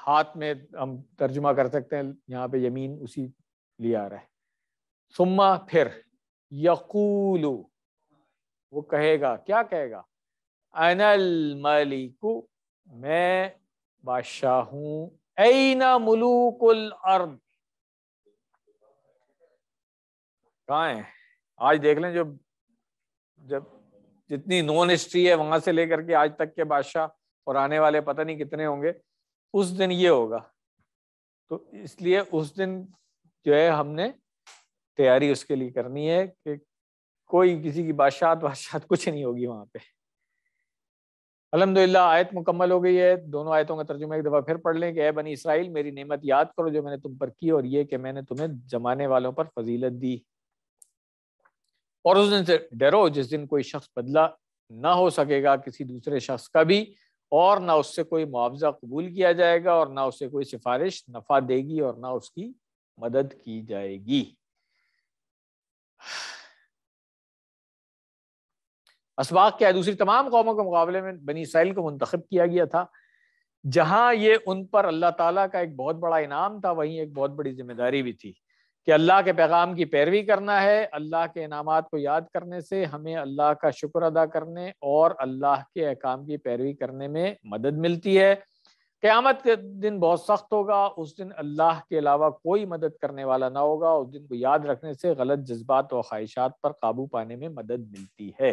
हाथ में हम तर्जुमा कर सकते हैं यहाँ पे यमीन उसी लिए आ रहा है सुम्मा फिर यकूलू वो कहेगा क्या कहेगा अनल मलिकु मैं बादशाह हूं ऐना मुलूकुल अर्द कहा है आज देख लें जो जब जितनी नॉन हिस्ट्री है वहां से लेकर के आज तक के बादशाह और आने वाले पता नहीं कितने होंगे उस दिन ये होगा तो इसलिए उस दिन जो है हमने तैयारी उसके लिए करनी है कि कोई किसी की बादशात वादशात कुछ नहीं होगी वहां पे अलहमदिल्ला आयत मुकम्मल हो गई है दोनों आयतों का तर्जुमा एक दफ़ा फिर पढ़ लें कि ए बनी इसराइल मेरी नेमत याद करो जो मैंने तुम पर की और ये कि मैंने तुम्हें जमाने वालों पर फजीलत दी और उस दिन से डरो जिस दिन कोई शख्स बदला ना हो सकेगा किसी दूसरे शख्स का भी और ना उससे कोई मुआवजा कबूल किया जाएगा और ना उसे कोई सिफारिश नफा देगी और ना उसकी मदद की जाएगी इसबाक क्या दूसरी तमाम कौमों के मुकाबले में बनी साइल को मुंतखब किया गया था जहां ये उन पर अल्लाह ताला का एक बहुत बड़ा इनाम था वहीं एक बहुत बड़ी जिम्मेदारी भी थी कि अल्लाह के पैगाम की पैरवी करना है अल्लाह के इनाम को याद करने से हमें अल्लाह का शुक्र अदा करने और अल्लाह के अहकाम की पैरवी करने में मदद मिलती है क़्यामत के दिन बहुत सख्त होगा उस दिन अल्लाह के अलावा कोई मदद करने वाला ना होगा उस दिन को याद रखने से गलत जज्बात और ख्वाहिशात पर काबू पाने में मदद मिलती है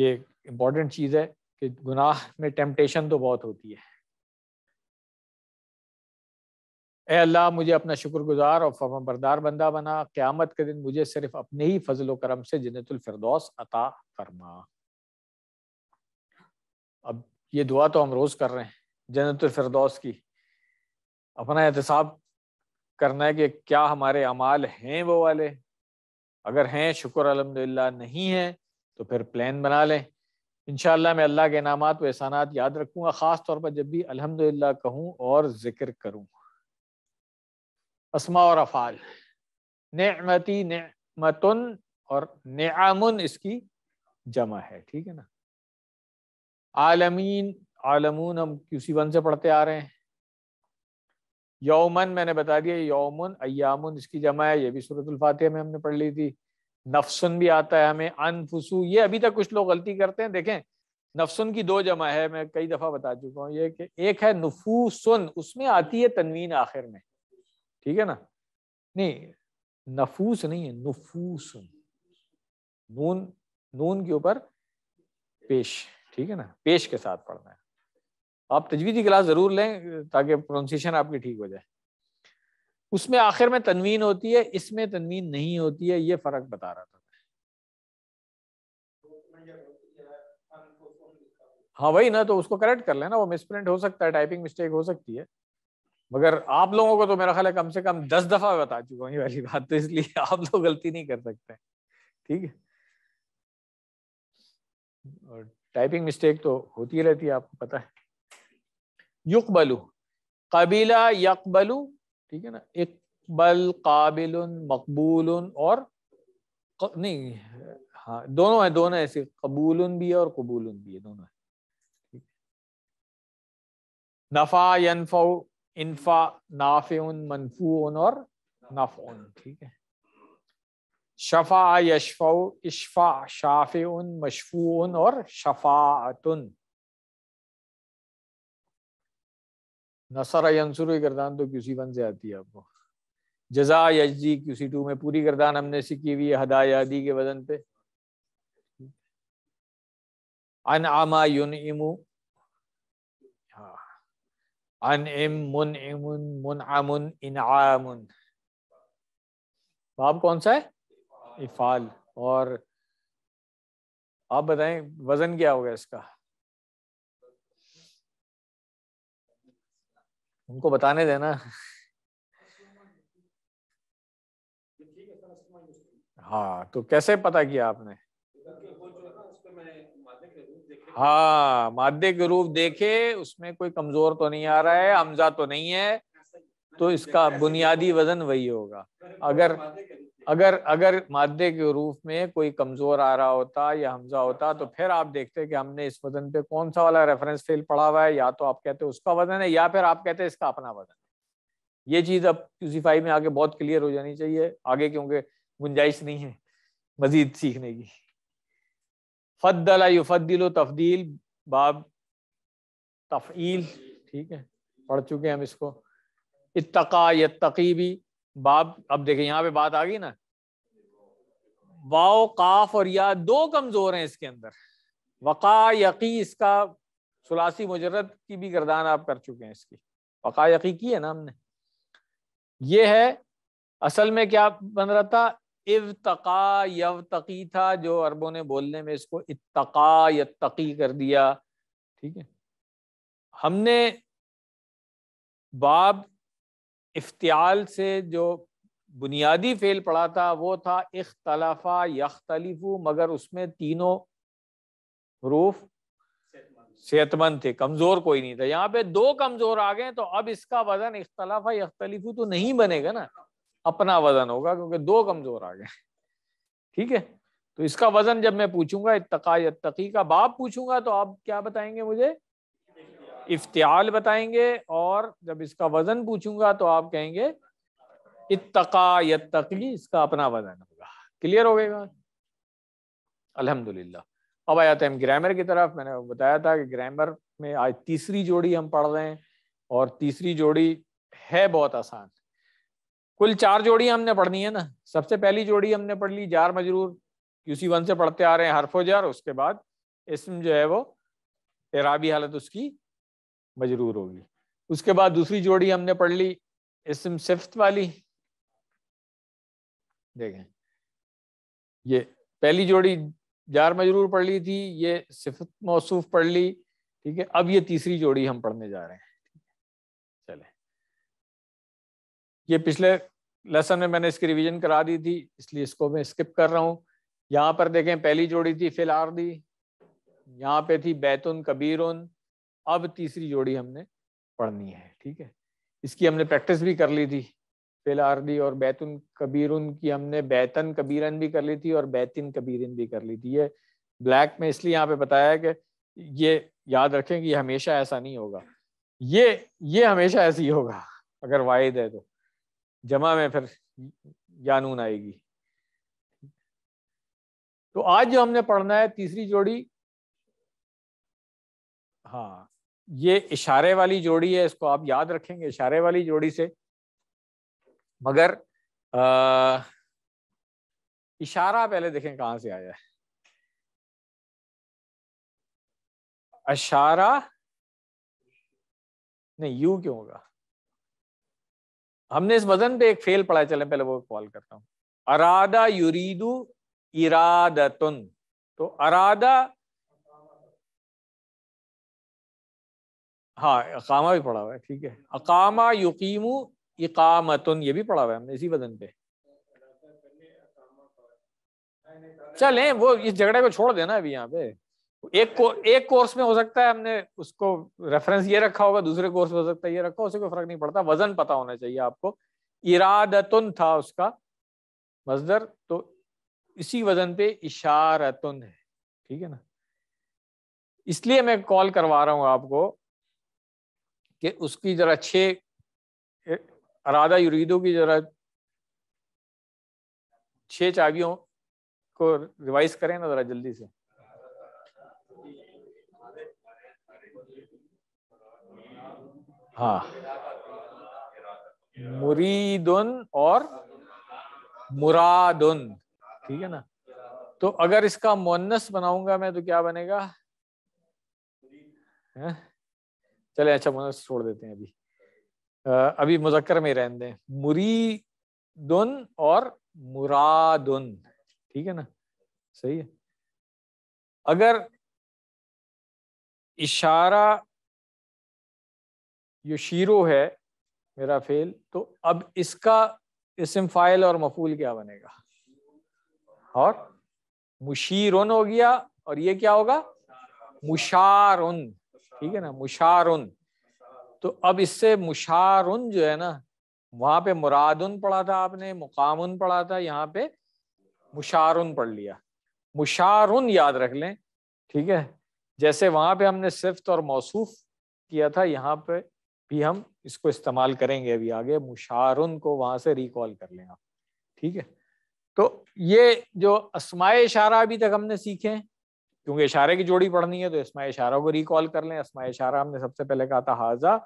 ये इम्पॉर्टेंट चीज़ है कि गुनाह में टेम्पटेशन तो बहुत होती है अल्लाह मुझे अपना शुक्रगुजार और फर्म बरदार बंदा बना क़्यामत के दिन मुझे सिर्फ अपने ही फजल करम से जन्नतफरदौस अता फरमा अब ये दुआ तो हम रोज़ कर रहे हैं जन्नतफरदौस की अपना एहतसाब करना है कि क्या हमारे अमाल हैं वो वाले अगर हैं शुक्र अलहमदिल्ला नहीं है तो फिर प्लान बना लें इन मैं अल्लाह के इनामत व एहसानात याद रखूँगा ख़ास तौर पर जब भी अलहमदिल्ला कहूँ और ज़िक्र करूँ असमा और अफ़ाल नमती नमतन और नमन इसकी जमा है ठीक है ना आलमीन आलमून हम किसी वन से पढ़ते आ रहे हैं यौमन मैंने बता दिया यौमन अयामन इसकी जमा है ये भी सूरतुल्फातिया में हमने पढ़ ली थी नफसुन भी आता है हमें अनफसू ये अभी तक कुछ लोग गलती करते हैं देखें नफसुन की दो जमा है मैं कई दफ़ा बता चुका हूँ ये कि एक है नफूसन उसमें आती है तनवीन आखिर में ठीक है ना नहीं नफूस नहीं है नफूस नून नून के ऊपर पेश ठीक है ना पेश के साथ पढ़ना है आप तजवीजी क्लास जरूर लें ताकि प्रोनाउंसिएशन आपकी ठीक हो जाए उसमें आखिर में तनवीन होती है इसमें तनवीन नहीं होती है ये फर्क बता रहा था मैं हाँ वही ना तो उसको करेक्ट कर लेना वो मिसप्रिंट हो सकता है टाइपिंग मिस्टेक हो सकती है मगर आप लोगों को तो मेरा ख्याल है कम से कम दस दफा बता चुका हूँ ये वाली बात तो इसलिए आप लोग गलती नहीं कर सकते ठीक है और टाइपिंग मिस्टेक तो होती रहती है आपको पता है युकबलू कबीला यकबलू ठीक है ना इकबल काबिल मकबूल और क, नहीं हाँ दोनों है दोनों ऐसे कबूल भी है और कबूल भी है दोनों है नफा यनफा इन्फा नाफिन मनफून और नफ़ोन ठीक है शफ़ा यशफ़ इशफ़ा शाफ़िन मशफ़ून और शफ़ातुन नसरा यंसुर गर्दान तो क्यूसी वन से आती है आपको जजा यजी क्यूसी टू में पूरी गर्दान हमने सीखी हुई है यादी के वजन पे अन आमा युन इमू अनइम मुनइम मुनअम इनआम बाब कौन सा है इफाल और आप बताएं वजन क्या होगा इसका उनको बताने देना हाँ तो कैसे पता किया आपने हाँ मादे के रूप देखे उसमें कोई कमजोर तो नहीं आ रहा है हमजा तो नहीं है तो इसका बुनियादी वजन वही होगा अगर अगर अगर मादे के रूप में कोई कमजोर आ रहा होता या हमजा होता तो फिर आप देखते कि हमने इस वजन पे कौन सा वाला रेफरेंस फेल पढ़ा हुआ है या तो आप कहते हैं उसका वजन है या फिर आप कहते हैं इसका अपना वजन है ये चीज अब क्यूसीफाई में आगे बहुत क्लियर हो जानी चाहिए आगे क्योंकि गुंजाइश नहीं है मजीद सीखने की फद्दला युफद्दिल तफदील बाब तफ़ील ठीक है पढ़ चुके हैं हम इसको इतका यत्तकी भी बाब अब देखें यहाँ पे बात आ गई ना वाओ काफ और या दो कमज़ोर हैं इसके अंदर वक़ा यकी इसका सुलासी मुजरत की भी गर्दान आप कर चुके हैं इसकी वक़ा यकी की है ना हमने ये है असल में क्या बन रहा था इवतका यवतकी था जो अरबों ने बोलने में इसको इतका यकी कर दिया ठीक है हमने बाब इफ्तियाल से जो बुनियादी फेल पड़ा था वो था इख्तलाफा यख्तलिफू मगर उसमें तीनों रूफ सेहतमंद थे कमज़ोर कोई नहीं था यहाँ पे दो कमज़ोर आ गए तो अब इसका वजन इख्तलाफा यख्तलिफू तो नहीं बनेगा ना अपना वजन होगा क्योंकि दो कमजोर आ गए ठीक है तो इसका वजन जब मैं पूछूंगा इतका इतकी का बाप पूछूंगा तो आप क्या बताएंगे मुझे इफ्तियाल बताएंगे और जब इसका वजन पूछूंगा तो आप कहेंगे इतका यतकी इसका अपना वजन होगा क्लियर हो गएगा अल्हम्दुलिल्लाह अब आया तो हम ग्रामर की तरफ मैंने बताया था कि ग्रामर में आज तीसरी जोड़ी हम पढ़ रहे हैं और तीसरी जोड़ी है बहुत आसान कुल चार जोड़ी हमने पढ़नी है ना सबसे पहली जोड़ी हमने पढ़ ली जार मजरूर यूसी वन से पढ़ते आ रहे हैं हरफो जार उसके बाद इसम जो है वो एराबी हालत उसकी मजरूर होगी उसके बाद दूसरी जोड़ी हमने पढ़ ली इसम सिफ्त वाली देखें ये पहली जोड़ी जार मजरूर पढ़ ली थी ये सिफत मौसूफ पढ़ ली ठीक है अब ये तीसरी जोड़ी हम पढ़ने जा रहे हैं ये पिछले लेसन में मैंने इसकी रिवीजन करा दी थी इसलिए इसको मैं स्किप कर रहा हूँ यहाँ पर देखें पहली जोड़ी थी फिलार दी यहाँ पे थी बैतुन उन अब तीसरी जोड़ी हमने पढ़नी है ठीक है इसकी हमने प्रैक्टिस भी कर ली थी फिलारदी और बैतुन कबीर की हमने बैतन कबीरन भी कर ली थी और बैतिन कबीरन भी कर ली थी ये ब्लैक में इसलिए यहाँ पे बताया कि ये याद रखें कि हमेशा ऐसा नहीं होगा ये ये हमेशा ऐसे ही होगा अगर वाहिद है तो जमा में फिर यानून आएगी तो आज जो हमने पढ़ना है तीसरी जोड़ी हाँ ये इशारे वाली जोड़ी है इसको आप याद रखेंगे इशारे वाली जोड़ी से मगर आ, इशारा पहले देखें कहाँ से आया है अशारा नहीं यू क्यों होगा हमने इस वजन पे एक फेल पढ़ा चले पहले वो कॉल करता हूँ अरादा युरीदु इरादतुन तो अरादा हाँ अकामा भी पढ़ा हुआ है ठीक है अकामा युकीमु इकामतुन ये भी पढ़ा हुआ है हमने इसी वजन पे चलें वो इस झगड़े को छोड़ देना अभी यहाँ पे एक को, एक कोर्स में हो सकता है हमने उसको रेफरेंस ये रखा होगा दूसरे कोर्स में हो सकता है ये रखा उसे कोई फर्क नहीं पड़ता वजन पता होना चाहिए आपको इरादतुन था उसका मजदर तो इसी वजन पे इशारतुन है ठीक है ना इसलिए मैं कॉल करवा रहा हूँ आपको कि उसकी जरा छे अरादा युरीदों की जरा छः चाबियों को रिवाइज करें ना जरा जल्दी से हाँ मुरीदुन और मुरादुन ठीक है ना तो अगर इसका मोनस बनाऊंगा मैं तो क्या बनेगा चले अच्छा मोनस छोड़ देते हैं अभी आ, अभी मुजक्कर में रहने दें मुरीदुन और मुरादुन ठीक है ना सही है अगर इशारा ये शीरो है मेरा फेल तो अब इसका इसम फाइल और मफूल क्या बनेगा और मुशीर हो गया और ये क्या होगा मुशारुन ठीक है ना मुशारुन तो अब इससे मुशारुन जो है ना वहां पे मुरादुन पढ़ा था आपने मुकामुन पढ़ा था यहाँ पे मुशारुन पढ़ लिया मुशारुन याद रख लें ठीक है जैसे वहां पे हमने सिफ्त और मौसूफ किया था यहाँ पे भी हम इसको इस्तेमाल करेंगे अभी आगे मुशारुन को वहां से रिकॉल कर लें आप ठीक है तो ये जो असमाय इशारा अभी तक हमने सीखे क्योंकि इशारे की जोड़ी पढ़नी है तो इसमाय इशारा को रिकॉल कर लें असमाय इशारा हमने सबसे पहले कहा था हाजा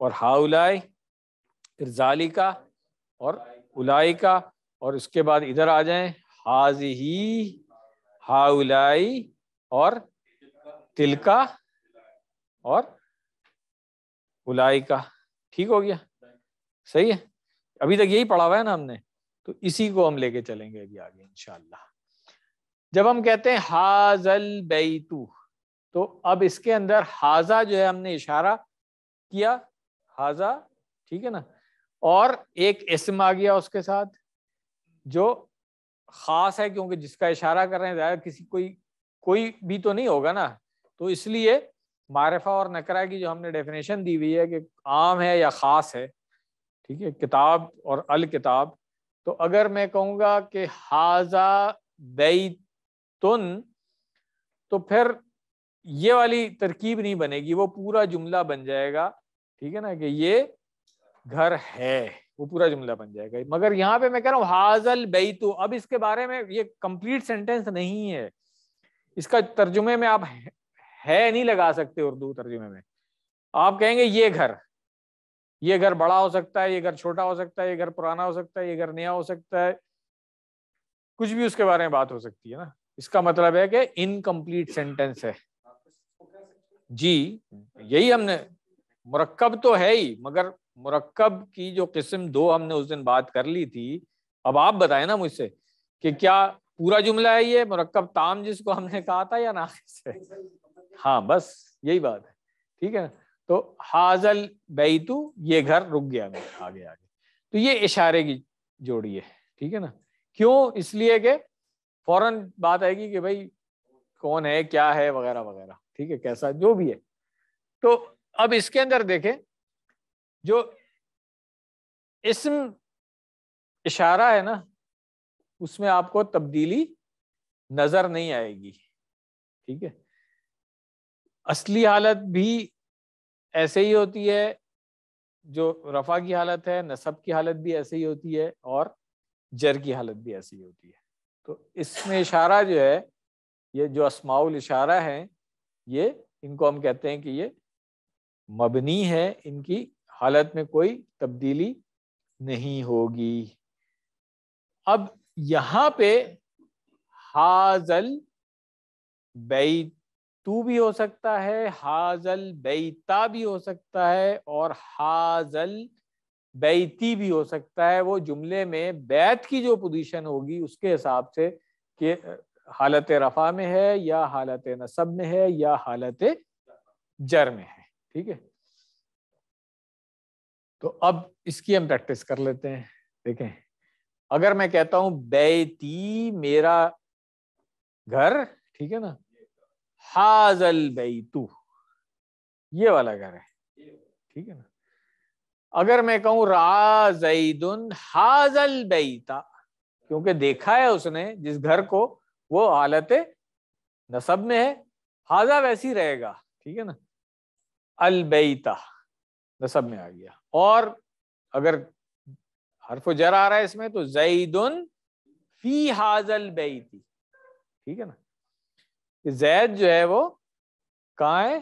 और हाउलाई फिर जालिका और उलाइका और उसके बाद इधर आ हाज हाजही हाउलाई और तिलका और उलाई का ठीक हो गया सही है अभी तक यही पढ़ा हुआ है ना हमने तो इसी को हम लेके चलेंगे अभी आगे इनशाला जब हम कहते हैं हाजल बैतू तो अब इसके अंदर हाजा जो है हमने इशारा किया हाजा ठीक है ना और एक इसम आ गया उसके साथ जो खास है क्योंकि जिसका इशारा कर रहे हैं किसी कोई कोई भी तो नहीं होगा ना तो इसलिए मारफा और नकरा की जो हमने डेफिनेशन दी हुई है कि आम है या ख़ास है ठीक है किताब और अल किताब तो अगर मैं कहूँगा कि हाजा बैतुन तो फिर ये वाली तरकीब नहीं बनेगी वो पूरा जुमला बन जाएगा ठीक है ना कि ये घर है वो पूरा जुमला बन जाएगा मगर यहाँ पे मैं कह रहा हूँ हाजल बैतु अब इसके बारे में ये कंप्लीट सेंटेंस नहीं है इसका तर्जुमे में आप है नहीं लगा सकते उर्दू तर्जुमे में आप कहेंगे ये घर ये घर बड़ा हो सकता है ये घर छोटा हो सकता है ये घर पुराना हो सकता है ये घर नया हो सकता है कुछ भी उसके बारे में बात हो सकती है ना इसका मतलब है कि इनकम्प्लीट सेंटेंस है जी यही हमने मुरक्कब तो है ही मगर मुरक्कब की जो किस्म दो हमने उस दिन बात कर ली थी अब आप बताए ना मुझसे कि क्या पूरा जुमला है ये मुरक्कब ताम जिसको हमने कहा था या ना हाँ बस यही बात है ठीक है तो हाजल बैतु ये घर रुक गया मैं आगे आगे तो ये इशारे की जोड़ी है ठीक है ना क्यों इसलिए कि फौरन बात आएगी कि भाई कौन है क्या है वगैरह वगैरह ठीक है कैसा जो भी है तो अब इसके अंदर देखें जो इसम इशारा है ना उसमें आपको तब्दीली नजर नहीं आएगी ठीक है असली हालत भी ऐसे ही होती है जो रफा की हालत है नसब की हालत भी ऐसे ही होती है और जर की हालत भी ऐसी ही होती है तो इसमें इशारा जो है ये जो असमाउल इशारा है ये इनको हम कहते हैं कि ये मबनी है इनकी हालत में कोई तब्दीली नहीं होगी अब यहाँ पे हाजल बैत तू भी हो सकता है हाजल बेता भी हो सकता है और हाजल बेती भी हो सकता है वो जुमले में बैत की जो पोजीशन होगी उसके हिसाब से कि हालत रफा में है या हालत नसब में है या हालत जर में है ठीक है तो अब इसकी हम प्रैक्टिस कर लेते हैं देखें अगर मैं कहता हूं बेती मेरा घर ठीक है ना हाजल बैतू ये वाला घर है ठीक है ना अगर मैं कहूं राजन हाजल बैता क्योंकि देखा है उसने जिस घर को वो हालत नसब में है हाजा वैसी रहेगा ठीक है ना अलबेता नसब में आ गया और अगर हरफ जर आ रहा है इसमें तो जईदन फी हाजल बैती ठीक है ना जैद जो है वो कहा है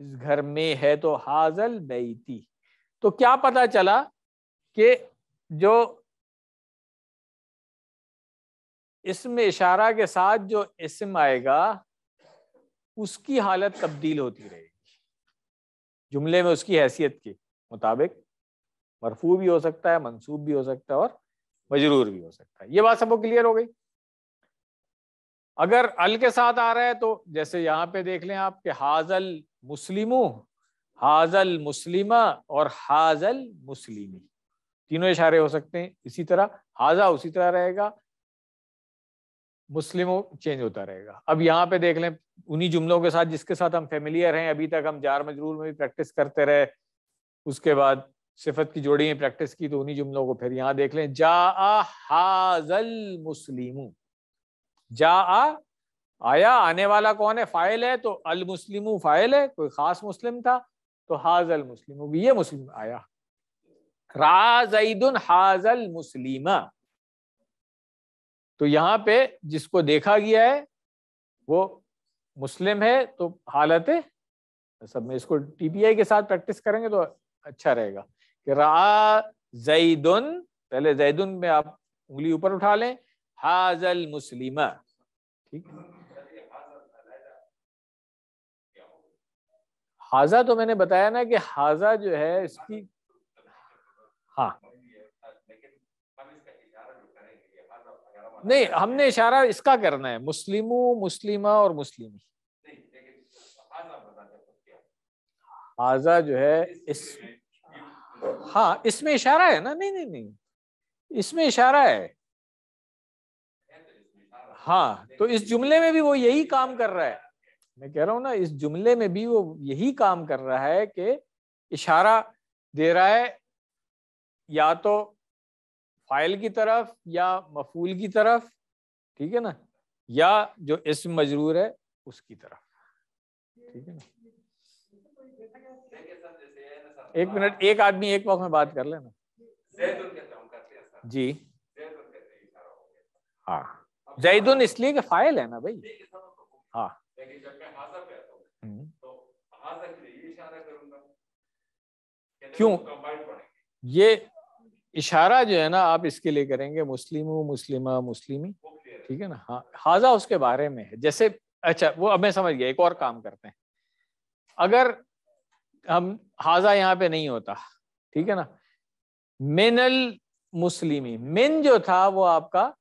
इस घर में है तो हाजल बैती तो क्या पता चला कि जो इसमें इशारा के साथ जो इसम आएगा उसकी हालत तब्दील होती रहेगी जुमले में उसकी हैसियत के मुताबिक मरफू भी हो सकता है मंसूब भी हो सकता है और मजरूर भी हो सकता है ये बात सबको क्लियर हो गई अगर अल के साथ आ रहा है तो जैसे यहाँ पे देख लें आप कि हाजल मुस्लिम हाजल मुस्लिमा और हाजल मुस्लिमी तीनों इशारे हो सकते हैं इसी तरह हाजा उसी तरह रहेगा मुस्लिमों चेंज होता रहेगा अब यहाँ पे देख लें उन्हीं जुमलों के साथ जिसके साथ हम फेमिलियर हैं अभी तक हम जार मजरूर में भी प्रैक्टिस करते रहे उसके बाद सिफत की जोड़ी प्रैक्टिस की तो उन्हीं जुमलों को फिर यहाँ देख लें जा हाजल मुस्लिम जा आ आया आने वाला कौन है फाइल है तो अल मुस्लिम फाइल है कोई खास मुस्लिम था तो हाजल मुस्लिम भी ये मुस्लिम आया राजन हाजल मुस्लिम तो यहाँ पे जिसको देखा गया है वो मुस्लिम है तो हालत सब में इसको टीपीआई के साथ प्रैक्टिस करेंगे तो अच्छा रहेगा कि रा जईदुन पहले जैदन में आप उंगली ऊपर उठा लें हाजल मुस्लिम ठीक हाजा तो मैंने बताया ना कि हाजा जो है इसकी हाँ नहीं हमने इशारा इसका करना है मुस्लिमों मुस्लिमा और मुस्लिम हाजा जो है इस हाँ इसमें इशारा है ना नहीं नहीं नहीं इसमें इशारा है हाँ तो इस जुमले में भी वो यही काम कर रहा है मैं कह रहा हूं ना इस जुमले में भी वो यही काम कर रहा है कि इशारा दे रहा है या तो फाइल की तरफ या मफूल की तरफ ठीक है ना या जो इसम मजरूर है उसकी तरफ ठीक है ना एक मिनट एक आदमी एक वक्त में बात कर लेना जी हाँ जैदुन इसलिए कि फाइल है ना भाई तो हाँ हम्म। तो क्यों ये इशारा जो है ना आप इसके लिए करेंगे मुस्लिम मुस्लिम मुस्लिमी ठीक है ना हाँ हाजा उसके बारे में है जैसे अच्छा वो अब मैं समझ गया एक और काम करते हैं अगर हम हाजा यहाँ पे नहीं होता ठीक है ना मिनल मुस्लिमी मिन जो था वो आपका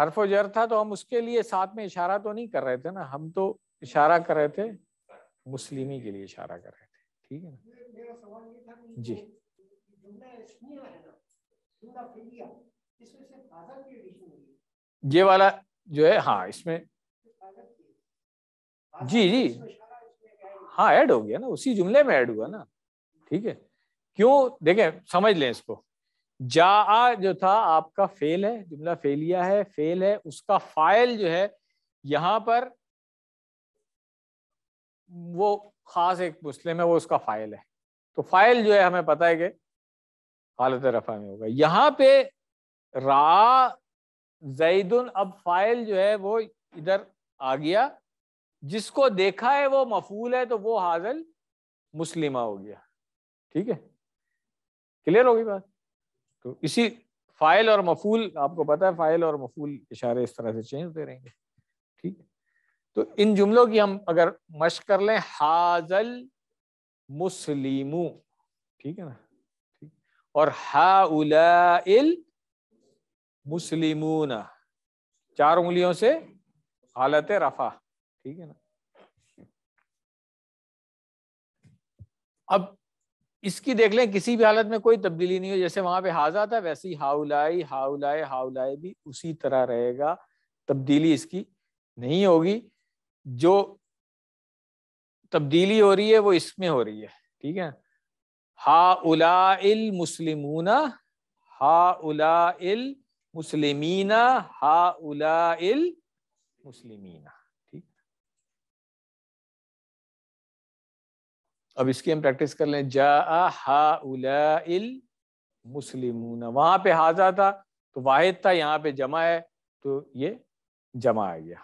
हरफ जर था तो हम उसके लिए साथ में इशारा तो नहीं कर रहे थे ना हम तो इशारा कर रहे थे मुस्लिमी के लिए इशारा कर रहे थे ठीक है ना जी ये वाला जो है हाँ इसमें जी जी हाँ ऐड हो गया ना उसी जुमले में ऐड हुआ ना ठीक है क्यों देखें समझ लें इसको जा जो था आपका फेल है जुमला फेलिया है फेल है उसका फाइल जो है यहां पर वो खास एक मुस्लिम है वो उसका फाइल है तो फाइल जो है हमें पता है कि हालत रफा में होगा यहाँ पे रा जैदन अब फाइल जो है वो इधर आ गया जिसको देखा है वो मफूल है तो वो हाजल मुस्लिमा हो गया ठीक है क्लियर होगी बात तो इसी फाइल और मफूल आपको पता है फाइल और मफूल इशारे इस तरह से चेंज होते रहेंगे ठीक है तो इन जुमलों की हम अगर मश्क कर लें हाजल मुस्लिम ठीक है ना ठीक और हाउला मुस्लिम चार उंगलियों से हालत रफा ठीक है ना अब इसकी देख लें किसी भी हालत में कोई तब्दीली नहीं हो जैसे वहां पे हाजा था वैसे ही हाउलाई हाउलाए हाउलाए भी उसी तरह रहेगा तब्दीली इसकी नहीं होगी जो तब्दीली हो रही है वो इसमें हो रही है ठीक है हा उलाइल मुस्लिमूना हा उलाइल मुस्लिमीना हा उलाइल मुस्लिमीना अब इसकी हम प्रैक्टिस कर लें जा हाउल मुस्लिम वहां पे हाजा था तो वाहिद था यहाँ पे जमा है तो ये जमा आ गया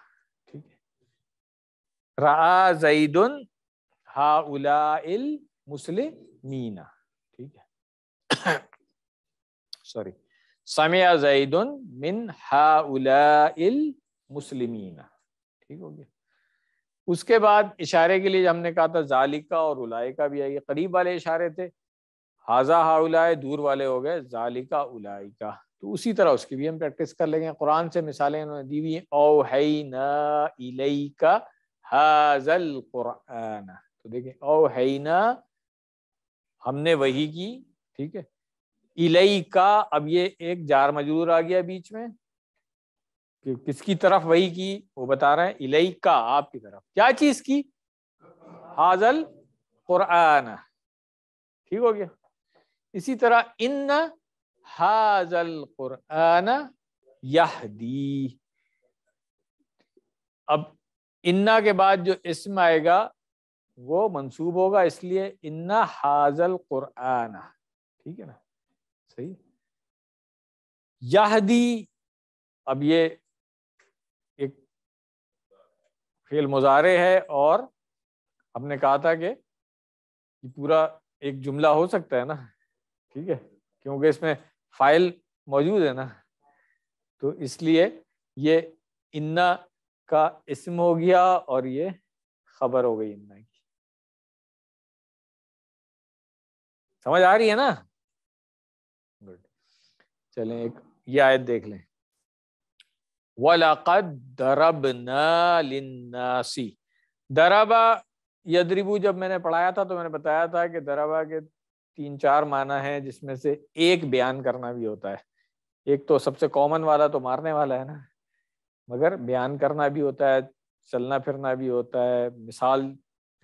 ठीक है रा जईदन हाउल मुस्लिमीना ठीक है सॉरी समिया जईदन मिन हाउल मुस्लिमीना ठीक हो गया उसके बाद इशारे के लिए हमने कहा था जालिका और उलाइका भी आइए करीब वाले इशारे थे हाजा हा दूर वाले हो गए जालिका उलाइका तो उसी तरह उसकी भी हम प्रैक्टिस कर लेंगे कुरान से मिसालें उन्होंने दी हुई ओ है न इलेका हाजल कुरान तो देखिए ओ हई न हमने वही की ठीक है का अब ये एक जार मजदूर आ गया बीच में कि किसकी तरफ वही की वो बता रहे हैं इलाई का आपकी तरफ क्या चीज की हाजल कुरान ठीक हो गया इसी तरह इन हाजल कुरान यहदी अब इन्ना के बाद जो इसम आएगा वो मंसूब होगा इसलिए इन्ना हाजल कुरान ठीक है ना सही यहदी अब ये फेल मुजारे है और हमने कहा था कि पूरा एक जुमला हो सकता है ना ठीक है क्योंकि इसमें फाइल मौजूद है ना तो इसलिए ये इन्ना का इसम हो गया और ये खबर हो गई इन्ना की समझ आ रही है ना गुड चलें एक ये आयत देख लें वलक़द दरबना लिन्नासी दरबा यदरिबू जब मैंने पढ़ाया था तो मैंने बताया था कि दरबा के तीन चार माना है जिसमें से एक बयान करना भी होता है एक तो सबसे कॉमन वाला तो मारने वाला है ना मगर बयान करना भी होता है चलना फिरना भी होता है मिसाल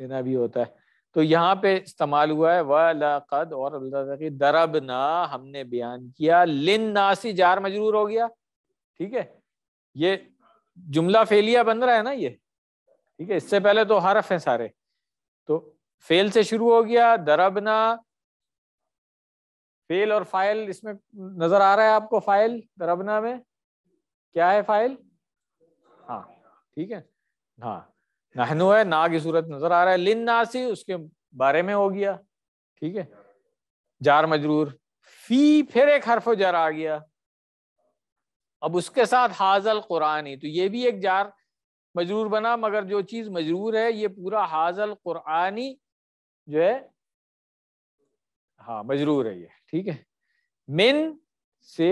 देना भी होता है तो यहाँ पे इस्तेमाल हुआ है वलक़द और दरब ना हमने बयान किया लिन नासी जार मजरूर हो गया ठीक है ये जुमला फेलिया बन रहा है ना ये ठीक है इससे पहले तो हरफ है सारे तो फेल से शुरू हो गया दरबना फेल और फाइल इसमें नजर आ रहा है आपको फाइल दरबना में क्या है फाइल हाँ ठीक है हाँ नहनु है ना की सूरत नजर आ रहा है लिन नासी उसके बारे में हो गया ठीक है जार मजरूर फी फिर एक हरफ जरा आ गया अब उसके साथ हाजल कुरानी तो ये भी एक जार मजरूर बना मगर जो चीज़ मजरूर है ये पूरा हाजल कुरानी जो है हाँ मजरूर है ये ठीक है मिन से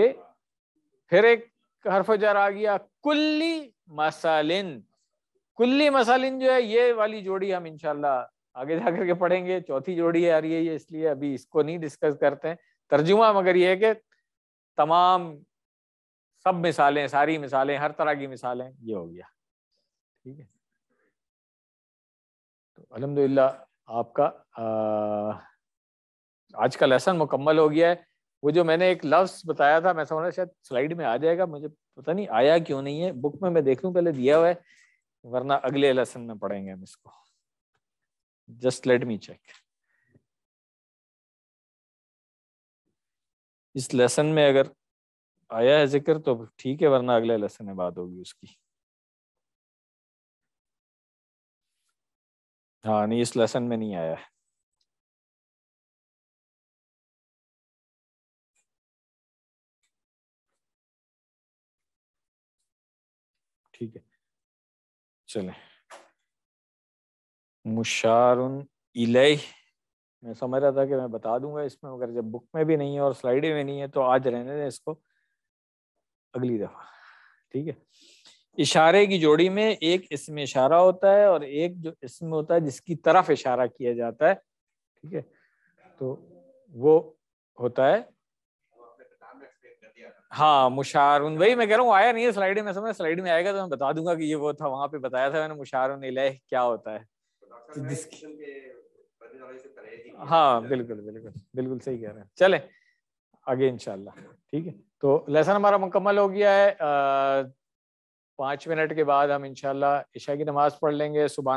फिर एक हरफ जर आ गया कुल्ली मसालिन कुल्ली मसालिन जो है ये वाली जोड़ी हम इनशाला आगे जाकर के पढ़ेंगे चौथी जोड़ी आ रही है ये इसलिए अभी इसको नहीं डिस्कस करते हैं तर्जुमा मगर ये है कि तमाम सब मिसालें सारी मिसालें हर तरह की मिसालें ये हो गया ठीक है तो अलहमदिल्ला आपका आ, आज का लेसन मुकम्मल हो गया है वो जो मैंने एक लफ्स बताया था मैं समझ रहा शायद स्लाइड में आ जाएगा मुझे पता नहीं आया क्यों नहीं है बुक में मैं देख लूँ पहले दिया हुआ है वरना अगले लेसन में पढ़ेंगे हम इसको जस्ट लेट मी चेक इस लेसन में अगर आया है जिक्र तो ठीक है वरना अगले लेसन में बात होगी उसकी हाँ नहीं इस लेसन में नहीं आया है ठीक है चले मुशारुन इलह मैं समझ रहा था कि मैं बता दूंगा इसमें मगर जब बुक में भी नहीं है और स्लाइड में नहीं है तो आज रहने दें इसको अगली दफा ठीक है इशारे की जोड़ी में एक इसम इशारा होता है और एक जो इसम होता है जिसकी तरफ इशारा किया जाता है ठीक है तो वो होता है हाँ मुशारुन वही मैं कह रहा हूँ आया नहीं है स्लाइड में समझ स्लाइड में आएगा तो मैं बता दूंगा कि ये वो था वहां पे बताया था मैंने मुशारुन क्या होता है तो जिसकी हाँ बिल्कुल बिल्कुल बिल्कुल सही कह रहे हैं चले आगे इनशाला ठीक है तो लेसन हमारा मुकम्मल हो गया है पाँच मिनट के बाद हम इनशाला ईशा की नमाज़ पढ़ लेंगे सुबह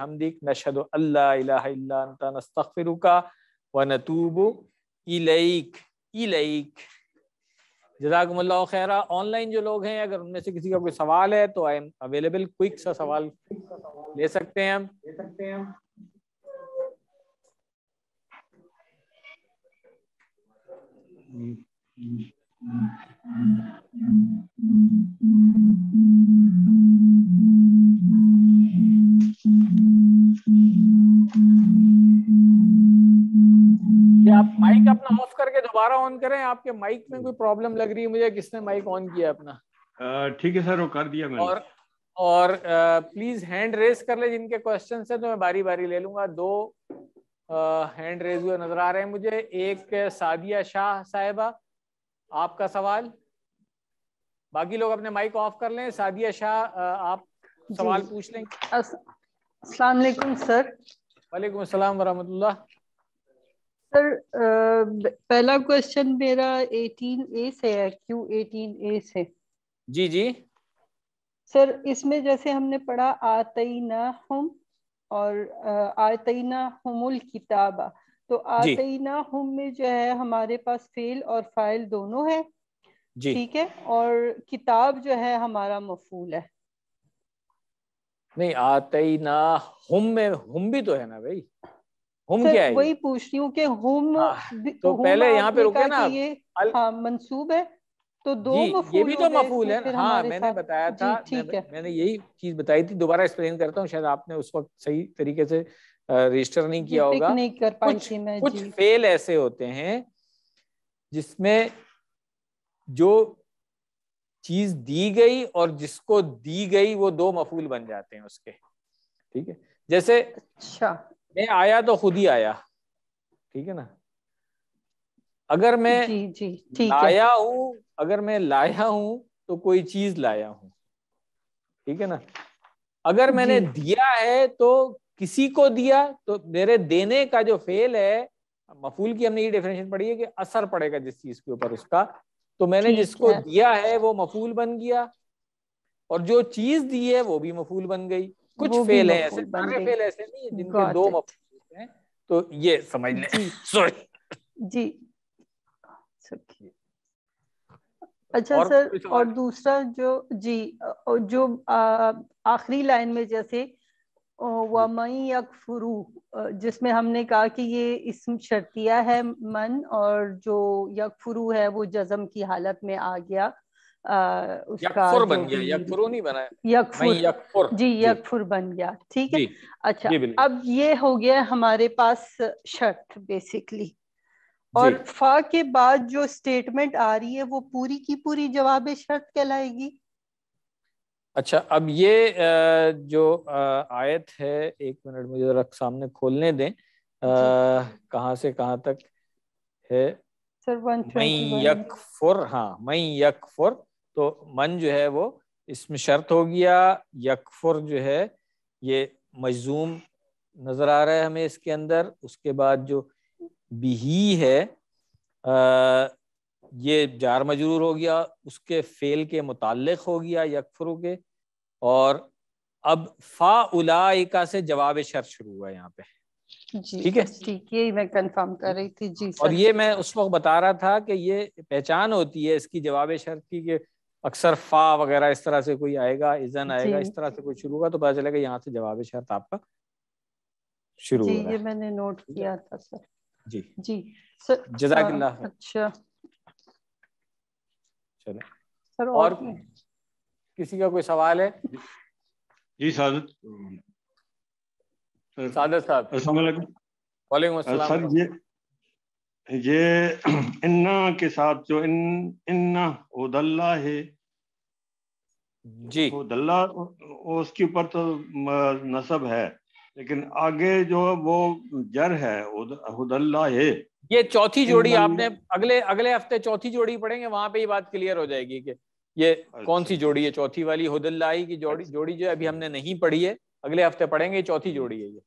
हमदिक नशद अल्लास्तफ़िरुका व नतूब इलईक जजाकमल्ला खैरा ऑनलाइन जो लोग हैं अगर उनमें से किसी का कोई सवाल है तो आई एम अवेलेबल क्विक सा सवाल ले सकते हैं हम ले सकते हैं हम Mm-hmm. आप माइक अपना ऑफ करके दोबारा ऑन करें आपके माइक में कोई प्रॉब्लम लग रही है मुझे किसने माइक ऑन किया अपना ठीक है सर वो कर दिया मैंने और और प्लीज हैंड रेस कर ले जिनके क्वेश्चन है तो मैं बारी बारी ले लूंगा दो हैंड रेज हुए नजर आ रहे हैं मुझे एक सादिया शाह साहेबा आपका सवाल बाकी लोग अपने माइक ऑफ कर लें सादिया शाह आप सवाल पूछ लें अस्सलाम वालेकुम सर वालेकुम अस्सलाम वरहमतुल्लाह सर पहला क्वेश्चन मेरा 18 ए से है क्यू 18 ए से जी जी सर इसमें जैसे हमने पढ़ा आतना हम और आतना हमुल किताबा तो आतना हम में जो है हमारे पास फेल और फाइल दोनों है ठीक है और किताब जो है हमारा मफूल है नहीं आतई ना हम में हम भी तो है ना भाई हम क्या है वही पूछ रही हूँ कि हम आ, तो हुम पहले यहाँ पे रुके ना ये अल... हाँ मंसूब है तो दो ये भी तो मफूल है हाँ मैंने बताया था ठीक मैं, है मैंने यही चीज बताई थी दोबारा एक्सप्लेन करता हूँ शायद आपने उस वक्त सही तरीके से रजिस्टर नहीं किया होगा नहीं कर कुछ, कुछ फेल ऐसे होते हैं जिसमें जो चीज दी गई और जिसको दी गई वो दो मफूल बन जाते हैं उसके ठीक है जैसे अच्छा मैं आया तो खुद ही आया ठीक है ना अगर मैं जी, जी, लाया हूं अगर मैं लाया हूं तो कोई चीज लाया हूं ठीक है ना अगर मैंने दिया है तो किसी को दिया तो मेरे देने का जो फेल है मफूल की हमने ये डेफिनेशन पढ़ी है कि असर पड़ेगा जिस चीज के ऊपर उसका तो मैंने जिसको दिया है वो मफूल बन गया और जो चीज दी है वो भी मफूल बन गई कुछ फेल है ऐसे सारे फेल ऐसे नहीं जिनके दो मफूल हैं तो ये समझ लें सॉरी जी अच्छा और सर और दूसरा जो जी जो आखिरी लाइन में जैसे वमई जिसमें हमने कहा कि ये इसम शर्तिया है मन और जो यकफुरू है वो जजम की हालत में आ गया आ, उसका बन गया यकफुरू नहीं बना यकफुर यकफुर जी यकफुर बन गया ठीक है अच्छा अब ये हो गया हमारे पास शर्त बेसिकली और फा के बाद जो स्टेटमेंट आ रही है वो पूरी की पूरी जवाब शर्त कहलाएगी अच्छा अब ये जो आयत है एक मिनट मुझे जरा सामने खोलने दें कहाँ से कहाँ तक है मई फुर हाँ मई यक फुर तो मन जो है वो इसमें शर्त हो गया यक फुर जो है ये मजूम नजर आ रहा है हमें इसके अंदर उसके बाद जो बिही है आ, ये जार मजरूर हो गया उसके फेल के मुतल हो गया यकफरू के और अब फा उला से जवाब शर शुरू हुआ यहाँ पे ठीक है ठीक है मैं कंफर्म कर रही थी जी और ये मैं उस वक्त बता रहा था कि ये पहचान होती है इसकी जवाब शर की कि अक्सर फा वगैरह इस तरह से कोई आएगा इजन आएगा इस तरह से कोई शुरू होगा तो पता चलेगा यहाँ से जवाब शर्त आपका शुरू जी ये मैंने नोट किया था सर जी जी सर जजाक हाँ, अच्छा चले सर और, और किसी का कोई सवाल है जी सादत सादत साहब वालेकुम सर ये ये इन्ना के साथ जो इन इन्ना उदल्ला है जी तो दल्ला उसके ऊपर तो नसब है लेकिन आगे जो वो जर है उदल्ला है ये चौथी जोड़ी आपने अगले अगले हफ्ते चौथी जोड़ी पढ़ेंगे वहां पे ये बात क्लियर हो जाएगी कि ये अच्छा, कौन सी अच्छा। जोड़ी है चौथी वाली हुदल्लाई की जोड़ी अच्छा। जोड़ी जो अभी हमने नहीं पढ़ी है अगले हफ्ते पढ़ेंगे चौथी जोड़ी है ये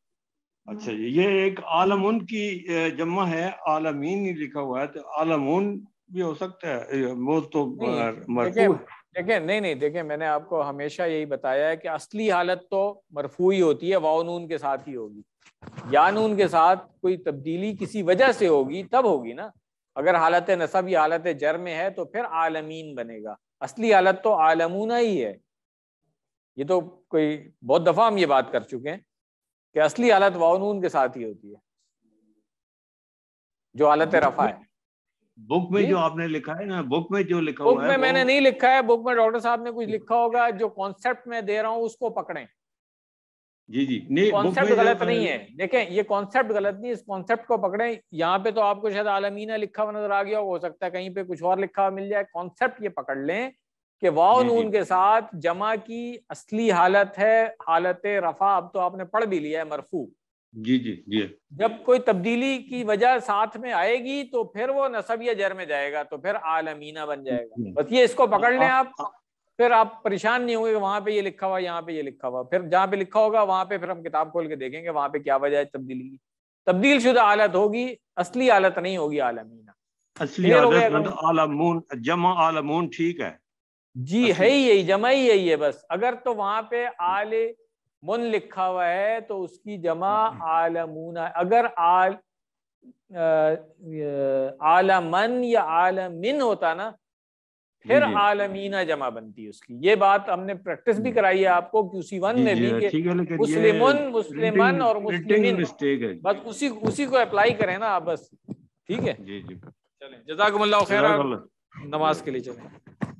अच्छा ये एक आलम की जमा है आलमीन ही लिखा हुआ है तो आलमून भी हो सकता है वो तो देखिए नहीं नहीं देखिए मैंने आपको हमेशा यही बताया है कि असली हालत तो मरफू ही होती है वाउनून के साथ ही होगी या नून के साथ कोई तब्दीली किसी वजह से होगी तब होगी ना अगर हालत नसब या हालत जर में है तो फिर आलमीन बनेगा असली हालत तो आलमूना ही है ये तो कोई बहुत दफा हम ये बात कर चुके हैं कि असली हालत वाउनून के साथ ही होती है जो हालत रफा है बुक में जो आपने लिखा है ना बुक में जो लिखा बुक में मैंने नहीं लिखा है बुक में डॉक्टर साहब ने कुछ लिखा होगा जो कॉन्सेप्ट में दे रहा हूँ उसको पकड़े जी जी नहीं कॉन्सेप्ट गलत नहीं है देखें ये कॉन्सेप्ट गलत नहीं इस कॉन्सेप्ट को पकड़े यहाँ पे तो आपको शायद आलमीना लिखा हुआ नजर आ गया हो सकता है कहीं पे कुछ और लिखा हुआ मिल जाए कॉन्सेप्ट ये पकड़ लें कि वाह नून के साथ जमा की असली हालत है हालत रफा अब तो आपने पढ़ भी लिया है मरफू जी जी जी जब कोई तब्दीली की वजह साथ में आएगी तो फिर वो नसब या जर में जाएगा तो फिर आलमीना बन जाएगा बस ये इसको पकड़ हाँ, लें हाँ, आप हाँ। फिर आप परेशान नहीं होंगे वहां पे ये लिखा हुआ यहाँ पे ये लिखा हुआ फिर जहाँ पे लिखा होगा वहां पे फिर हम किताब खोल के देखेंगे वहां पे क्या वजह है तब्दीली की तब्दील शुदा आलत होगी असली आलत नहीं होगी आलमीना असली मतलब जमा आलमून ठीक है जी है ही यही जमा ही यही है बस अगर तो वहां पे आल मुन लिखा हुआ है तो उसकी जमा आलमूना अगर आल आलमन या आलमिन होता ना फिर आलमीना जमा बनती है उसकी ये बात हमने प्रैक्टिस भी कराई है आपको क्यूसी वन में भी मुस्लिम मुस्लिम और मुस्लिम बस उसी उसी को अप्लाई करें ना आप बस ठीक है जी जी चलें जजाकमल्ला खैर नमाज के लिए चलें